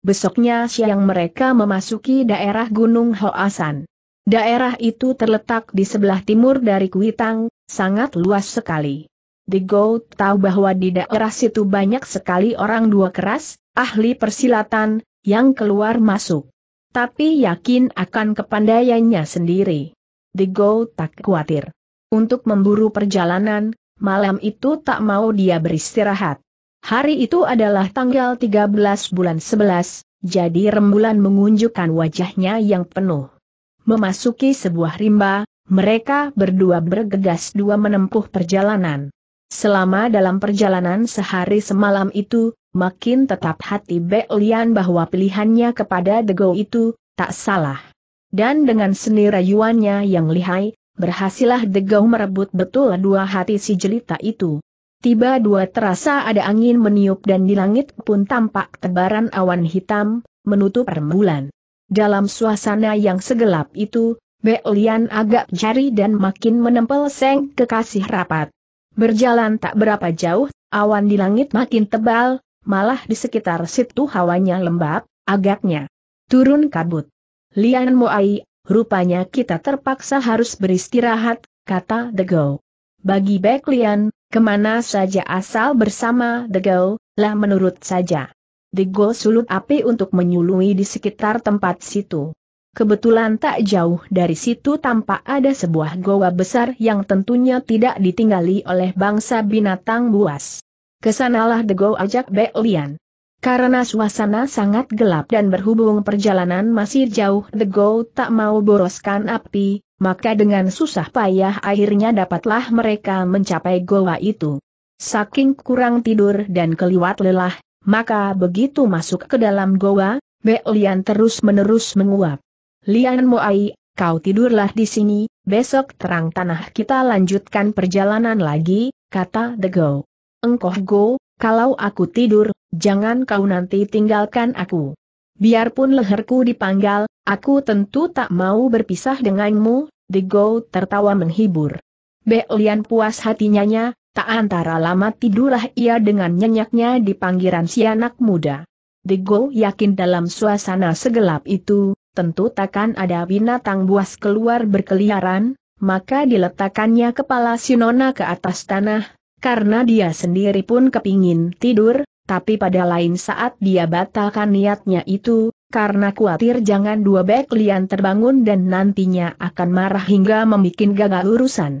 besoknya siang mereka memasuki daerah Gunung Hoasan. Daerah itu terletak di sebelah timur dari Kuitang, sangat luas sekali. The Gold tahu bahwa di daerah situ banyak sekali orang dua keras, ahli persilatan, yang keluar masuk. Tapi yakin akan kepandaiannya sendiri. The Gold tak khawatir. Untuk memburu perjalanan, malam itu tak mau dia beristirahat. Hari itu adalah tanggal 13 bulan 11, jadi rembulan mengunjukkan wajahnya yang penuh. Memasuki sebuah rimba, mereka berdua bergegas dua menempuh perjalanan. Selama dalam perjalanan sehari semalam itu, makin tetap hati Bek bahwa pilihannya kepada Dego itu, tak salah. Dan dengan seni rayuannya yang lihai, Berhasilah Degau merebut betul dua hati si jelita itu. Tiba dua terasa ada angin meniup dan di langit pun tampak tebaran awan hitam, menutup rembulan. Dalam suasana yang segelap itu, Belian agak jari dan makin menempel seng kekasih rapat. Berjalan tak berapa jauh, awan di langit makin tebal, malah di sekitar situ hawanya lembab, agaknya turun kabut. Lian Moai Rupanya kita terpaksa harus beristirahat, kata The Go. Bagi Beklian, kemana saja asal bersama The Go, lah menurut saja. The Go sulut api untuk menyului di sekitar tempat situ. Kebetulan tak jauh dari situ tampak ada sebuah goa besar yang tentunya tidak ditinggali oleh bangsa binatang buas. Kesanalah The Go ajak Beklian. Karena suasana sangat gelap dan berhubung perjalanan masih jauh The Go tak mau boroskan api, maka dengan susah payah akhirnya dapatlah mereka mencapai goa itu. Saking kurang tidur dan keliwat lelah, maka begitu masuk ke dalam goa, Be Lian terus-menerus menguap. Lian Moai, kau tidurlah di sini, besok terang tanah kita lanjutkan perjalanan lagi, kata The Go. Engkoh Go, kalau aku tidur, jangan kau nanti tinggalkan aku. Biarpun leherku dipanggal, aku tentu tak mau berpisah denganmu, The tertawa menghibur. Belian puas hatinya, tak antara lama tidurlah ia dengan nyenyaknya di panggiran si anak muda. The yakin dalam suasana segelap itu, tentu takkan ada binatang buas keluar berkeliaran, maka diletakkannya kepala Sinona ke atas tanah, karena dia sendiri pun kepingin tidur, tapi pada lain saat dia batalkan niatnya itu, karena khawatir jangan dua bek lian terbangun dan nantinya akan marah hingga membuat gagal urusan.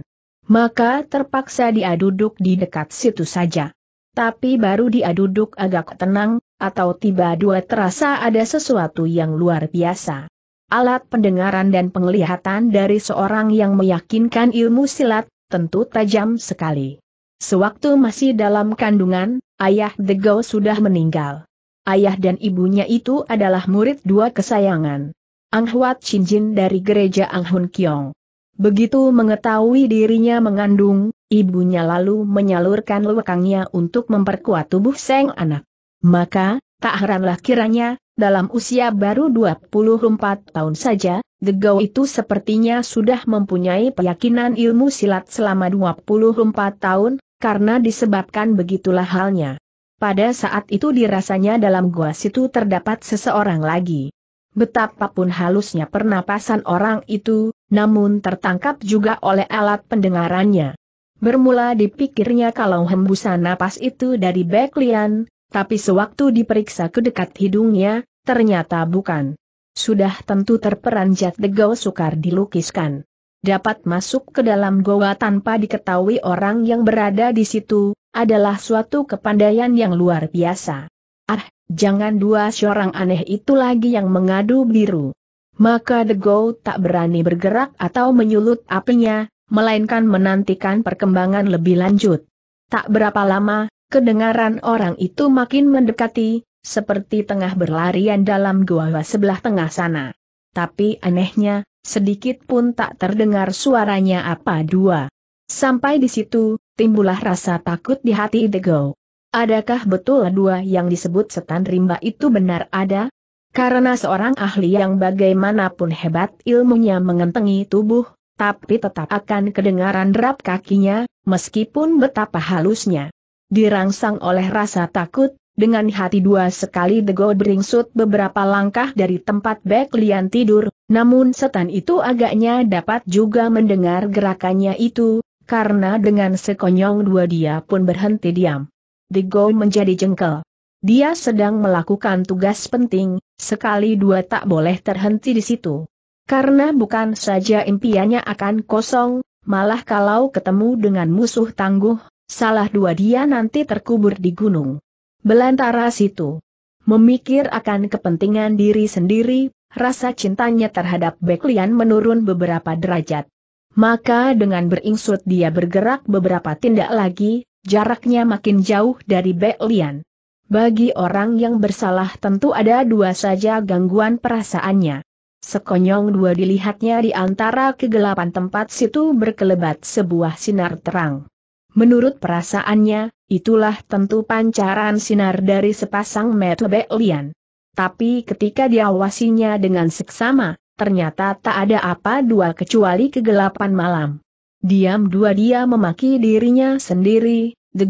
Maka terpaksa dia duduk di dekat situ saja. Tapi baru dia duduk agak tenang, atau tiba dua terasa ada sesuatu yang luar biasa. Alat pendengaran dan penglihatan dari seorang yang meyakinkan ilmu silat, tentu tajam sekali. Sewaktu masih dalam kandungan, ayah Degau sudah meninggal. Ayah dan ibunya itu adalah murid dua kesayangan. Anghuat Shinjin dari gereja Anghun Kyong. Begitu mengetahui dirinya mengandung, ibunya lalu menyalurkan lewekangnya untuk memperkuat tubuh sang anak. Maka, tak heranlah kiranya, dalam usia baru 24 tahun saja, Degau itu sepertinya sudah mempunyai keyakinan ilmu silat selama 24 tahun, karena disebabkan begitulah halnya. Pada saat itu dirasanya dalam gua situ terdapat seseorang lagi. Betapapun halusnya pernapasan orang itu, namun tertangkap juga oleh alat pendengarannya. Bermula dipikirnya kalau hembusan napas itu dari Beklian, tapi sewaktu diperiksa ke dekat hidungnya, ternyata bukan. Sudah tentu terperanjat Degau sukar dilukiskan dapat masuk ke dalam goa tanpa diketahui orang yang berada di situ, adalah suatu kepandaian yang luar biasa. Ah, jangan dua seorang aneh itu lagi yang mengadu biru. Maka The Go tak berani bergerak atau menyulut apinya, melainkan menantikan perkembangan lebih lanjut. Tak berapa lama, kedengaran orang itu makin mendekati, seperti tengah berlarian dalam goa sebelah tengah sana. Tapi anehnya, sedikit pun tak terdengar suaranya apa dua. Sampai di situ, timbullah rasa takut di hati Idego. Adakah betul dua yang disebut setan rimba itu benar ada? Karena seorang ahli yang bagaimanapun hebat ilmunya mengentengi tubuh, tapi tetap akan kedengaran derap kakinya, meskipun betapa halusnya. Dirangsang oleh rasa takut, dengan hati dua sekali Dego beringsut beberapa langkah dari tempat Bek tidur, namun setan itu agaknya dapat juga mendengar gerakannya itu, karena dengan sekonyong dua dia pun berhenti diam. Digo menjadi jengkel. Dia sedang melakukan tugas penting, sekali dua tak boleh terhenti di situ. Karena bukan saja impiannya akan kosong, malah kalau ketemu dengan musuh tangguh, salah dua dia nanti terkubur di gunung. Belantara situ. Memikir akan kepentingan diri sendiri, rasa cintanya terhadap Beklian menurun beberapa derajat. Maka dengan beringsut dia bergerak beberapa tindak lagi, jaraknya makin jauh dari Beklian. Bagi orang yang bersalah tentu ada dua saja gangguan perasaannya. Sekonyong dua dilihatnya di antara kegelapan tempat situ berkelebat sebuah sinar terang. Menurut perasaannya, itulah tentu pancaran sinar dari sepasang mata Beklian tapi ketika diawasinya dengan seksama, ternyata tak ada apa dua kecuali kegelapan malam. Diam dua dia memaki dirinya sendiri, The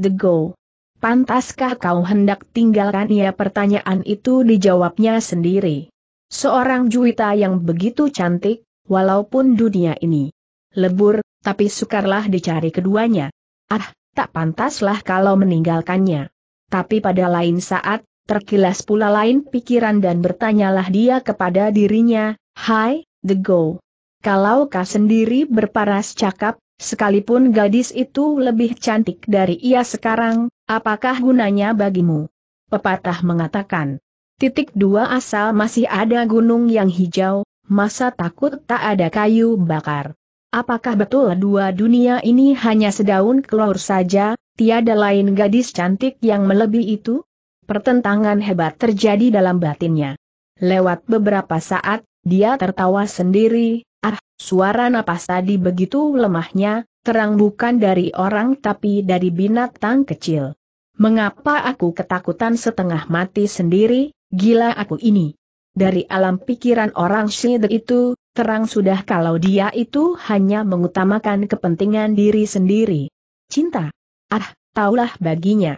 the go. Pantaskah kau hendak tinggalkan ia pertanyaan itu dijawabnya sendiri. Seorang juwita yang begitu cantik, walaupun dunia ini lebur, tapi sukarlah dicari keduanya. Ah, tak pantaslah kalau meninggalkannya. Tapi pada lain saat, Terkilas pula lain pikiran dan bertanyalah dia kepada dirinya, Hai, The Go. Kalau kau sendiri berparas cakap, sekalipun gadis itu lebih cantik dari ia sekarang, apakah gunanya bagimu? Pepatah mengatakan. Titik dua asal masih ada gunung yang hijau, masa takut tak ada kayu bakar. Apakah betul dua dunia ini hanya sedaun kelor saja, tiada lain gadis cantik yang melebihi itu? Pertentangan hebat terjadi dalam batinnya. Lewat beberapa saat, dia tertawa sendiri, ah, suara napas tadi begitu lemahnya, terang bukan dari orang tapi dari binatang kecil. Mengapa aku ketakutan setengah mati sendiri, gila aku ini? Dari alam pikiran orang Shide itu, terang sudah kalau dia itu hanya mengutamakan kepentingan diri sendiri. Cinta. Ah, taulah baginya.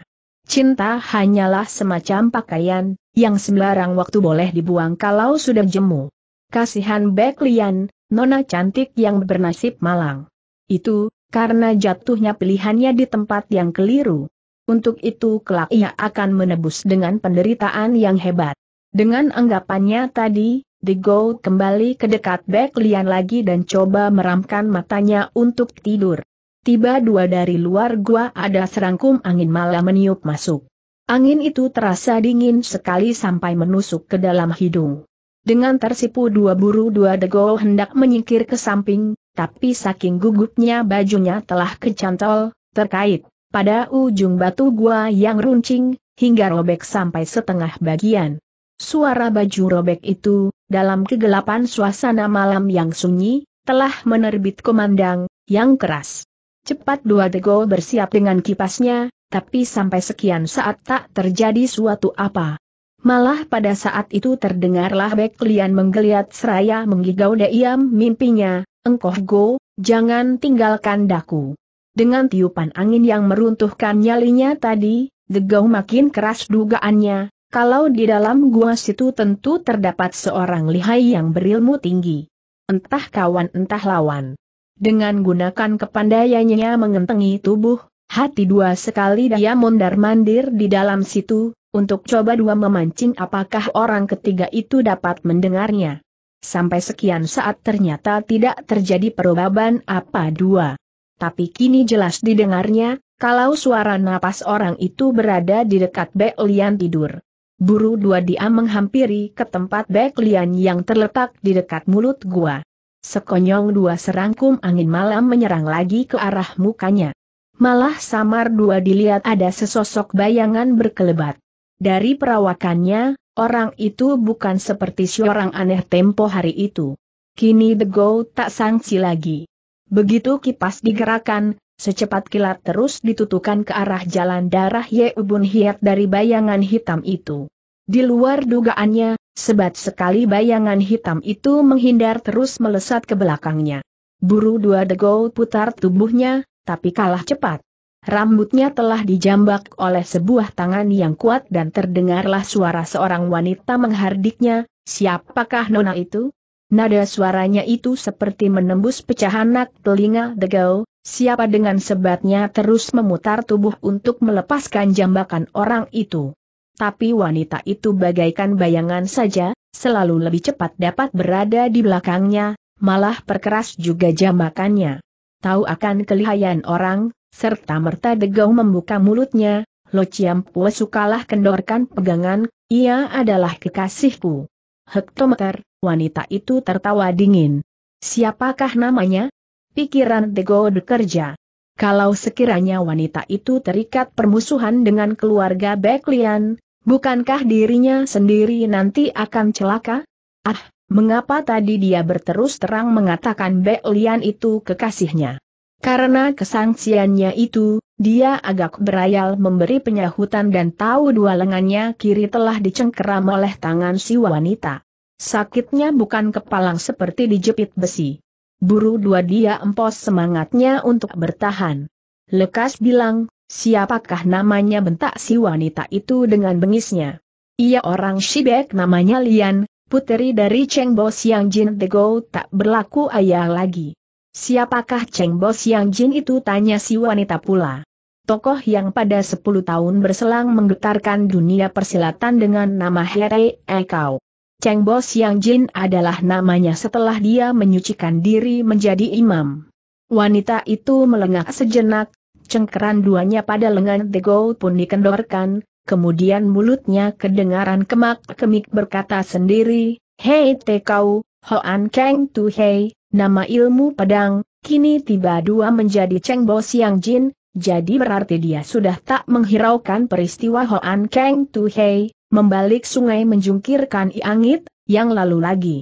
Cinta hanyalah semacam pakaian, yang sembarang waktu boleh dibuang kalau sudah jemu. Kasihan Lian, nona cantik yang bernasib malang. Itu, karena jatuhnya pilihannya di tempat yang keliru. Untuk itu kelak ia akan menebus dengan penderitaan yang hebat. Dengan anggapannya tadi, The Gold kembali ke dekat Lian lagi dan coba meramkan matanya untuk tidur. Tiba dua dari luar gua ada serangkum angin malah meniup masuk. Angin itu terasa dingin sekali sampai menusuk ke dalam hidung. Dengan tersipu dua buru dua degol hendak menyingkir ke samping, tapi saking gugupnya bajunya telah kecantol, terkait, pada ujung batu gua yang runcing, hingga robek sampai setengah bagian. Suara baju robek itu, dalam kegelapan suasana malam yang sunyi, telah menerbit komandang, yang keras. Cepat dua dego bersiap dengan kipasnya, tapi sampai sekian saat tak terjadi suatu apa. Malah pada saat itu terdengarlah Beklian menggeliat seraya menggigau diam mimpinya, engkoh go, jangan tinggalkan daku. Dengan tiupan angin yang meruntuhkan nyalinya tadi, Degau makin keras dugaannya, kalau di dalam gua situ tentu terdapat seorang lihai yang berilmu tinggi. Entah kawan entah lawan. Dengan gunakan kepandaiannya mengentengi tubuh, hati dua sekali dia mondar-mandir di dalam situ, untuk coba dua memancing apakah orang ketiga itu dapat mendengarnya. Sampai sekian saat ternyata tidak terjadi perubahan apa dua. Tapi kini jelas didengarnya, kalau suara napas orang itu berada di dekat Beklian tidur. Buru dua dia menghampiri ke tempat Beklian yang terletak di dekat mulut gua. Sekonyong dua serangkum angin malam menyerang lagi ke arah mukanya. Malah samar dua dilihat ada sesosok bayangan berkelebat. Dari perawakannya, orang itu bukan seperti seorang aneh tempo hari itu. Kini The Go tak sangsi lagi. Begitu kipas digerakkan, secepat kilat terus ditutukan ke arah jalan darah Yeubun Hiat dari bayangan hitam itu. Di luar dugaannya, Sebat sekali bayangan hitam itu menghindar terus melesat ke belakangnya. Buru dua degau putar tubuhnya, tapi kalah cepat. Rambutnya telah dijambak oleh sebuah tangan yang kuat dan terdengarlah suara seorang wanita menghardiknya, siapakah nona itu? Nada suaranya itu seperti menembus pecahan anak telinga degau, siapa dengan sebatnya terus memutar tubuh untuk melepaskan jambakan orang itu tapi wanita itu bagaikan bayangan saja, selalu lebih cepat dapat berada di belakangnya, malah perkeras juga jambakannya. Tahu akan kelihayan orang, serta merta degau membuka mulutnya, Lo Ciampue sukalah kendorkan pegangan, ia adalah kekasihku. Hektometer, wanita itu tertawa dingin. Siapakah namanya? Pikiran degau bekerja. Kalau sekiranya wanita itu terikat permusuhan dengan keluarga Beklian, Bukankah dirinya sendiri nanti akan celaka? Ah, mengapa tadi dia berterus terang mengatakan Bek Lian itu kekasihnya? Karena kesangsiannya itu, dia agak berayal memberi penyahutan dan tahu dua lengannya kiri telah dicengkeram oleh tangan si wanita. Sakitnya bukan kepalang seperti dijepit besi. Buru dua dia empos semangatnya untuk bertahan. Lekas bilang, Siapakah namanya bentak si wanita itu dengan bengisnya? Ia orang Shibek namanya Lian, puteri dari Cheng Bo Siang Jin The Go tak berlaku ayah lagi. Siapakah Cheng Bo Siang Jin itu tanya si wanita pula. Tokoh yang pada 10 tahun berselang menggetarkan dunia persilatan dengan nama Here Ekau. Cheng Bo Siang Jin adalah namanya setelah dia menyucikan diri menjadi imam. Wanita itu melengak sejenak, cengkeran duanya pada lengan Tego pun dikendorkan, kemudian mulutnya kedengaran kemak-kemik berkata sendiri, Hei Tekau, Hoan Keng Tu Hei, nama ilmu pedang, kini tiba dua menjadi Cheng Bo Siang Jin, jadi berarti dia sudah tak menghiraukan peristiwa Hoan Keng Tu Hei, membalik sungai menjungkirkan Iangit, yang lalu lagi.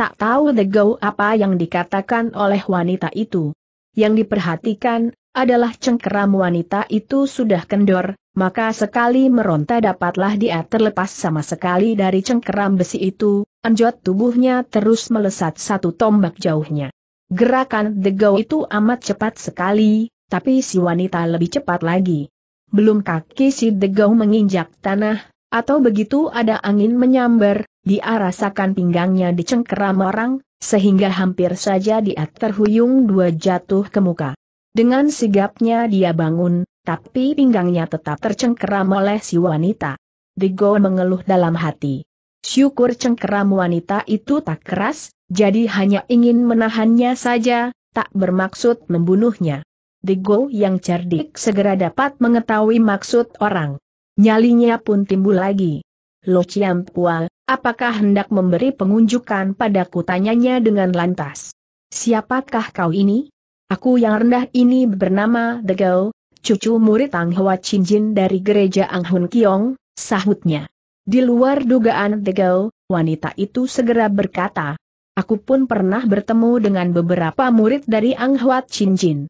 Tak tahu The Go apa yang dikatakan oleh wanita itu. Yang diperhatikan adalah cengkeram wanita itu sudah kendor, maka sekali meronta dapatlah dia terlepas sama sekali dari cengkeram besi itu, anjot tubuhnya terus melesat satu tombak jauhnya. Gerakan degau itu amat cepat sekali, tapi si wanita lebih cepat lagi. Belum kaki si degau menginjak tanah, atau begitu ada angin menyambar, dia rasakan pinggangnya dicengkeram orang, sehingga hampir saja dia terhuyung dua jatuh ke muka. Dengan sigapnya dia bangun, tapi pinggangnya tetap tercengkeram oleh si wanita. Digo mengeluh dalam hati. Syukur cengkeram wanita itu tak keras, jadi hanya ingin menahannya saja, tak bermaksud membunuhnya. Digo yang cerdik segera dapat mengetahui maksud orang. Nyalinya pun timbul lagi. Lo Ciampual, apakah hendak memberi pengunjukan padaku tanyanya dengan lantas. Siapakah kau ini? Aku yang rendah ini bernama The Girl, cucu murid Ang Hwa Chin Jin dari gereja Ang Hun Kiong, sahutnya. Di luar dugaan The Girl, wanita itu segera berkata, Aku pun pernah bertemu dengan beberapa murid dari Ang Hwa Chin Jin.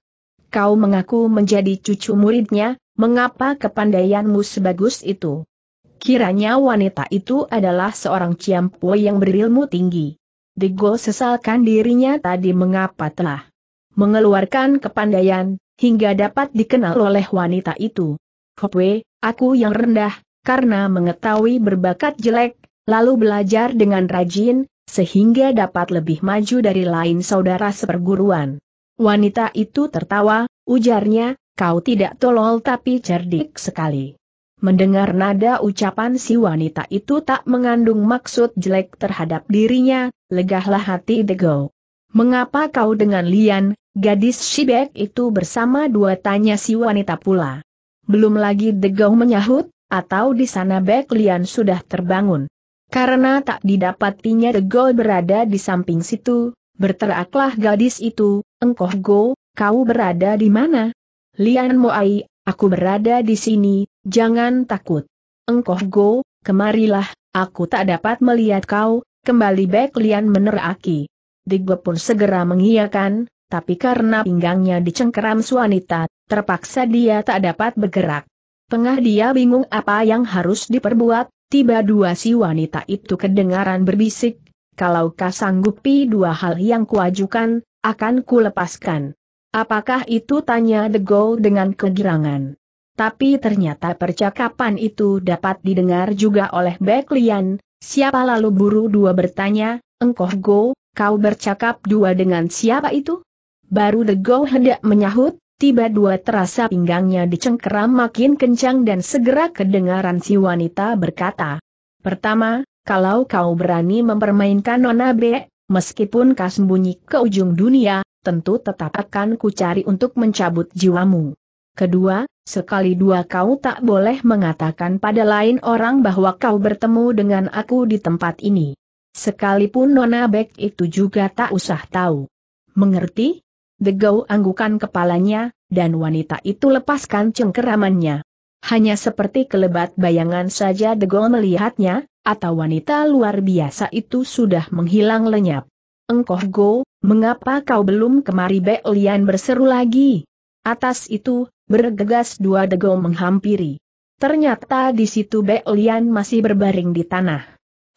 Kau mengaku menjadi cucu muridnya, mengapa kepandaianmu sebagus itu? Kiranya wanita itu adalah seorang ciampoi yang berilmu tinggi. Girl sesalkan dirinya tadi mengapa telah mengeluarkan kepandaian, hingga dapat dikenal oleh wanita itu. Hopwe, aku yang rendah, karena mengetahui berbakat jelek, lalu belajar dengan rajin, sehingga dapat lebih maju dari lain saudara seperguruan. Wanita itu tertawa, ujarnya, kau tidak tolol tapi cerdik sekali. Mendengar nada ucapan si wanita itu tak mengandung maksud jelek terhadap dirinya, legahlah hati degau. Mengapa kau dengan Lian, Gadis Shibek itu bersama dua tanya si wanita pula. Belum lagi Degong menyahut, atau di sana Bek Lian sudah terbangun. Karena tak didapatinya degau berada di samping situ, berteraklah gadis itu, engkoh go, kau berada di mana? Lian Moai, aku berada di sini, jangan takut. Engkoh go, kemarilah, aku tak dapat melihat kau, kembali Bek Lian meneraki. Digbe pun segera mengiyakan, tapi karena pinggangnya dicengkeram wanita, terpaksa dia tak dapat bergerak. Tengah dia bingung apa yang harus diperbuat, tiba dua si wanita itu kedengaran berbisik, kalau kau sanggupi dua hal yang kuajukan, akan kulepaskan. Apakah itu tanya The Go dengan kegirangan? Tapi ternyata percakapan itu dapat didengar juga oleh Beklian, siapa lalu buru dua bertanya, engkoh go, kau bercakap dua dengan siapa itu? Baru Legoh hendak menyahut, tiba dua terasa pinggangnya dicengkeram makin kencang dan segera kedengaran si wanita berkata. Pertama, kalau kau berani mempermainkan Nona B, meskipun kau sembunyi ke ujung dunia, tentu tetap akan kucari untuk mencabut jiwamu. Kedua, sekali dua kau tak boleh mengatakan pada lain orang bahwa kau bertemu dengan aku di tempat ini. Sekalipun Nona Bek itu juga tak usah tahu. Mengerti? Degau anggukan kepalanya, dan wanita itu lepaskan cengkeramannya. Hanya seperti kelebat bayangan saja Degau melihatnya, atau wanita luar biasa itu sudah menghilang lenyap. Engkoh Go, mengapa kau belum kemari Lian berseru lagi? Atas itu, bergegas dua Degau menghampiri. Ternyata di situ Lian masih berbaring di tanah.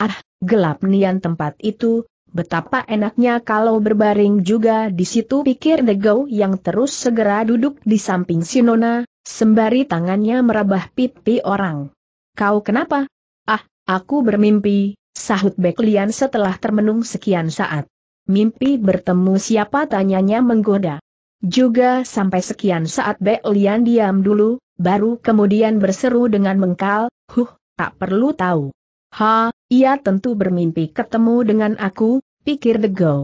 Ah, gelap nian tempat itu, Betapa enaknya kalau berbaring juga di situ pikir Degau yang terus segera duduk di samping Sinona, sembari tangannya merabah pipi orang. Kau kenapa? Ah, aku bermimpi, sahut Beklian setelah termenung sekian saat. Mimpi bertemu siapa tanyanya menggoda. Juga sampai sekian saat Beklian diam dulu, baru kemudian berseru dengan mengkal, huh, tak perlu tahu. Ha, ia tentu bermimpi ketemu dengan aku, pikir The Go.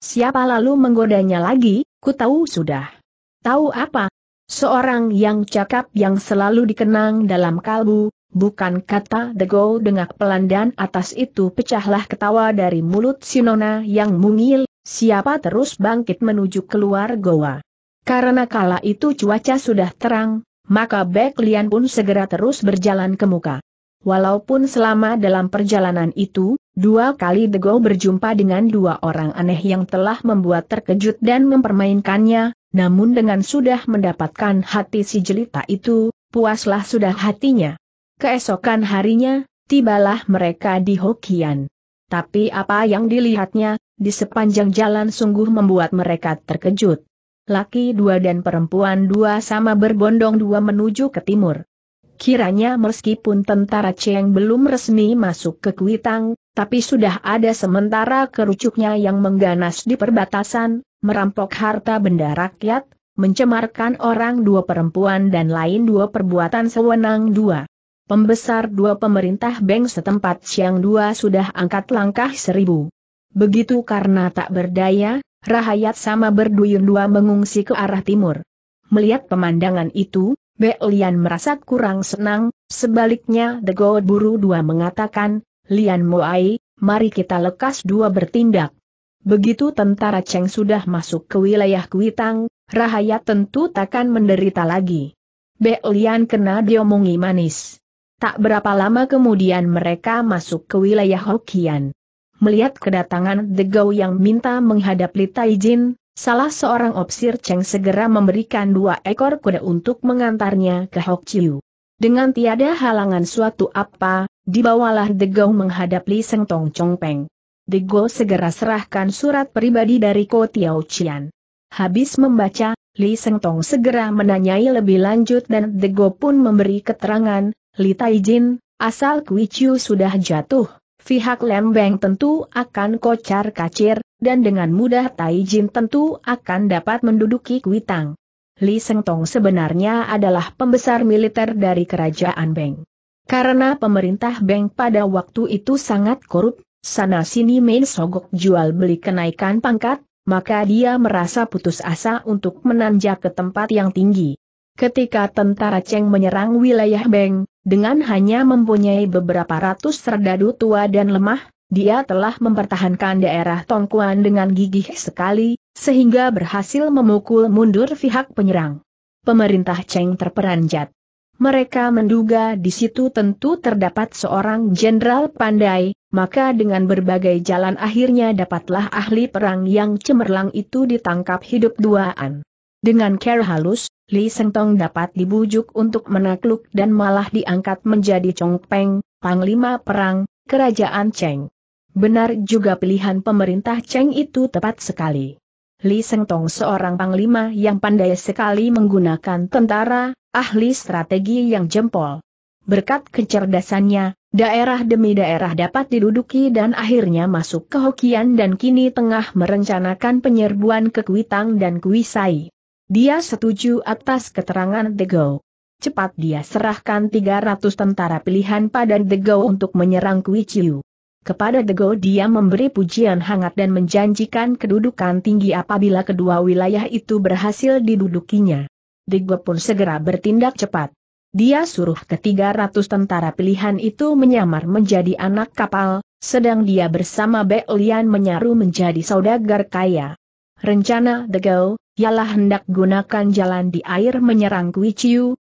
Siapa lalu menggodanya lagi, ku tahu sudah. Tahu apa? Seorang yang cakap yang selalu dikenang dalam kalbu, bukan kata The Go dengak pelan dan atas itu pecahlah ketawa dari mulut Sinona yang mungil, siapa terus bangkit menuju keluar goa. Karena kala itu cuaca sudah terang, maka Bek Lian pun segera terus berjalan ke muka. Walaupun selama dalam perjalanan itu, dua kali Dego berjumpa dengan dua orang aneh yang telah membuat terkejut dan mempermainkannya, namun dengan sudah mendapatkan hati si jelita itu, puaslah sudah hatinya. Keesokan harinya, tibalah mereka di Hokian. Tapi apa yang dilihatnya, di sepanjang jalan sungguh membuat mereka terkejut. Laki dua dan perempuan dua sama berbondong dua menuju ke timur. Kiranya meskipun tentara Cheng belum resmi masuk ke Kuitang, tapi sudah ada sementara kerucuknya yang mengganas di perbatasan, merampok harta benda rakyat, mencemarkan orang dua perempuan dan lain dua perbuatan sewenang dua. Pembesar dua pemerintah Beng setempat Siang dua sudah angkat langkah seribu. Begitu karena tak berdaya, Rahayat sama berduyun dua mengungsi ke arah timur. Melihat pemandangan itu, Bek Lian merasa kurang senang, sebaliknya The God Buru Dua mengatakan, Lian Moai, mari kita lekas dua bertindak. Begitu tentara Cheng sudah masuk ke wilayah Kuitang, Rahaya tentu takkan menderita lagi. Bek Lian kena diomongi manis. Tak berapa lama kemudian mereka masuk ke wilayah Hokian. Melihat kedatangan The yang minta menghadap Li Taijin, Salah seorang opsir Cheng segera memberikan dua ekor kuda untuk mengantarnya ke Hok Chiu. Dengan tiada halangan suatu apa, dibawalah Gong menghadap Li Seng Tong Chong Peng. Gong segera serahkan surat pribadi dari Ko Tiao Chian. Habis membaca, Li Seng Tong segera menanyai lebih lanjut dan Gong pun memberi keterangan, Li Jin, asal Kui Chiu sudah jatuh, pihak Lembeng tentu akan kocar kacir, dan dengan mudah Tai Jin tentu akan dapat menduduki Kuitang. Li Seng Tong sebenarnya adalah pembesar militer dari kerajaan Beng. Karena pemerintah Beng pada waktu itu sangat korup, sana-sini main sogok jual beli kenaikan pangkat, maka dia merasa putus asa untuk menanjak ke tempat yang tinggi. Ketika tentara Cheng menyerang wilayah Beng, dengan hanya mempunyai beberapa ratus serdadu tua dan lemah, dia telah mempertahankan daerah Tongkuan dengan gigih sekali, sehingga berhasil memukul mundur pihak penyerang. Pemerintah Cheng terperanjat. Mereka menduga di situ tentu terdapat seorang jenderal pandai, maka dengan berbagai jalan akhirnya dapatlah ahli perang yang cemerlang itu ditangkap hidup duaan. Dengan care halus, Li Sengtong dapat dibujuk untuk menakluk dan malah diangkat menjadi Chong Peng, Panglima Perang, Kerajaan Cheng. Benar juga pilihan pemerintah Cheng itu tepat sekali. Li Sengtong seorang panglima yang pandai sekali menggunakan tentara, ahli strategi yang jempol. Berkat kecerdasannya, daerah demi daerah dapat diduduki dan akhirnya masuk ke Hokian dan kini tengah merencanakan penyerbuan ke Kuitang dan Kuisai. Dia setuju atas keterangan The Go. Cepat dia serahkan 300 tentara pilihan pada The Go untuk menyerang Kui Chiu. Kepada Go dia memberi pujian hangat dan menjanjikan kedudukan tinggi apabila kedua wilayah itu berhasil didudukinya. Go pun segera bertindak cepat. Dia suruh ketiga ratus tentara pilihan itu menyamar menjadi anak kapal, sedang dia bersama Bek Lian menyaru menjadi saudagar kaya. Rencana The Go ialah hendak gunakan jalan di air menyerang Kui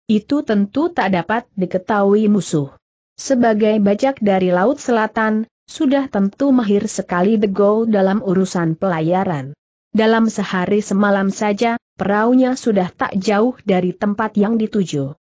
itu tentu tak dapat diketahui musuh. Sebagai bajak dari Laut Selatan, sudah tentu mahir sekali Dego dalam urusan pelayaran. Dalam sehari semalam saja, peraunya sudah tak jauh dari tempat yang dituju.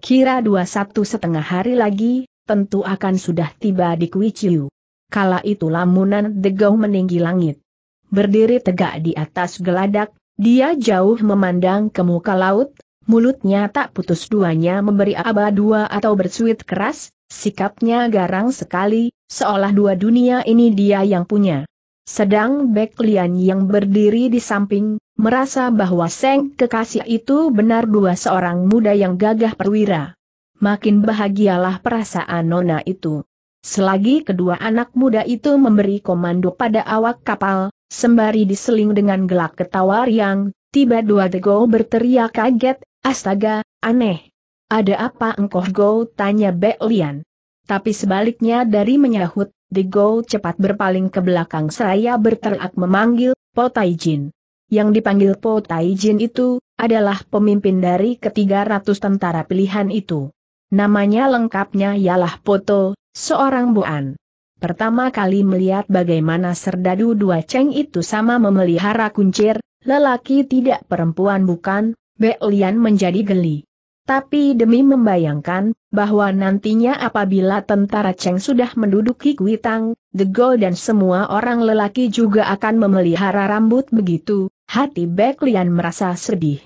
Kira dua satu setengah hari lagi, tentu akan sudah tiba di Kui Chiu. Kala itu lamunan Degau meninggi langit. Berdiri tegak di atas geladak, dia jauh memandang ke muka laut, mulutnya tak putus duanya memberi aba dua atau bersuit keras, sikapnya garang sekali, seolah dua dunia ini dia yang punya. Sedang Bek yang berdiri di samping, merasa bahwa Seng kekasih itu benar dua seorang muda yang gagah perwira. Makin bahagialah perasaan Nona itu. Selagi kedua anak muda itu memberi komando pada awak kapal, Sembari diseling dengan gelak ketawa riang, tiba dua Tego berteriak kaget, astaga, aneh. Ada apa engkau Go? tanya Bek Lian. Tapi sebaliknya dari menyahut, The Go cepat berpaling ke belakang saya berteriak memanggil, Po Taijin. Yang dipanggil Po Taijin itu, adalah pemimpin dari ketiga ratus tentara pilihan itu. Namanya lengkapnya ialah Poto, seorang Buan. Pertama kali melihat bagaimana serdadu dua ceng itu sama memelihara kuncir, lelaki tidak perempuan bukan, Belian menjadi geli. Tapi demi membayangkan, bahwa nantinya apabila tentara Cheng sudah menduduki Kuitang, The Gold dan semua orang lelaki juga akan memelihara rambut begitu, hati Beklian merasa sedih.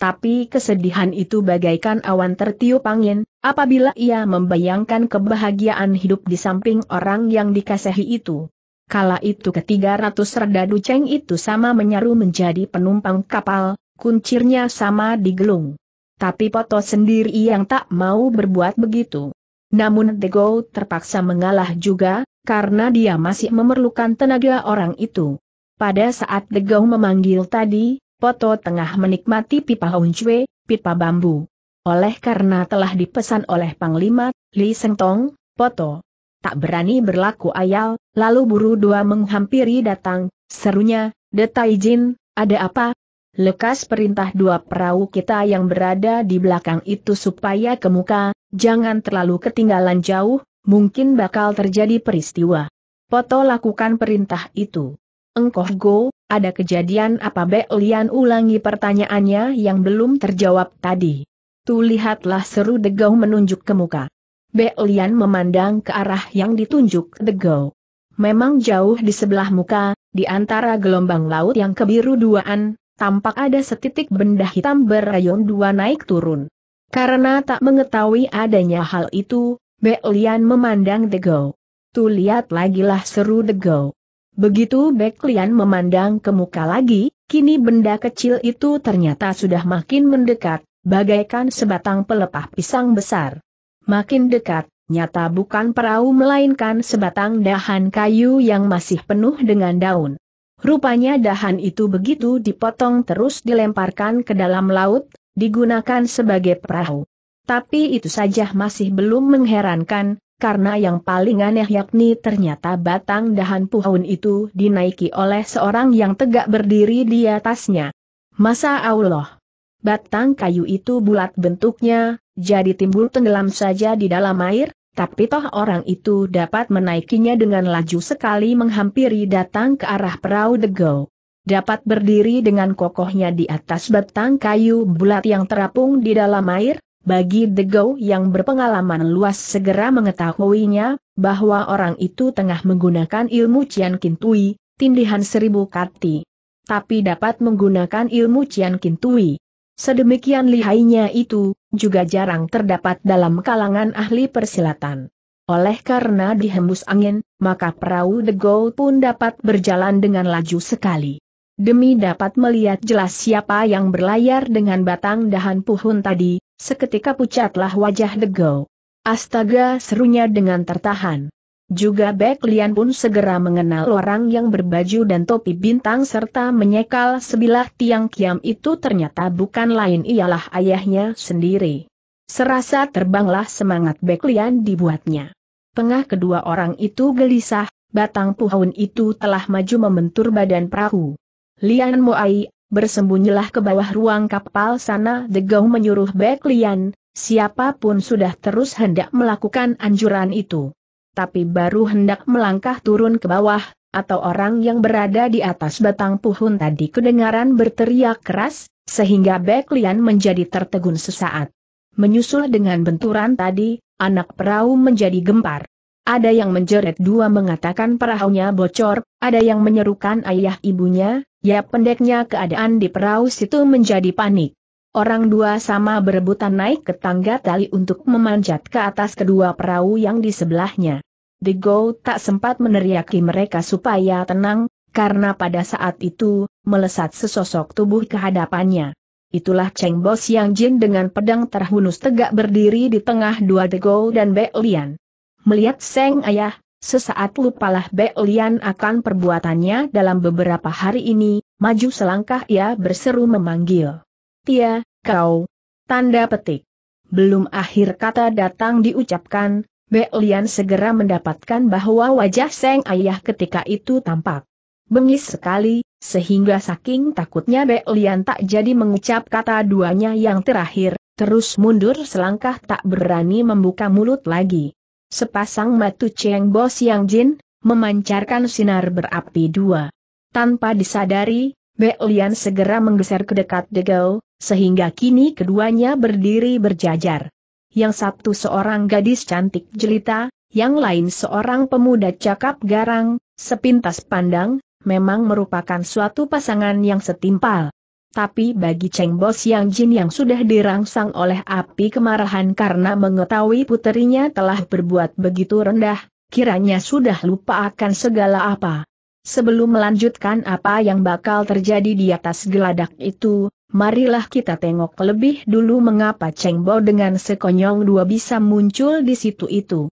Tapi kesedihan itu bagaikan awan tertiup angin, apabila ia membayangkan kebahagiaan hidup di samping orang yang dikasihi itu. Kala itu ketiga ratus redadu ceng itu sama menyaru menjadi penumpang kapal, kuncirnya sama digelung. Tapi Poto sendiri yang tak mau berbuat begitu. Namun Dego terpaksa mengalah juga, karena dia masih memerlukan tenaga orang itu. Pada saat Degau memanggil tadi, Poto tengah menikmati pipa Hongcue, pipa bambu. Oleh karena telah dipesan oleh Panglima, Li Sengtong, Poto. Tak berani berlaku ayal, lalu buru dua menghampiri datang, serunya, Detai Jin, ada apa? Lekas perintah dua perahu kita yang berada di belakang itu supaya ke muka, jangan terlalu ketinggalan jauh, mungkin bakal terjadi peristiwa. Poto lakukan perintah itu. Engkoh Go, ada kejadian apa Be Lian ulangi pertanyaannya yang belum terjawab tadi. Tu lihatlah seru Degau menunjuk ke muka. Be Lian memandang ke arah yang ditunjuk Degau. Memang jauh di sebelah muka, di antara gelombang laut yang kebiru duaan, tampak ada setitik benda hitam berayun dua naik turun. Karena tak mengetahui adanya hal itu, Be Lian memandang Degau. Tu lihat lah seru Degau. Begitu Beklian memandang ke muka lagi, kini benda kecil itu ternyata sudah makin mendekat, bagaikan sebatang pelepah pisang besar. Makin dekat, nyata bukan perahu melainkan sebatang dahan kayu yang masih penuh dengan daun. Rupanya dahan itu begitu dipotong terus dilemparkan ke dalam laut, digunakan sebagai perahu. Tapi itu saja masih belum mengherankan, karena yang paling aneh yakni ternyata batang dahan pohon itu dinaiki oleh seorang yang tegak berdiri di atasnya. Masa Allah. Batang kayu itu bulat bentuknya, jadi timbul tenggelam saja di dalam air, tapi toh orang itu dapat menaikinya dengan laju sekali menghampiri datang ke arah perahu Degau dapat berdiri dengan kokohnya di atas batang kayu bulat yang terapung di dalam air, bagi Degau yang berpengalaman luas segera mengetahuinya, bahwa orang itu tengah menggunakan ilmu Cian Kintui, tindihan seribu kati. Tapi dapat menggunakan ilmu Cian Kintui. Sedemikian lihainya itu, juga jarang terdapat dalam kalangan ahli persilatan. Oleh karena dihembus angin, maka perahu Degau pun dapat berjalan dengan laju sekali demi dapat melihat jelas siapa yang berlayar dengan batang dahan puhun tadi, Seketika pucatlah wajah The Go. Astaga serunya dengan tertahan. Juga Bek Lian pun segera mengenal orang yang berbaju dan topi bintang serta menyekal sebilah tiang kiam itu ternyata bukan lain ialah ayahnya sendiri. Serasa terbanglah semangat Bek Lian dibuatnya. Tengah kedua orang itu gelisah, batang pohon itu telah maju membentur badan perahu. Lian Moai, bersembunyilah ke bawah ruang kapal sana Degau menyuruh Lian, siapapun sudah terus hendak melakukan anjuran itu. Tapi baru hendak melangkah turun ke bawah, atau orang yang berada di atas batang puhun tadi kedengaran berteriak keras, sehingga Lian menjadi tertegun sesaat. Menyusul dengan benturan tadi, anak perahu menjadi gempar. Ada yang menjeret dua mengatakan perahunya bocor, ada yang menyerukan ayah ibunya, Ya pendeknya keadaan di perahu situ menjadi panik. Orang dua sama berebutan naik ke tangga tali untuk memanjat ke atas kedua perahu yang di sebelahnya. The Go tak sempat meneriaki mereka supaya tenang, karena pada saat itu, melesat sesosok tubuh kehadapannya. Itulah Cheng Bos yang Jin dengan pedang terhunus tegak berdiri di tengah dua Degou dan Be Lian. Melihat Seng Ayah, Sesaat lupalah Belian akan perbuatannya dalam beberapa hari ini, maju selangkah ia berseru memanggil. Tia, kau. Tanda petik. Belum akhir kata datang diucapkan, Belian segera mendapatkan bahwa wajah Seng Ayah ketika itu tampak bengis sekali, sehingga saking takutnya Belian tak jadi mengucap kata duanya yang terakhir, terus mundur selangkah tak berani membuka mulut lagi. Sepasang matu Cheng Bo Siang Jin, memancarkan sinar berapi dua. Tanpa disadari, Be Lian segera menggeser ke dekat Degau, sehingga kini keduanya berdiri berjajar. Yang satu seorang gadis cantik jelita, yang lain seorang pemuda cakap garang, sepintas pandang, memang merupakan suatu pasangan yang setimpal. Tapi bagi Cheng Bo Siang Jin yang sudah dirangsang oleh api kemarahan karena mengetahui puterinya telah berbuat begitu rendah, kiranya sudah lupa akan segala apa. Sebelum melanjutkan apa yang bakal terjadi di atas geladak itu, marilah kita tengok lebih dulu mengapa Cheng Bo dengan sekonyong dua bisa muncul di situ itu.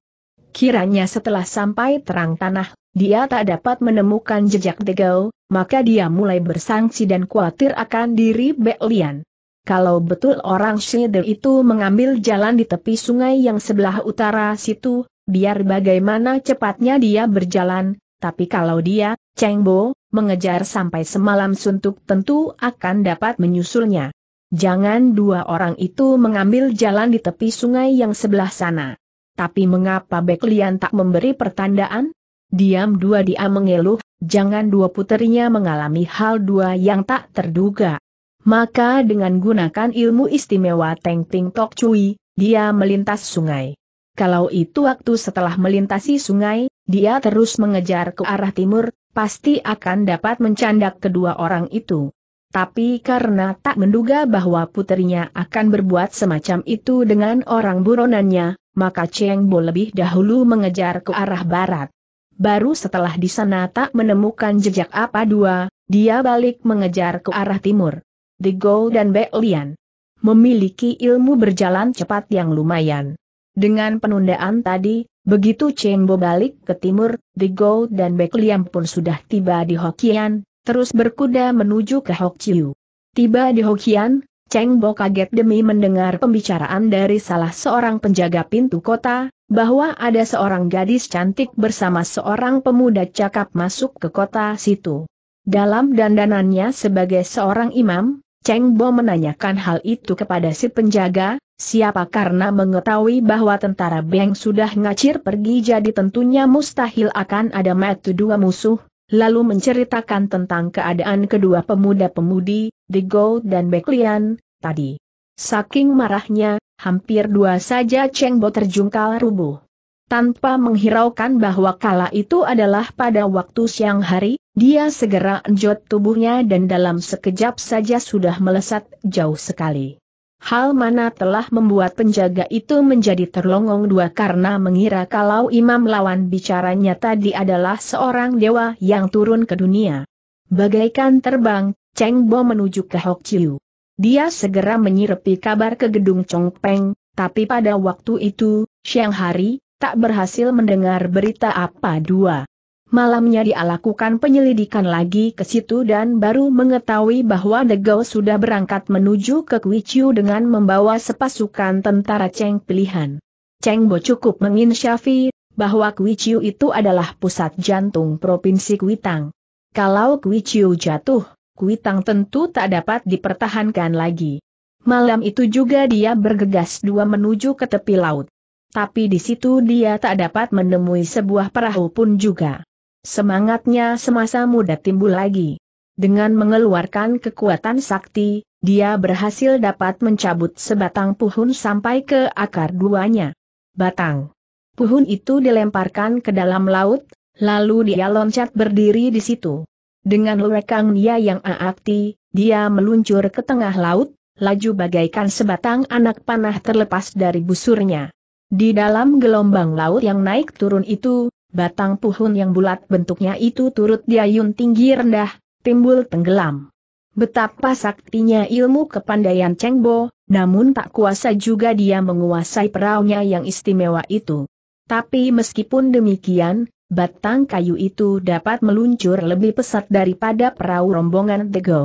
Kiranya setelah sampai terang tanah, dia tak dapat menemukan jejak Degau, maka dia mulai bersangsi dan khawatir akan diri Beklian. Kalau betul orang Shide itu mengambil jalan di tepi sungai yang sebelah utara situ, biar bagaimana cepatnya dia berjalan, tapi kalau dia, Cheng Bo, mengejar sampai semalam suntuk tentu akan dapat menyusulnya. Jangan dua orang itu mengambil jalan di tepi sungai yang sebelah sana. Tapi mengapa Beklian tak memberi pertandaan? Diam dua dia mengeluh, jangan dua puterinya mengalami hal dua yang tak terduga. Maka dengan gunakan ilmu istimewa Teng Ting Tok Cui, dia melintas sungai. Kalau itu waktu setelah melintasi sungai, dia terus mengejar ke arah timur, pasti akan dapat mencandak kedua orang itu. Tapi karena tak menduga bahwa puterinya akan berbuat semacam itu dengan orang buronannya, maka Cheng Bo lebih dahulu mengejar ke arah barat. Baru setelah di sana tak menemukan jejak apa dua, dia balik mengejar ke arah timur. The Go dan Be Lian memiliki ilmu berjalan cepat yang lumayan. Dengan penundaan tadi, begitu Cheng Bo balik ke timur, The Go dan Be Lian pun sudah tiba di Hokian, terus berkuda menuju ke Hokkien. Tiba di Hokian, Cheng Bo kaget demi mendengar pembicaraan dari salah seorang penjaga pintu kota, bahwa ada seorang gadis cantik bersama seorang pemuda cakap masuk ke kota situ. Dalam dandanannya sebagai seorang imam, Cheng Bo menanyakan hal itu kepada si penjaga, siapa karena mengetahui bahwa tentara Beng sudah ngacir pergi jadi tentunya mustahil akan ada metu dua musuh, lalu menceritakan tentang keadaan kedua pemuda-pemudi, Gold dan Beklian, tadi. Saking marahnya, hampir dua saja Cheng Bo terjungkal rubuh. Tanpa menghiraukan bahwa kala itu adalah pada waktu siang hari, dia segera enjot tubuhnya dan dalam sekejap saja sudah melesat jauh sekali hal mana telah membuat penjaga itu menjadi terlongong dua karena mengira kalau imam lawan bicaranya tadi adalah seorang dewa yang turun ke dunia. Bagaikan terbang, Cheng Bo menuju ke Hok Chiu. Dia segera menyirepi kabar ke gedung Chong Peng, tapi pada waktu itu, Siang hari, tak berhasil mendengar berita apa dua. Malamnya dia lakukan penyelidikan lagi ke situ dan baru mengetahui bahwa Degau sudah berangkat menuju ke Kuiciu dengan membawa sepasukan tentara Cheng pilihan. Cheng Bo cukup menginsyafi bahwa Kuiciu itu adalah pusat jantung Provinsi Kuitang. Kalau Kuiciu jatuh, Kuitang tentu tak dapat dipertahankan lagi. Malam itu juga dia bergegas dua menuju ke tepi laut. Tapi di situ dia tak dapat menemui sebuah perahu pun juga. Semangatnya semasa muda timbul lagi. Dengan mengeluarkan kekuatan sakti, dia berhasil dapat mencabut sebatang puhun sampai ke akar duanya. Batang puhun itu dilemparkan ke dalam laut, lalu dia loncat berdiri di situ. Dengan lekang dia yang aakti, dia meluncur ke tengah laut, laju bagaikan sebatang anak panah terlepas dari busurnya. Di dalam gelombang laut yang naik turun itu, batang puhun yang bulat bentuknya itu turut diayun tinggi rendah, timbul tenggelam. Betapa saktinya ilmu kepandaian Cheng Bo, namun tak kuasa juga dia menguasai peraunya yang istimewa itu. Tapi meskipun demikian, batang kayu itu dapat meluncur lebih pesat daripada perahu rombongan The Go.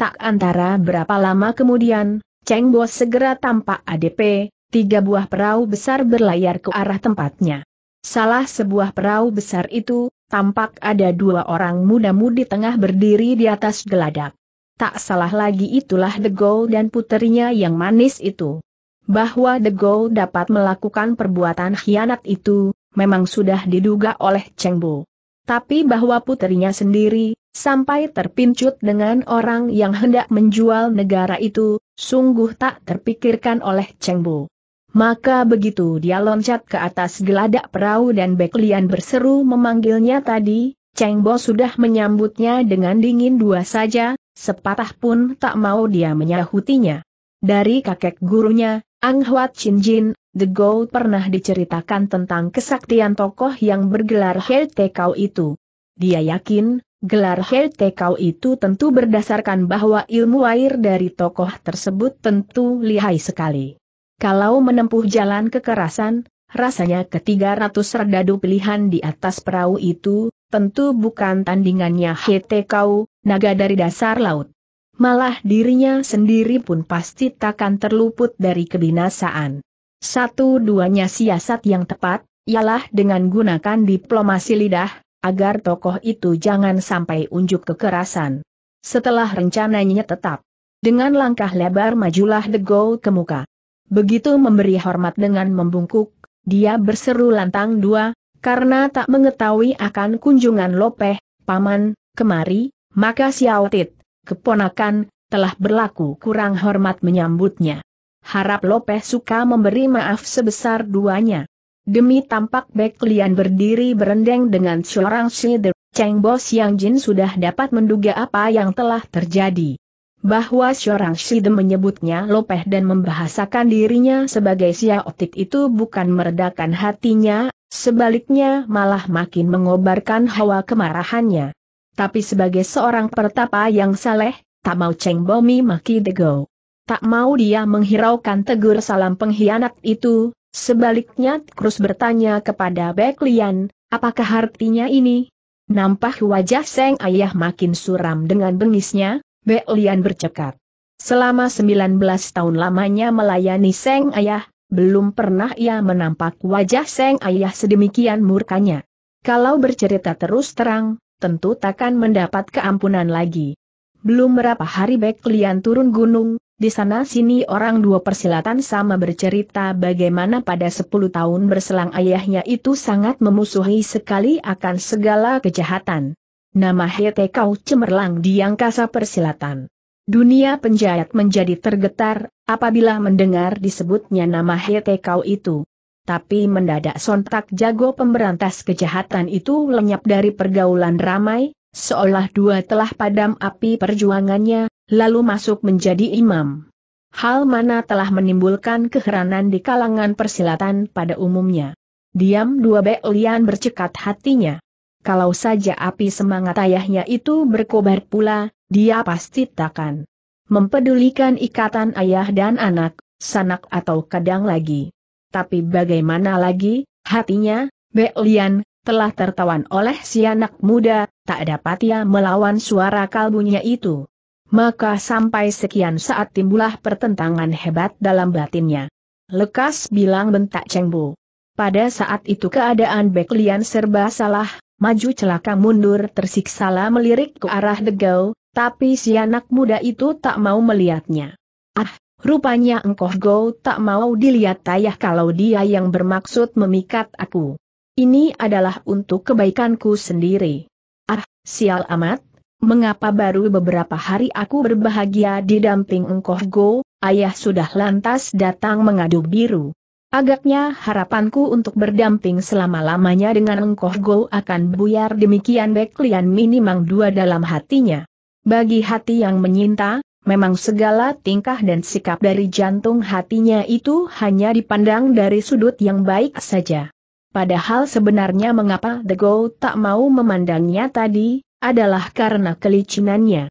Tak antara berapa lama kemudian, Cheng Bo segera tampak ADP, tiga buah perahu besar berlayar ke arah tempatnya. Salah sebuah perahu besar itu, tampak ada dua orang muda-mudi tengah berdiri di atas geladak. Tak salah lagi itulah Degol dan puterinya yang manis itu. Bahwa Degol dapat melakukan perbuatan hianat itu, memang sudah diduga oleh Cheng Bo. Tapi bahwa puterinya sendiri, sampai terpincut dengan orang yang hendak menjual negara itu, sungguh tak terpikirkan oleh Cheng Bo. Maka begitu dia loncat ke atas geladak perahu dan Beklian berseru memanggilnya tadi, Cheng Bo sudah menyambutnya dengan dingin dua saja, sepatah pun tak mau dia menyahutinya. Dari kakek gurunya, Ang Huat Chin Jin, The Gold pernah diceritakan tentang kesaktian tokoh yang bergelar Te Tekau itu. Dia yakin, gelar Te Tekau itu tentu berdasarkan bahwa ilmu air dari tokoh tersebut tentu lihai sekali. Kalau menempuh jalan kekerasan, rasanya ketiga ratus serdadu pilihan di atas perahu itu, tentu bukan tandingannya Kau, naga dari dasar laut. Malah dirinya sendiri pun pasti takkan terluput dari kebinasaan. Satu duanya siasat yang tepat, ialah dengan gunakan diplomasi lidah, agar tokoh itu jangan sampai unjuk kekerasan. Setelah rencananya tetap, dengan langkah lebar majulah The Go ke muka begitu memberi hormat dengan membungkuk, dia berseru lantang dua, karena tak mengetahui akan kunjungan Lopeh, Paman, kemari, maka Xiao Tit, keponakan, telah berlaku kurang hormat menyambutnya. Harap Lopeh suka memberi maaf sebesar duanya. Demi tampak baik Lian berdiri berendeng dengan seorang Shider, Cheng bos Yang Jin sudah dapat menduga apa yang telah terjadi. Bahwa seorang Shide menyebutnya Lopeh dan membahasakan dirinya sebagai Siaotik itu bukan meredakan hatinya, sebaliknya malah makin mengobarkan hawa kemarahannya. Tapi sebagai seorang pertapa yang saleh, tak mau Cheng Bomi maki Dego. Tak mau dia menghiraukan tegur salam pengkhianat itu, sebaliknya terus bertanya kepada Beklian, apakah artinya ini? Nampak wajah Seng Ayah makin suram dengan bengisnya, Belian bercekat. Selama 19 tahun lamanya melayani Seng Ayah, belum pernah ia menampak wajah Seng Ayah sedemikian murkanya. Kalau bercerita terus terang, tentu takkan mendapat keampunan lagi. Belum berapa hari Beklian turun gunung, di sana sini orang dua persilatan sama bercerita bagaimana pada 10 tahun berselang ayahnya itu sangat memusuhi sekali akan segala kejahatan. Nama Hete Kau cemerlang di angkasa persilatan. Dunia penjahat menjadi tergetar, apabila mendengar disebutnya nama Hete Kau itu. Tapi mendadak sontak jago pemberantas kejahatan itu lenyap dari pergaulan ramai, seolah dua telah padam api perjuangannya, lalu masuk menjadi imam. Hal mana telah menimbulkan keheranan di kalangan persilatan pada umumnya. Diam dua belian Lian bercekat hatinya kalau saja api semangat ayahnya itu berkobar pula, dia pasti takkan mempedulikan ikatan ayah dan anak, sanak atau kadang lagi. Tapi bagaimana lagi, hatinya, Lian, telah tertawan oleh si anak muda, tak dapat ia melawan suara kalbunya itu. Maka sampai sekian saat timbulah pertentangan hebat dalam batinnya. Lekas bilang bentak Cheng Bu. Pada saat itu keadaan Beklian serba salah, maju celaka mundur tersiksalah melirik ke arah Degau, tapi si anak muda itu tak mau melihatnya. Ah, rupanya engkau go tak mau dilihat ayah kalau dia yang bermaksud memikat aku. Ini adalah untuk kebaikanku sendiri. Ah, sial amat, mengapa baru beberapa hari aku berbahagia di damping engkau go, ayah sudah lantas datang mengadu biru. Agaknya harapanku untuk berdamping selama-lamanya dengan Engkoh Go akan buyar demikian Beklian Minimang dua dalam hatinya. Bagi hati yang menyinta, memang segala tingkah dan sikap dari jantung hatinya itu hanya dipandang dari sudut yang baik saja. Padahal sebenarnya mengapa The Go tak mau memandangnya tadi, adalah karena kelicinannya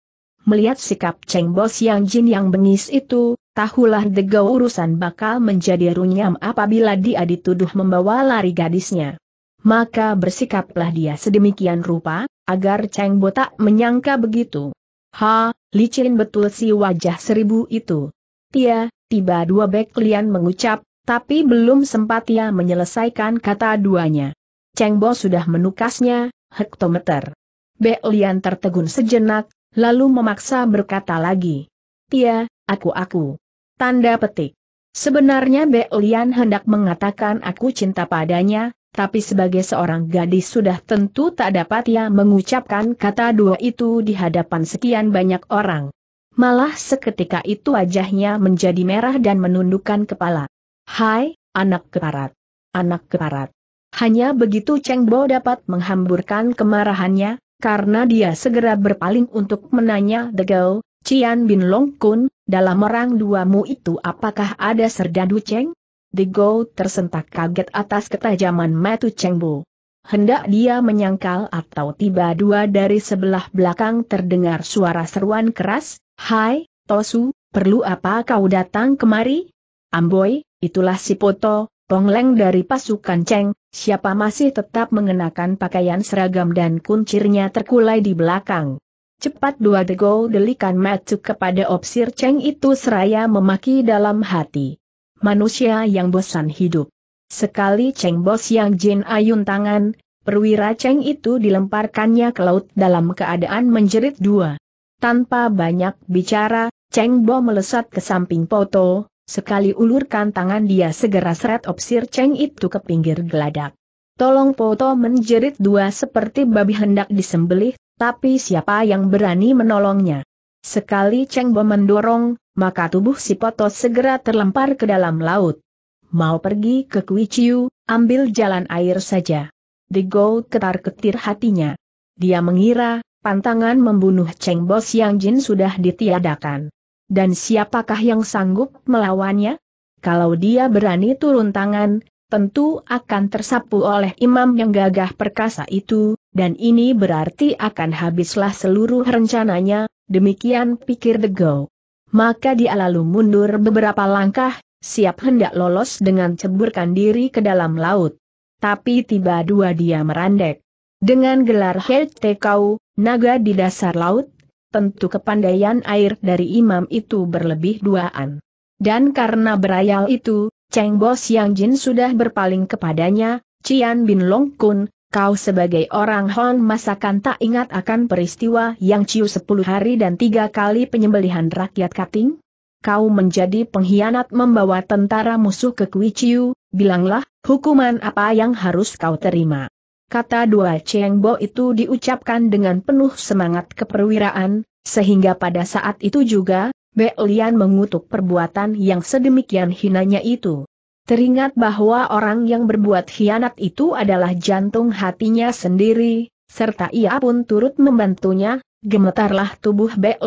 melihat sikap Cheng Bos yang jin yang bengis itu, tahulah degau urusan bakal menjadi runyam apabila dia dituduh membawa lari gadisnya. Maka bersikaplah dia sedemikian rupa, agar Cheng Bo tak menyangka begitu. Ha, licin betul si wajah seribu itu. Tia, tiba dua bek lian mengucap, tapi belum sempat ia menyelesaikan kata duanya. Cheng Bo sudah menukasnya, hektometer. Bek Lian tertegun sejenak, lalu memaksa berkata lagi. Tia, aku-aku. Tanda petik. Sebenarnya Lian hendak mengatakan aku cinta padanya, tapi sebagai seorang gadis sudah tentu tak dapat ia mengucapkan kata dua itu di hadapan sekian banyak orang. Malah seketika itu wajahnya menjadi merah dan menundukkan kepala. Hai, anak keparat. Anak keparat. Hanya begitu Cheng Bo dapat menghamburkan kemarahannya, karena dia segera berpaling untuk menanya Degau, Cian Bin Long Kun, dalam orang duamu itu apakah ada serdadu Cheng? Degau tersentak kaget atas ketajaman matu Cheng Bo. Hendak dia menyangkal atau tiba dua dari sebelah belakang terdengar suara seruan keras, Hai, Tosu, perlu apa kau datang kemari? Amboy, itulah si Poto, Pongleng dari pasukan Cheng, Siapa masih tetap mengenakan pakaian seragam dan kuncirnya terkulai di belakang. Cepat dua dego delikan matu kepada opsir Cheng itu seraya memaki dalam hati. Manusia yang bosan hidup. Sekali Cheng Bos yang Jin Ayun tangan, perwira Cheng itu dilemparkannya ke laut dalam keadaan menjerit dua. Tanpa banyak bicara, Cheng Bo melesat ke samping Poto, Sekali ulurkan tangan dia segera seret opsir Cheng itu ke pinggir geladak. Tolong Poto menjerit dua seperti babi hendak disembelih, tapi siapa yang berani menolongnya? Sekali Cheng Bo mendorong, maka tubuh si Poto segera terlempar ke dalam laut. Mau pergi ke Kui ambil jalan air saja. Dego ketar-ketir hatinya. Dia mengira, pantangan membunuh Cheng Bo Yang Jin sudah ditiadakan dan siapakah yang sanggup melawannya? Kalau dia berani turun tangan, tentu akan tersapu oleh imam yang gagah perkasa itu, dan ini berarti akan habislah seluruh rencananya, demikian pikir The Go. Maka dia lalu mundur beberapa langkah, siap hendak lolos dengan ceburkan diri ke dalam laut. Tapi tiba dua dia merandek. Dengan gelar TKO, naga di dasar laut, tentu kepandaian air dari imam itu berlebih duaan. Dan karena berayal itu, Cheng Bo Yang Jin sudah berpaling kepadanya, Cian Bin Long Kun, kau sebagai orang Hon masakan tak ingat akan peristiwa yang ciu sepuluh hari dan tiga kali penyembelihan rakyat Kating? Kau menjadi pengkhianat membawa tentara musuh ke Kui Ciu, bilanglah, hukuman apa yang harus kau terima. Kata dua Cheng Bo itu diucapkan dengan penuh semangat keperwiraan, sehingga pada saat itu juga, Be mengutuk perbuatan yang sedemikian hinanya itu. Teringat bahwa orang yang berbuat hianat itu adalah jantung hatinya sendiri, serta ia pun turut membantunya, gemetarlah tubuh Be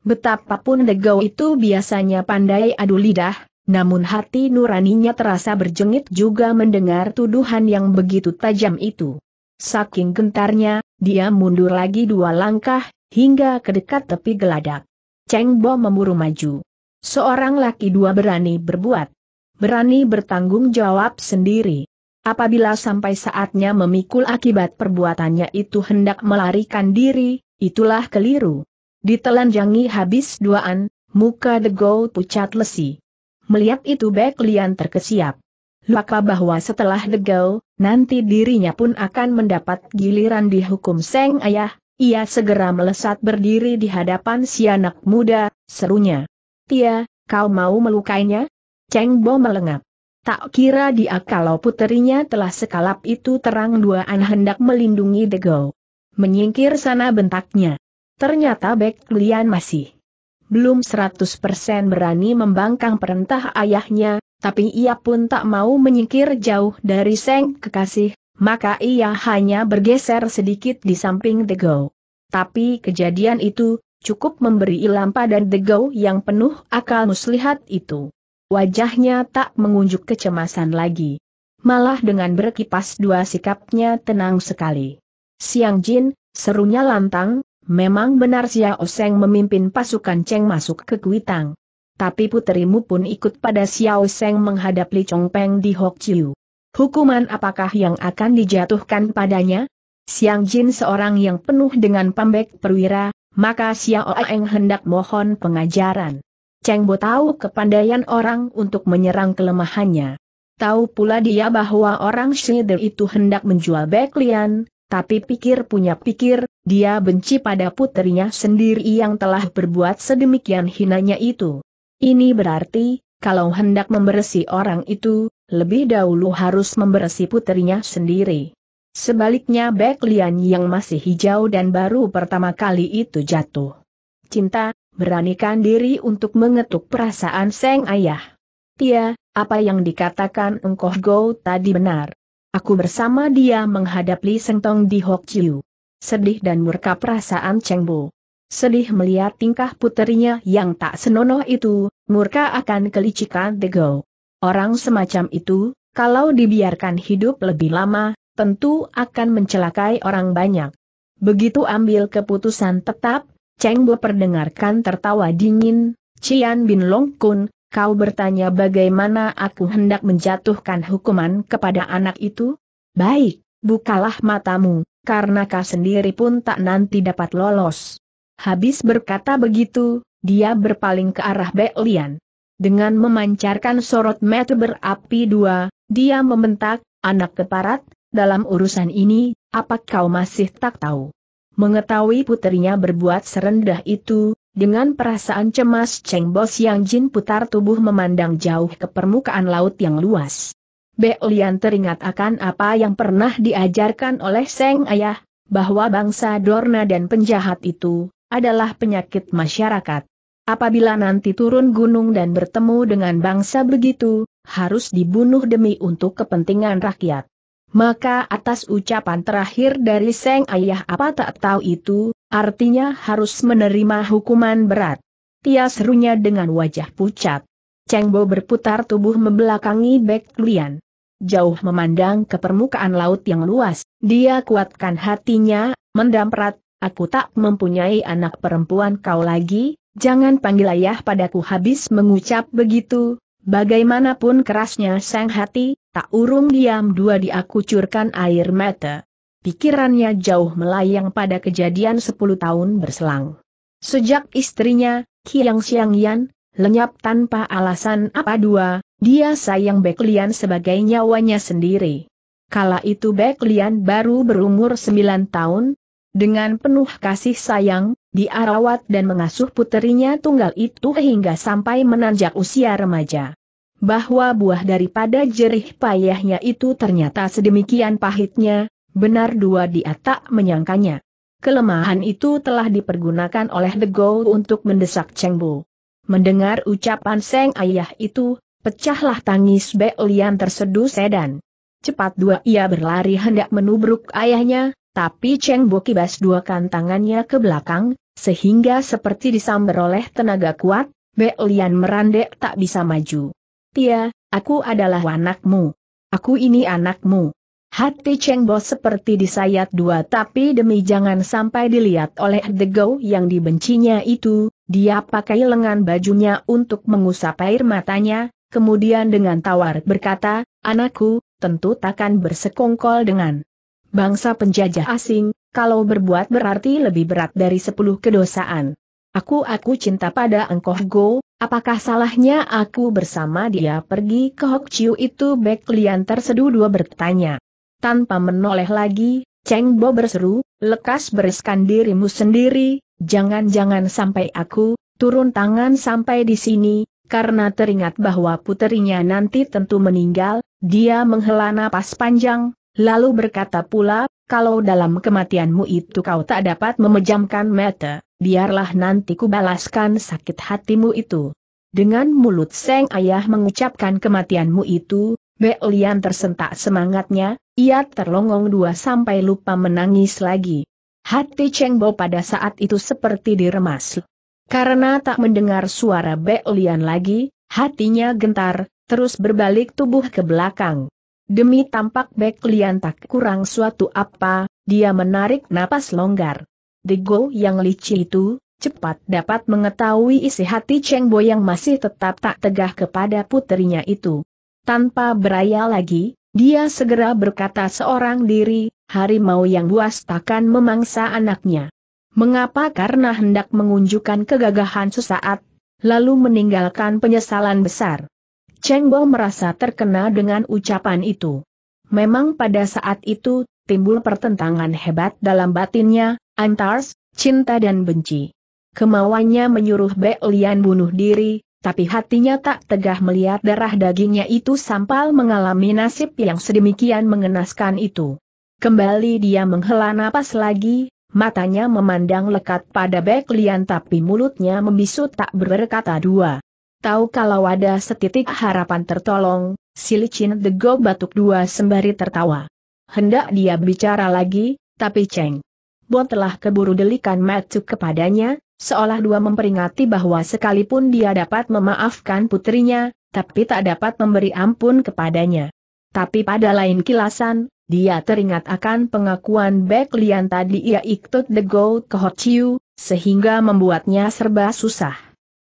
Betapapun Degau itu biasanya pandai adu lidah, namun hati nuraninya terasa berjengit juga mendengar tuduhan yang begitu tajam itu. Saking gentarnya, dia mundur lagi dua langkah, hingga ke dekat tepi geladak. Cheng Bo memburu maju. Seorang laki dua berani berbuat. Berani bertanggung jawab sendiri. Apabila sampai saatnya memikul akibat perbuatannya itu hendak melarikan diri, itulah keliru. Ditelanjangi habis duaan, muka The pucat lesi. Melihat itu Lian terkesiap. Luka bahwa setelah degau, nanti dirinya pun akan mendapat giliran dihukum Seng Ayah, ia segera melesat berdiri di hadapan si anak muda, serunya. Tia, kau mau melukainya? Cheng Bo melengap. Tak kira dia kalau puterinya telah sekalap itu terang dua an hendak melindungi degau. Menyingkir sana bentaknya. Ternyata Bek Lian masih belum 100% berani membangkang perintah ayahnya, tapi ia pun tak mau menyingkir jauh dari Seng Kekasih, maka ia hanya bergeser sedikit di samping The Go. Tapi kejadian itu, cukup memberi ilham pada The Go yang penuh akal muslihat itu. Wajahnya tak mengunjuk kecemasan lagi. Malah dengan berkipas dua sikapnya tenang sekali. Siang Jin, serunya lantang, Memang benar Xiao Sheng memimpin pasukan Cheng masuk ke Kuitang. Tapi puterimu pun ikut pada Xiao Seng menghadap Li Peng di Hok Chiu. Hukuman apakah yang akan dijatuhkan padanya? Siang Jin seorang yang penuh dengan pembek perwira, maka Xiao Eng hendak mohon pengajaran. Cheng Bo tahu kepandaian orang untuk menyerang kelemahannya. Tahu pula dia bahwa orang Shider itu hendak menjual Beklian, tapi pikir punya pikir, dia benci pada putrinya sendiri yang telah berbuat sedemikian hinanya itu. Ini berarti, kalau hendak memberesi orang itu, lebih dahulu harus membersih putrinya sendiri. Sebaliknya Bek Lian yang masih hijau dan baru pertama kali itu jatuh. Cinta, beranikan diri untuk mengetuk perasaan Seng Ayah. Tia, apa yang dikatakan Engkoh Go tadi benar. Aku bersama dia menghadapi Li Sengtong di Hok Chiu. Sedih dan murka perasaan Cheng Bo. Sedih melihat tingkah puterinya yang tak senonoh itu, murka akan kelicikan The Go. Orang semacam itu, kalau dibiarkan hidup lebih lama, tentu akan mencelakai orang banyak. Begitu ambil keputusan tetap, Cheng Bo perdengarkan tertawa dingin, Cian Bin Long Kun, Kau bertanya bagaimana aku hendak menjatuhkan hukuman kepada anak itu? Baik, bukalah matamu, karena kau sendiri pun tak nanti dapat lolos. Habis berkata begitu, dia berpaling ke arah Belian. Dengan memancarkan sorot mata berapi dua, dia membentak, anak keparat, dalam urusan ini, apa kau masih tak tahu? Mengetahui putrinya berbuat serendah itu, dengan perasaan cemas Cheng Bos Yang Jin putar tubuh memandang jauh ke permukaan laut yang luas. Be Lian teringat akan apa yang pernah diajarkan oleh Seng Ayah, bahwa bangsa Dorna dan penjahat itu, adalah penyakit masyarakat. Apabila nanti turun gunung dan bertemu dengan bangsa begitu, harus dibunuh demi untuk kepentingan rakyat. Maka atas ucapan terakhir dari Seng Ayah apa tak tahu itu, Artinya harus menerima hukuman berat. Tia serunya dengan wajah pucat. Cheng Bo berputar tubuh membelakangi Bek Lian. Jauh memandang ke permukaan laut yang luas, dia kuatkan hatinya, mendamprat, aku tak mempunyai anak perempuan kau lagi, jangan panggil ayah padaku habis mengucap begitu. Bagaimanapun kerasnya sang hati, tak urung diam dua dia curkan air mata pikirannya jauh melayang pada kejadian 10 tahun berselang. Sejak istrinya, Kiang Yan, lenyap tanpa alasan apa dua, dia sayang Bek Lian sebagai nyawanya sendiri. Kala itu Bek Lian baru berumur 9 tahun, dengan penuh kasih sayang, diarawat dan mengasuh puterinya tunggal itu hingga sampai menanjak usia remaja. Bahwa buah daripada jerih payahnya itu ternyata sedemikian pahitnya, Benar dua dia tak menyangkanya. Kelemahan itu telah dipergunakan oleh The Go untuk mendesak Cheng Bo. Mendengar ucapan Seng Ayah itu, pecahlah tangis Be Lian terseduh sedan. Cepat dua ia berlari hendak menubruk ayahnya, tapi Cheng Bo kibas duakan tangannya ke belakang, sehingga seperti disamber oleh tenaga kuat, Be Lian merandek tak bisa maju. Tia, aku adalah anakmu. Aku ini anakmu. Hati Cheng Bo seperti disayat dua tapi demi jangan sampai dilihat oleh The Go yang dibencinya itu, dia pakai lengan bajunya untuk mengusap air matanya, kemudian dengan tawar berkata, Anakku, tentu takkan bersekongkol dengan bangsa penjajah asing, kalau berbuat berarti lebih berat dari sepuluh kedosaan. Aku-aku cinta pada engkau Go, apakah salahnya aku bersama dia pergi ke Hok Chiu itu Beklian Lian terseduh dua bertanya. Tanpa menoleh lagi, Cheng Bo berseru, lekas bereskan dirimu sendiri, jangan-jangan sampai aku, turun tangan sampai di sini, karena teringat bahwa puterinya nanti tentu meninggal, dia menghela napas panjang, lalu berkata pula, kalau dalam kematianmu itu kau tak dapat memejamkan mata, biarlah nanti ku balaskan sakit hatimu itu. Dengan mulut Seng Ayah mengucapkan kematianmu itu, Be Lian tersentak semangatnya, ia terlongong dua sampai lupa menangis lagi. Hati Cheng Bo pada saat itu seperti diremas. Karena tak mendengar suara Beolian lagi, hatinya gentar, terus berbalik tubuh ke belakang. Demi tampak Beolian tak kurang suatu apa, dia menarik napas longgar. Digo yang licin itu, cepat dapat mengetahui isi hati Cheng Bo yang masih tetap tak tegah kepada putrinya itu. Tanpa beraya lagi, dia segera berkata seorang diri, harimau yang buas takkan memangsa anaknya. Mengapa? Karena hendak mengunjukkan kegagahan sesaat, lalu meninggalkan penyesalan besar. Cheng Bo merasa terkena dengan ucapan itu. Memang pada saat itu, timbul pertentangan hebat dalam batinnya, antars, cinta dan benci. Kemauannya menyuruh Be Lian bunuh diri, tapi hatinya tak tegah melihat darah dagingnya itu sampal mengalami nasib yang sedemikian mengenaskan itu. Kembali dia menghela napas lagi, matanya memandang lekat pada Lian tapi mulutnya membisu tak berkata dua. Tahu kalau ada setitik harapan tertolong, si licin dego batuk dua sembari tertawa. Hendak dia bicara lagi, tapi Cheng Bo telah keburu delikan matu kepadanya, Seolah dua memperingati bahwa sekalipun dia dapat memaafkan putrinya, tapi tak dapat memberi ampun kepadanya. Tapi pada lain kilasan, dia teringat akan pengakuan Bek Lian tadi ia ikut the gold ke Ho Chiu, sehingga membuatnya serba susah.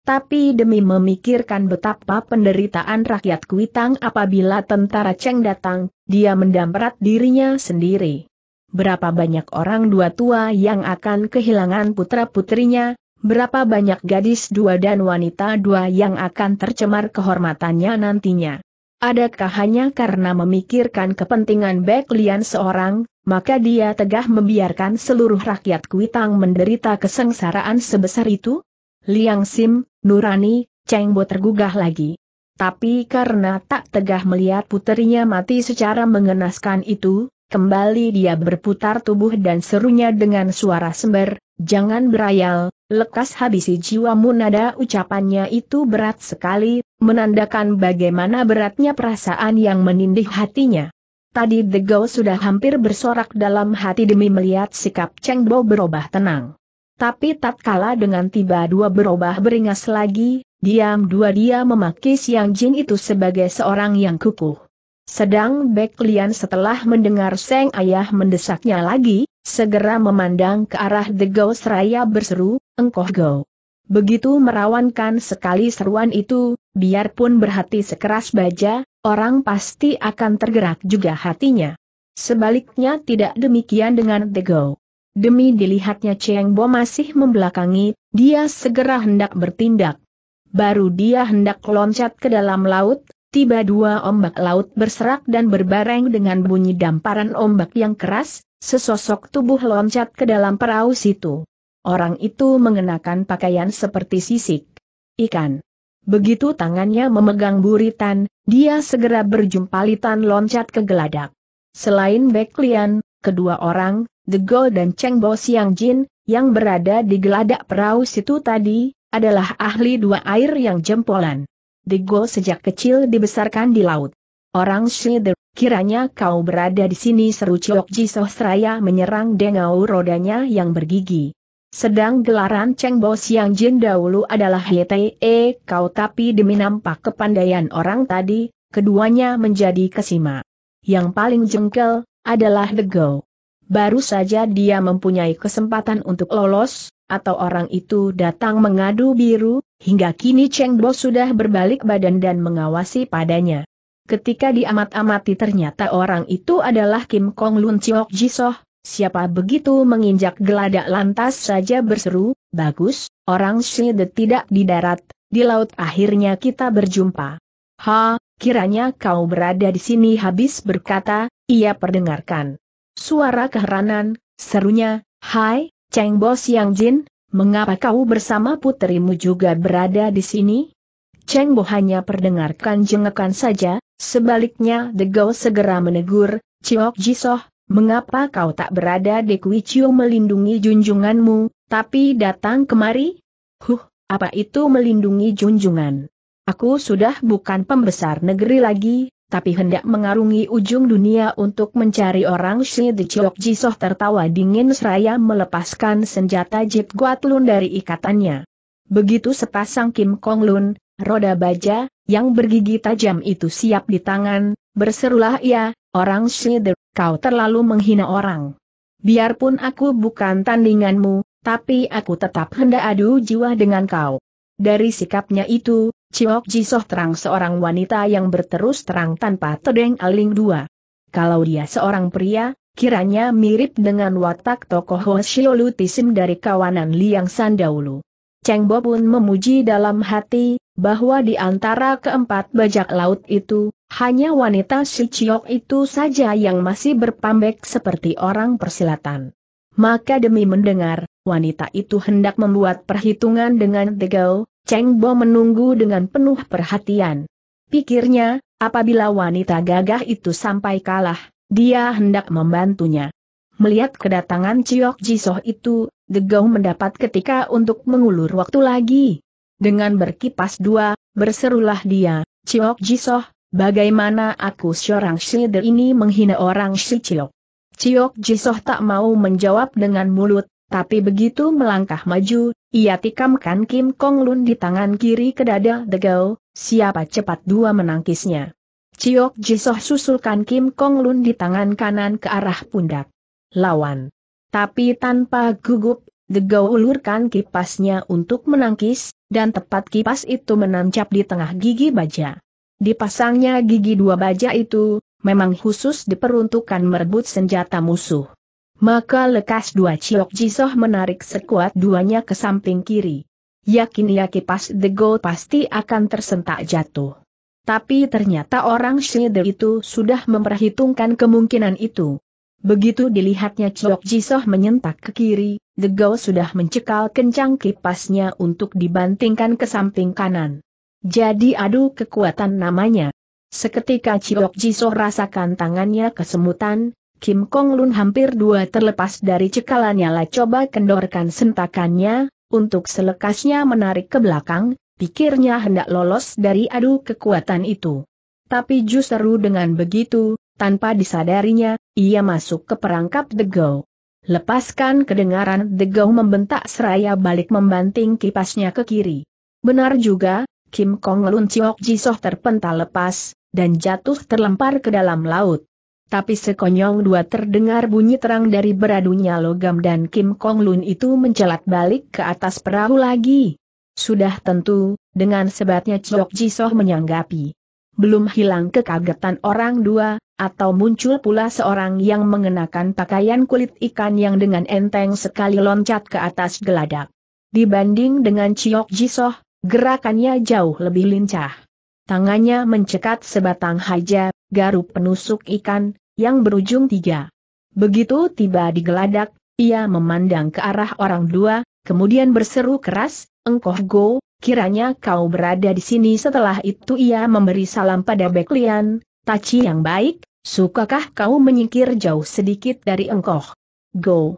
Tapi demi memikirkan betapa penderitaan rakyat Kuitang apabila tentara Cheng datang, dia mendamprat dirinya sendiri berapa banyak orang dua tua yang akan kehilangan putra-putrinya, berapa banyak gadis dua dan wanita dua yang akan tercemar kehormatannya nantinya. Adakah hanya karena memikirkan kepentingan Bek seorang, maka dia tegah membiarkan seluruh rakyat Kuitang menderita kesengsaraan sebesar itu? Liang Sim, Nurani, Cheng Bo tergugah lagi. Tapi karena tak tegah melihat putrinya mati secara mengenaskan itu, Kembali dia berputar tubuh dan serunya dengan suara sember, jangan berayal, lekas habisi jiwamu nada ucapannya itu berat sekali, menandakan bagaimana beratnya perasaan yang menindih hatinya. Tadi Degau sudah hampir bersorak dalam hati demi melihat sikap Cheng Bo berubah tenang. Tapi tatkala dengan tiba dua berubah beringas lagi, diam dua dia memaki Siang Jin itu sebagai seorang yang kukuh. Sedang Lian setelah mendengar Seng Ayah mendesaknya lagi, segera memandang ke arah The Ghost Raya berseru, Engkoh Go. Begitu merawankan sekali seruan itu, biarpun berhati sekeras baja, orang pasti akan tergerak juga hatinya. Sebaliknya tidak demikian dengan The Go. Demi dilihatnya Cheng Bo masih membelakangi, dia segera hendak bertindak. Baru dia hendak loncat ke dalam laut, tiba dua ombak laut berserak dan berbareng dengan bunyi damparan ombak yang keras, sesosok tubuh loncat ke dalam perahu situ. Orang itu mengenakan pakaian seperti sisik. Ikan. Begitu tangannya memegang buritan, dia segera berjumpa berjumpalitan loncat ke geladak. Selain Beklian, kedua orang, The Gold dan Cheng Bo Siang Jin, yang berada di geladak perahu situ tadi, adalah ahli dua air yang jempolan. Digo sejak kecil dibesarkan di laut. Orang Shider, kiranya kau berada di sini seru Chiok Jisostraya menyerang dengau rodanya yang bergigi. Sedang gelaran Cheng Bo Siang Jin dahulu adalah Hete e, kau tapi demi nampak kepandaian orang tadi, keduanya menjadi kesima. Yang paling jengkel, adalah Dego. Baru saja dia mempunyai kesempatan untuk lolos, atau orang itu datang mengadu biru, Hingga kini Cheng Bo sudah berbalik badan dan mengawasi padanya. Ketika diamat-amati ternyata orang itu adalah Kim Kong Lun Chiok Jisoh, siapa begitu menginjak geladak lantas saja berseru, bagus, orang Shide tidak di darat, di laut akhirnya kita berjumpa. Ha, kiranya kau berada di sini habis berkata, ia perdengarkan. Suara keheranan, serunya, hai, Cheng Bo Siang Jin, mengapa kau bersama putrimu juga berada di sini? Cheng Bo hanya perdengarkan jengekan saja, sebaliknya the girl segera menegur, Ciok Jisoh, mengapa kau tak berada di Kui Chiu melindungi junjunganmu, tapi datang kemari? Huh, apa itu melindungi junjungan? Aku sudah bukan pembesar negeri lagi, tapi hendak mengarungi ujung dunia untuk mencari orang Shi Di Chiok Jisoh tertawa dingin seraya melepaskan senjata Jit Lun dari ikatannya. Begitu sepasang Kim Kong Lun, roda baja, yang bergigi tajam itu siap di tangan, berserulah ia, ya, orang Shi Di, kau terlalu menghina orang. Biarpun aku bukan tandinganmu, tapi aku tetap hendak adu jiwa dengan kau. Dari sikapnya itu, Ciok Jisoh terang seorang wanita yang berterus terang tanpa tedeng aling dua. Kalau dia seorang pria, kiranya mirip dengan watak tokoh Hoshiolu Tisim dari kawanan Liang Sandaulu. dahulu. Cheng Bo pun memuji dalam hati, bahwa di antara keempat bajak laut itu, hanya wanita si Ciok itu saja yang masih berpambek seperti orang persilatan. Maka demi mendengar, wanita itu hendak membuat perhitungan dengan degau. Cheng Bo menunggu dengan penuh perhatian. Pikirnya, apabila wanita gagah itu sampai kalah, dia hendak membantunya. Melihat kedatangan Ciok Jisoh itu, Degau mendapat ketika untuk mengulur waktu lagi. Dengan berkipas dua, berserulah dia, Ciok Jisoh, bagaimana aku seorang shider ini menghina orang Shi Ciok. Ciok Jisoh tak mau menjawab dengan mulut, tapi begitu melangkah maju, ia tikamkan Kim Kong Lun di tangan kiri ke dada degau. siapa cepat dua menangkisnya. Ciok Jisoh susulkan Kim Kong Lun di tangan kanan ke arah pundak. Lawan. Tapi tanpa gugup, degau ulurkan kipasnya untuk menangkis, dan tepat kipas itu menancap di tengah gigi baja. Dipasangnya gigi dua baja itu, memang khusus diperuntukkan merebut senjata musuh. Maka lekas dua Ciok Jisoh menarik sekuat duanya ke samping kiri. Yakin ya kipas dego pasti akan tersentak jatuh. Tapi ternyata orang Shide itu sudah memperhitungkan kemungkinan itu. Begitu dilihatnya Ciok Jisoh menyentak ke kiri, go sudah mencekal kencang kipasnya untuk dibantingkan ke samping kanan. Jadi adu kekuatan namanya. Seketika Ciok Jisoh rasakan tangannya kesemutan, Kim Kong Lun hampir dua terlepas dari cekalannya lah coba kendorkan sentakannya, untuk selekasnya menarik ke belakang, pikirnya hendak lolos dari adu kekuatan itu. Tapi justru dengan begitu, tanpa disadarinya, ia masuk ke perangkap Degau. Lepaskan kedengaran Degau membentak seraya balik membanting kipasnya ke kiri. Benar juga, Kim Kong Lun Chiok Jisoh terpental lepas, dan jatuh terlempar ke dalam laut tapi sekonyong dua terdengar bunyi terang dari beradunya logam dan Kim Kong Lun itu mencelat balik ke atas perahu lagi. Sudah tentu, dengan sebatnya Chok Jisoh menyanggapi. Belum hilang kekagetan orang dua, atau muncul pula seorang yang mengenakan pakaian kulit ikan yang dengan enteng sekali loncat ke atas geladak. Dibanding dengan Chiok Jisoh, gerakannya jauh lebih lincah. Tangannya mencekat sebatang haja, garu penusuk ikan, yang berujung tiga. Begitu tiba di geladak, ia memandang ke arah orang dua, kemudian berseru keras, Engkoh Go, kiranya kau berada di sini setelah itu ia memberi salam pada Beklian, Taci yang baik, sukakah kau menyingkir jauh sedikit dari Engkoh Go?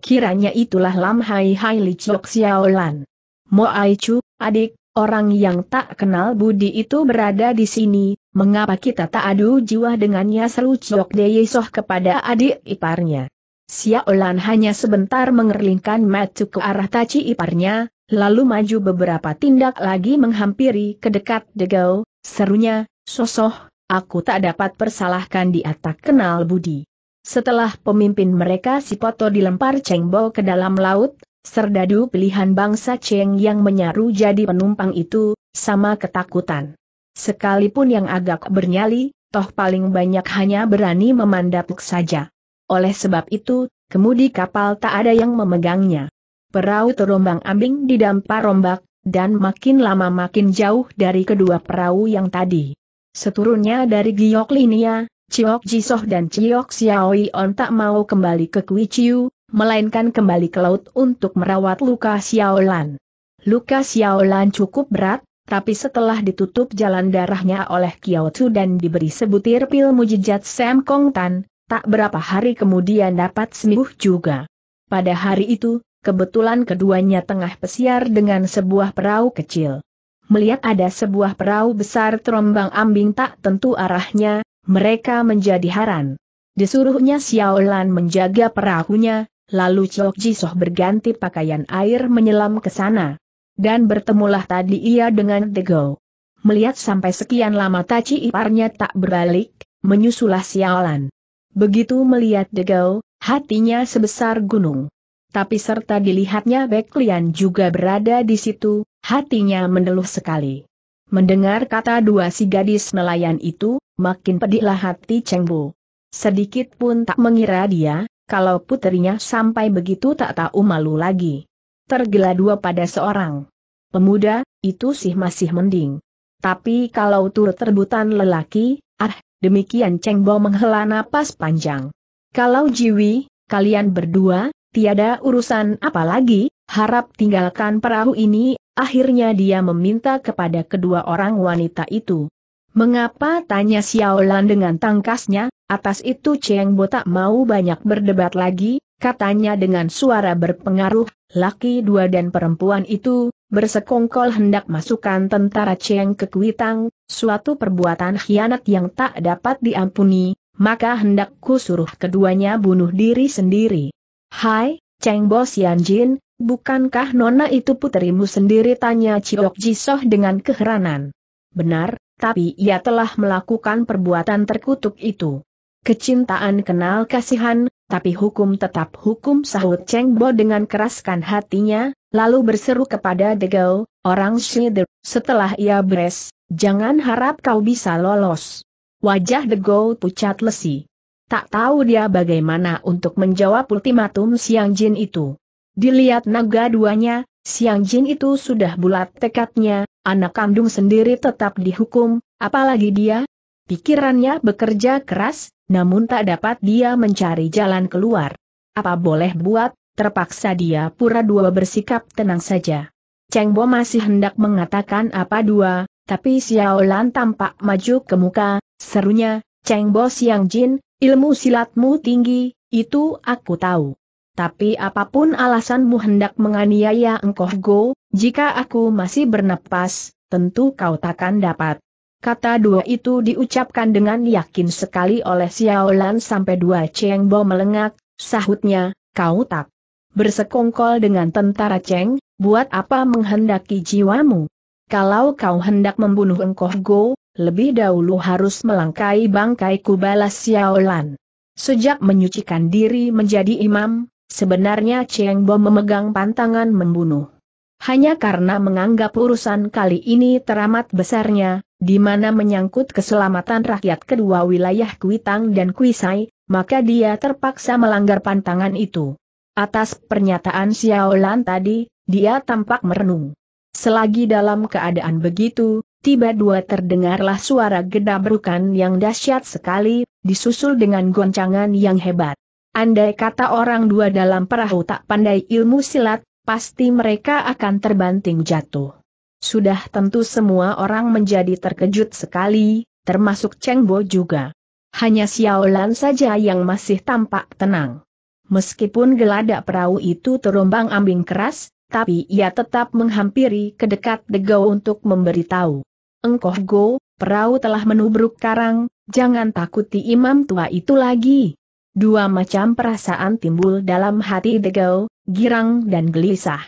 Kiranya itulah Lam Hai Hai Li Chok Xiaolan. Mo Ai adik, orang yang tak kenal budi itu berada di sini, Mengapa kita tak adu jiwa dengannya seru Chok Deyesoh kepada adik iparnya? Siaolan hanya sebentar mengerlingkan matu ke arah taci iparnya, lalu maju beberapa tindak lagi menghampiri ke dekat Degau, serunya, sosoh, aku tak dapat persalahkan di atas kenal budi. Setelah pemimpin mereka si Poto dilempar Cengbo ke dalam laut, serdadu pilihan bangsa Ceng yang menyaru jadi penumpang itu, sama ketakutan. Sekalipun yang agak bernyali, toh paling banyak hanya berani memandap saja. Oleh sebab itu, kemudi kapal tak ada yang memegangnya. Perahu terombang-ambing di dampar rombak, dan makin lama makin jauh dari kedua perahu yang tadi. Seturunnya dari Giok Linia, Ciok Jisoh dan Ciok Xiaoi On tak mau kembali ke Kui Chiu, melainkan kembali ke laut untuk merawat luka Xiaolan. Luka Xiaolan cukup berat, tapi setelah ditutup jalan darahnya oleh Kiao Chu dan diberi sebutir pil mujijat Sam Kong Tan, tak berapa hari kemudian dapat sembuh juga. Pada hari itu, kebetulan keduanya tengah pesiar dengan sebuah perahu kecil. Melihat ada sebuah perahu besar terombang ambing tak tentu arahnya, mereka menjadi haran. Disuruhnya Xiao Lan menjaga perahunya, lalu Chok Jisoh berganti pakaian air menyelam ke sana. Dan bertemulah tadi ia dengan Tego. Melihat sampai sekian lama taci iparnya tak berbalik, menyusulah sialan. Begitu melihat Degau, hatinya sebesar gunung. Tapi serta dilihatnya Beklian juga berada di situ, hatinya mendeluh sekali. Mendengar kata dua si gadis nelayan itu, makin pedihlah hati cengbu. Sedikit pun tak mengira dia, kalau putrinya sampai begitu tak tahu malu lagi tergela dua pada seorang pemuda, itu sih masih mending. Tapi kalau turut terbutan lelaki, ah, demikian Cheng Bo menghela napas panjang. Kalau Jiwi, kalian berdua, tiada urusan apa lagi, harap tinggalkan perahu ini, akhirnya dia meminta kepada kedua orang wanita itu. Mengapa tanya Xiaolan dengan tangkasnya, atas itu Cheng Bo tak mau banyak berdebat lagi, katanya dengan suara berpengaruh, laki dua dan perempuan itu, bersekongkol hendak masukkan tentara Cheng ke Kuitang, suatu perbuatan khianat yang tak dapat diampuni, maka hendakku suruh keduanya bunuh diri sendiri. Hai, Cheng Bo Jin, bukankah nona itu putrimu sendiri? Tanya Ciok Jisoh dengan keheranan. Benar, tapi ia telah melakukan perbuatan terkutuk itu. Kecintaan kenal kasihan, tapi hukum tetap hukum sahut Cheng Bo dengan keraskan hatinya, lalu berseru kepada Degau, orang Shider, setelah ia beres, jangan harap kau bisa lolos. Wajah Degau pucat lesi. Tak tahu dia bagaimana untuk menjawab ultimatum Siang Jin itu. Dilihat naga duanya, Siang Jin itu sudah bulat tekadnya, anak kandung sendiri tetap dihukum, apalagi dia? Pikirannya bekerja keras, namun tak dapat dia mencari jalan keluar. Apa boleh buat, terpaksa dia pura-dua bersikap tenang saja. Cheng Bo masih hendak mengatakan apa dua, tapi Xiao Lan tampak maju ke muka, serunya, Cheng Bo Siang Jin, ilmu silatmu tinggi, itu aku tahu. Tapi apapun alasanmu hendak menganiaya engkau Go, jika aku masih bernapas, tentu kau takkan dapat Kata dua itu diucapkan dengan yakin sekali oleh Xiaolan sampai dua Cheng Bo melengak, sahutnya, kau tak bersekongkol dengan tentara Cheng, buat apa menghendaki jiwamu? Kalau kau hendak membunuh engkoh Go, lebih dahulu harus melangkai bangkaiku balas Xiaolan. Sejak menyucikan diri menjadi imam, sebenarnya Cheng Bo memegang pantangan membunuh. Hanya karena menganggap urusan kali ini teramat besarnya, di mana menyangkut keselamatan rakyat kedua wilayah Kuitang dan Kuisai, maka dia terpaksa melanggar pantangan itu. Atas pernyataan Xiao Lan tadi, dia tampak merenung. Selagi dalam keadaan begitu, tiba dua terdengarlah suara gedabrukan yang dahsyat sekali, disusul dengan goncangan yang hebat. Andai kata orang dua dalam perahu tak pandai ilmu silat, pasti mereka akan terbanting jatuh. Sudah tentu semua orang menjadi terkejut sekali, termasuk Cheng Bo juga. Hanya Xiaolan saja yang masih tampak tenang. Meskipun geladak perahu itu terombang ambing keras, tapi ia tetap menghampiri ke dekat Degau untuk memberitahu. Engkoh Go, perahu telah menubruk karang, jangan takuti imam tua itu lagi. Dua macam perasaan timbul dalam hati Degau, girang dan gelisah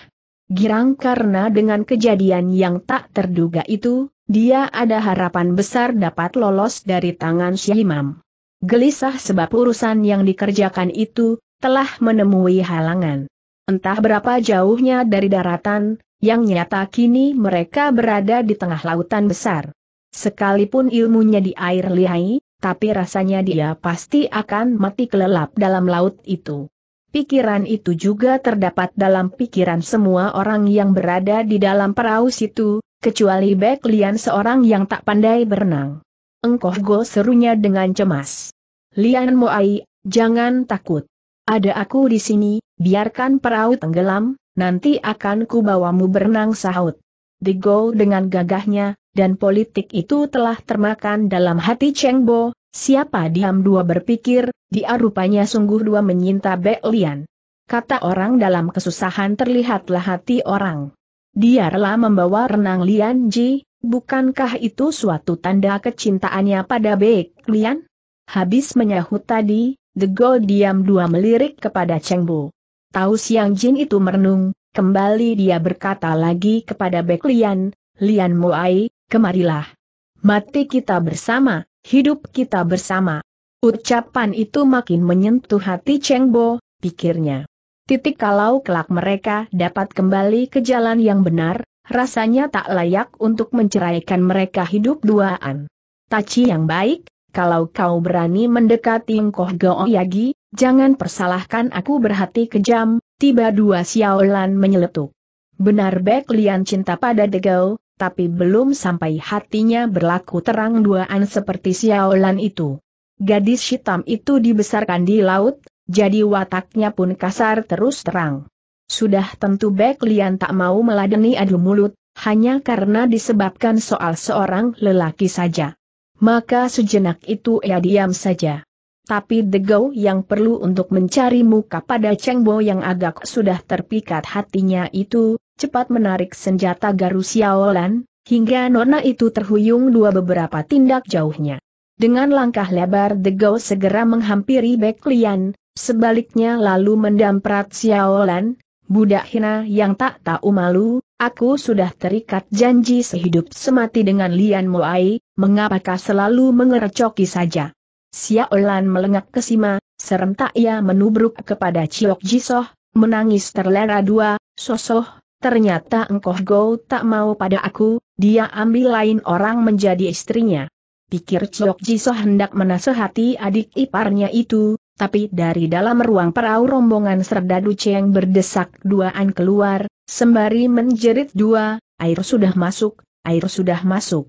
girang karena dengan kejadian yang tak terduga itu, dia ada harapan besar dapat lolos dari tangan si imam. Gelisah sebab urusan yang dikerjakan itu, telah menemui halangan. Entah berapa jauhnya dari daratan, yang nyata kini mereka berada di tengah lautan besar. Sekalipun ilmunya di air lihai, tapi rasanya dia pasti akan mati kelelap dalam laut itu. Pikiran itu juga terdapat dalam pikiran semua orang yang berada di dalam perahu situ, kecuali Bek Lian seorang yang tak pandai berenang. Engkoh go serunya dengan cemas. Lian Moai, jangan takut. Ada aku di sini, biarkan perahu tenggelam, nanti akan kubawamu berenang sahut. Digo dengan gagahnya, dan politik itu telah termakan dalam hati Cheng Bo, Siapa diam dua berpikir, dia rupanya sungguh dua menyinta Beklian. Kata orang dalam kesusahan terlihatlah hati orang. Dia rela membawa renang Lian Ji, bukankah itu suatu tanda kecintaannya pada Beklian? Habis menyahut tadi, The Gold diam dua melirik kepada Cheng Bu. Tahu siang Jin itu merenung, kembali dia berkata lagi kepada Beklian, Lian Moai, kemarilah. Mati kita bersama. Hidup kita bersama. Ucapan itu makin menyentuh hati Cheng Bo, pikirnya. Titik kalau kelak mereka dapat kembali ke jalan yang benar, rasanya tak layak untuk menceraikan mereka hidup duaan. Taci yang baik, kalau kau berani mendekati Goong Yagi, jangan persalahkan aku berhati kejam, tiba dua siaulan menyeletuk. Benar Bek Lian cinta pada Degau, tapi belum sampai hatinya berlaku terang duaan seperti Xiaolan itu. Gadis hitam itu dibesarkan di laut, jadi wataknya pun kasar terus terang. Sudah tentu Bek Lian tak mau meladeni adu mulut, hanya karena disebabkan soal seorang lelaki saja. Maka sejenak itu ia diam saja. Tapi Degau yang perlu untuk mencari muka pada Cheng yang agak sudah terpikat hatinya itu, cepat menarik senjata Garu Xiaolan, hingga Nona itu terhuyung dua beberapa tindak jauhnya. Dengan langkah lebar Degau segera menghampiri Beklian, sebaliknya lalu mendamprat Xiaolan, budak hina yang tak tahu malu, aku sudah terikat janji sehidup semati dengan Lian Moai, mengapakah selalu mengerecoki saja. Xiaolan melengak ke Sima, serentak ia menubruk kepada Chiok Jisoh, menangis terlera dua, sosoh, ternyata engkau go tak mau pada aku, dia ambil lain orang menjadi istrinya. Pikir Chiok Jisoh hendak menasehati adik iparnya itu, tapi dari dalam ruang perahu rombongan serdadu Cheng berdesak duaan keluar, sembari menjerit dua, air sudah masuk, air sudah masuk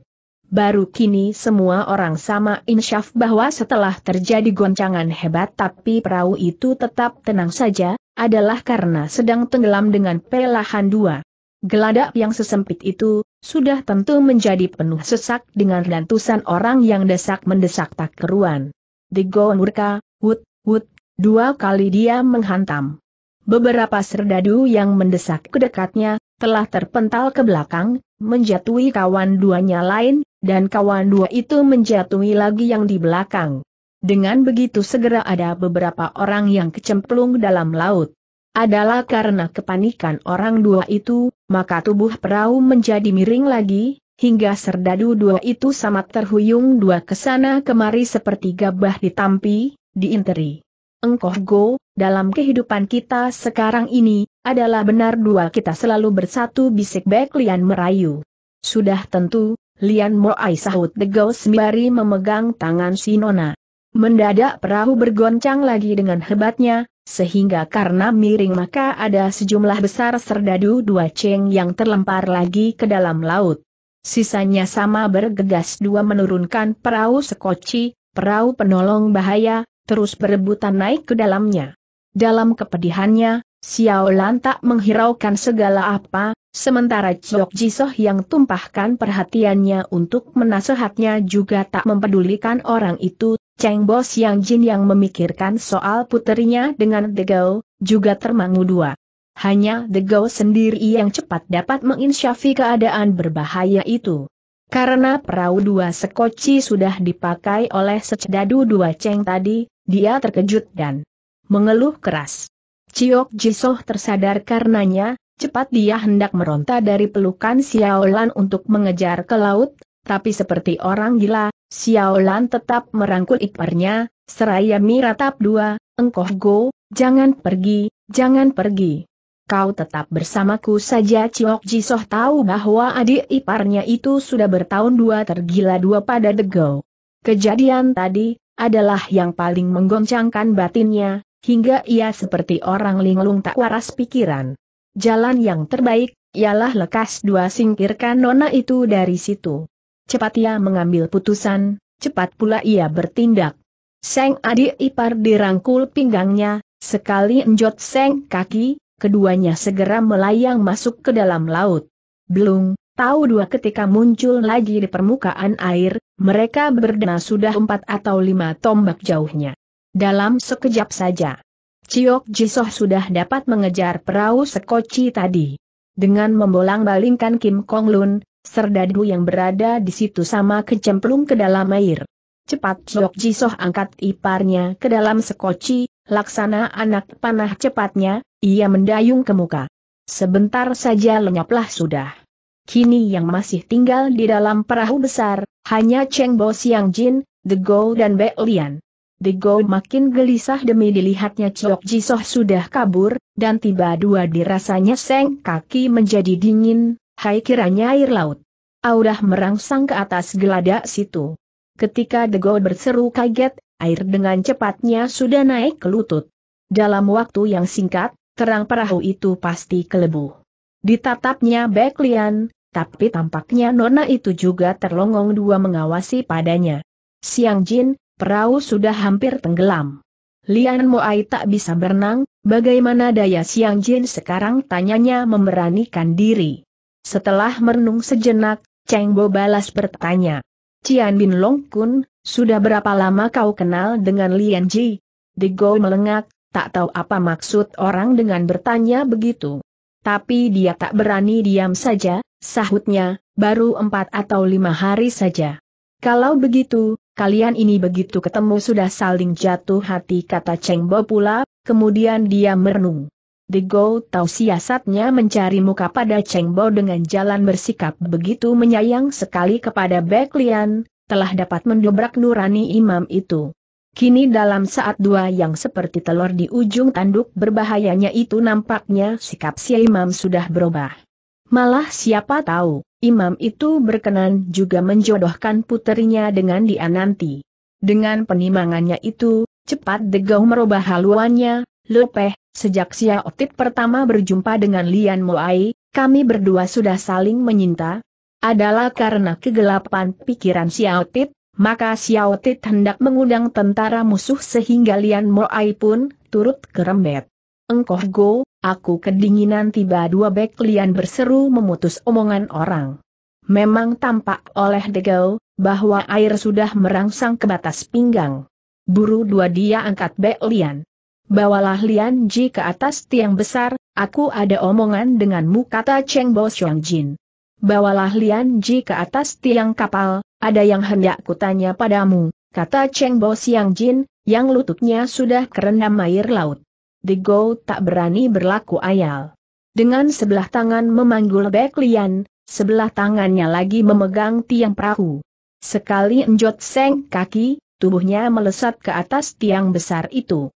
baru kini semua orang sama insyaf bahwa setelah terjadi goncangan hebat tapi perahu itu tetap tenang saja, adalah karena sedang tenggelam dengan pelahan dua. Geladak yang sesempit itu, sudah tentu menjadi penuh sesak dengan rantusan orang yang desak-mendesak tak keruan. Digon murka, wut, wut, dua kali dia menghantam. Beberapa serdadu yang mendesak ke dekatnya, telah terpental ke belakang, menjatuhi kawan duanya lain, dan kawan dua itu menjatuhi lagi yang di belakang. Dengan begitu segera ada beberapa orang yang kecemplung dalam laut. Adalah karena kepanikan orang dua itu, maka tubuh perahu menjadi miring lagi, hingga serdadu dua itu sama terhuyung dua kesana kemari seperti gabah ditampi, diinteri. Engkoh go, dalam kehidupan kita sekarang ini, adalah benar dua kita selalu bersatu bisik Bek Lian merayu. Sudah tentu, Lian Mo Moai sahut Degau sembari memegang tangan Sinona. Mendadak perahu bergoncang lagi dengan hebatnya, sehingga karena miring maka ada sejumlah besar serdadu dua ceng yang terlempar lagi ke dalam laut. Sisanya sama bergegas dua menurunkan perahu sekoci, perahu penolong bahaya, terus berebutan naik ke dalamnya. Dalam kepedihannya, Xiao Lan tak menghiraukan segala apa, sementara Chok Jisoh yang tumpahkan perhatiannya untuk menasehatnya juga tak mempedulikan orang itu, Cheng Bo Siang Jin yang memikirkan soal puterinya dengan Degao, juga termangu dua. Hanya Degao sendiri yang cepat dapat menginsyafi keadaan berbahaya itu. Karena perahu dua sekoci sudah dipakai oleh secedadu dua Cheng tadi, dia terkejut dan mengeluh keras. Ciok Jisoh tersadar karenanya, cepat dia hendak meronta dari pelukan Xiaolan untuk mengejar ke laut, tapi seperti orang gila, Xiaolan tetap merangkul iparnya, seraya miratap dua, engkoh go, jangan pergi, jangan pergi. Kau tetap bersamaku saja Ciok Jisoh tahu bahwa adik iparnya itu sudah bertahun dua tergila dua pada degau. Kejadian tadi, adalah yang paling menggoncangkan batinnya, hingga ia seperti orang linglung tak waras pikiran. Jalan yang terbaik, ialah lekas dua singkirkan nona itu dari situ. Cepat ia mengambil putusan, cepat pula ia bertindak. Seng adik ipar dirangkul pinggangnya, sekali enjot seng kaki, keduanya segera melayang masuk ke dalam laut. Belum, tahu dua ketika muncul lagi di permukaan air, mereka berdena sudah empat atau lima tombak jauhnya. Dalam sekejap saja, Ciok Jisoh sudah dapat mengejar perahu sekoci tadi. Dengan membolang-balingkan Kim Kong Lun, serdadu yang berada di situ sama kecemplung ke dalam air. Cepat Ciok Jisoh angkat iparnya ke dalam sekoci, laksana anak panah cepatnya, ia mendayung ke muka. Sebentar saja lenyaplah sudah. Kini yang masih tinggal di dalam perahu besar, hanya Cheng Bo Siang Jin, The Gold dan Be Lian. De Dego makin gelisah demi dilihatnya Chok Jisoh sudah kabur, dan tiba dua dirasanya seng kaki menjadi dingin, hai kiranya air laut. Audah merangsang ke atas geladak situ. Ketika De Dego berseru kaget, air dengan cepatnya sudah naik ke lutut. Dalam waktu yang singkat, terang perahu itu pasti kelebu. Ditatapnya Beklian, tapi tampaknya Nona itu juga terlongong dua mengawasi padanya. Siang Jin, perahu sudah hampir tenggelam. Lian Moai tak bisa berenang, bagaimana daya Siang Jin sekarang tanyanya memberanikan diri. Setelah merenung sejenak, Cheng Bo balas bertanya. Cian Bin Long Kun, sudah berapa lama kau kenal dengan Lian Ji? Gou melengak, tak tahu apa maksud orang dengan bertanya begitu. Tapi dia tak berani diam saja, sahutnya, baru empat atau lima hari saja. Kalau begitu, kalian ini begitu ketemu sudah saling jatuh hati kata Cheng Bo pula, kemudian dia merenung. The Go tahu siasatnya mencari muka pada Cheng Bo dengan jalan bersikap begitu menyayang sekali kepada Bek Lian, telah dapat mendobrak nurani imam itu. Kini dalam saat dua yang seperti telur di ujung tanduk berbahayanya itu nampaknya sikap si imam sudah berubah. Malah siapa tahu, imam itu berkenan juga menjodohkan puterinya dengan dia nanti. Dengan penimbangannya itu, cepat Degau merubah haluannya, Lepeh, sejak Sia Otit pertama berjumpa dengan Lian Moai, kami berdua sudah saling menyinta. Adalah karena kegelapan pikiran Sia Otit, maka Sia Otit hendak mengundang tentara musuh sehingga Lian Moai pun turut kerembet engkoh go, aku kedinginan tiba dua bek lian berseru memutus omongan orang. Memang tampak oleh Degau, bahwa air sudah merangsang ke batas pinggang. Buru dua dia angkat bek lian. Bawalah Lian Ji ke atas tiang besar, aku ada omongan denganmu kata Cheng Bo Xiong Jin. Bawalah Lian Ji ke atas tiang kapal, ada yang hendak kutanya padamu, kata Cheng Bo Xiong Jin, yang lututnya sudah kerendam air laut. The Go tak berani berlaku ayal. Dengan sebelah tangan memanggul Bek Lian, sebelah tangannya lagi memegang tiang perahu. Sekali enjot seng kaki, tubuhnya melesat ke atas tiang besar itu.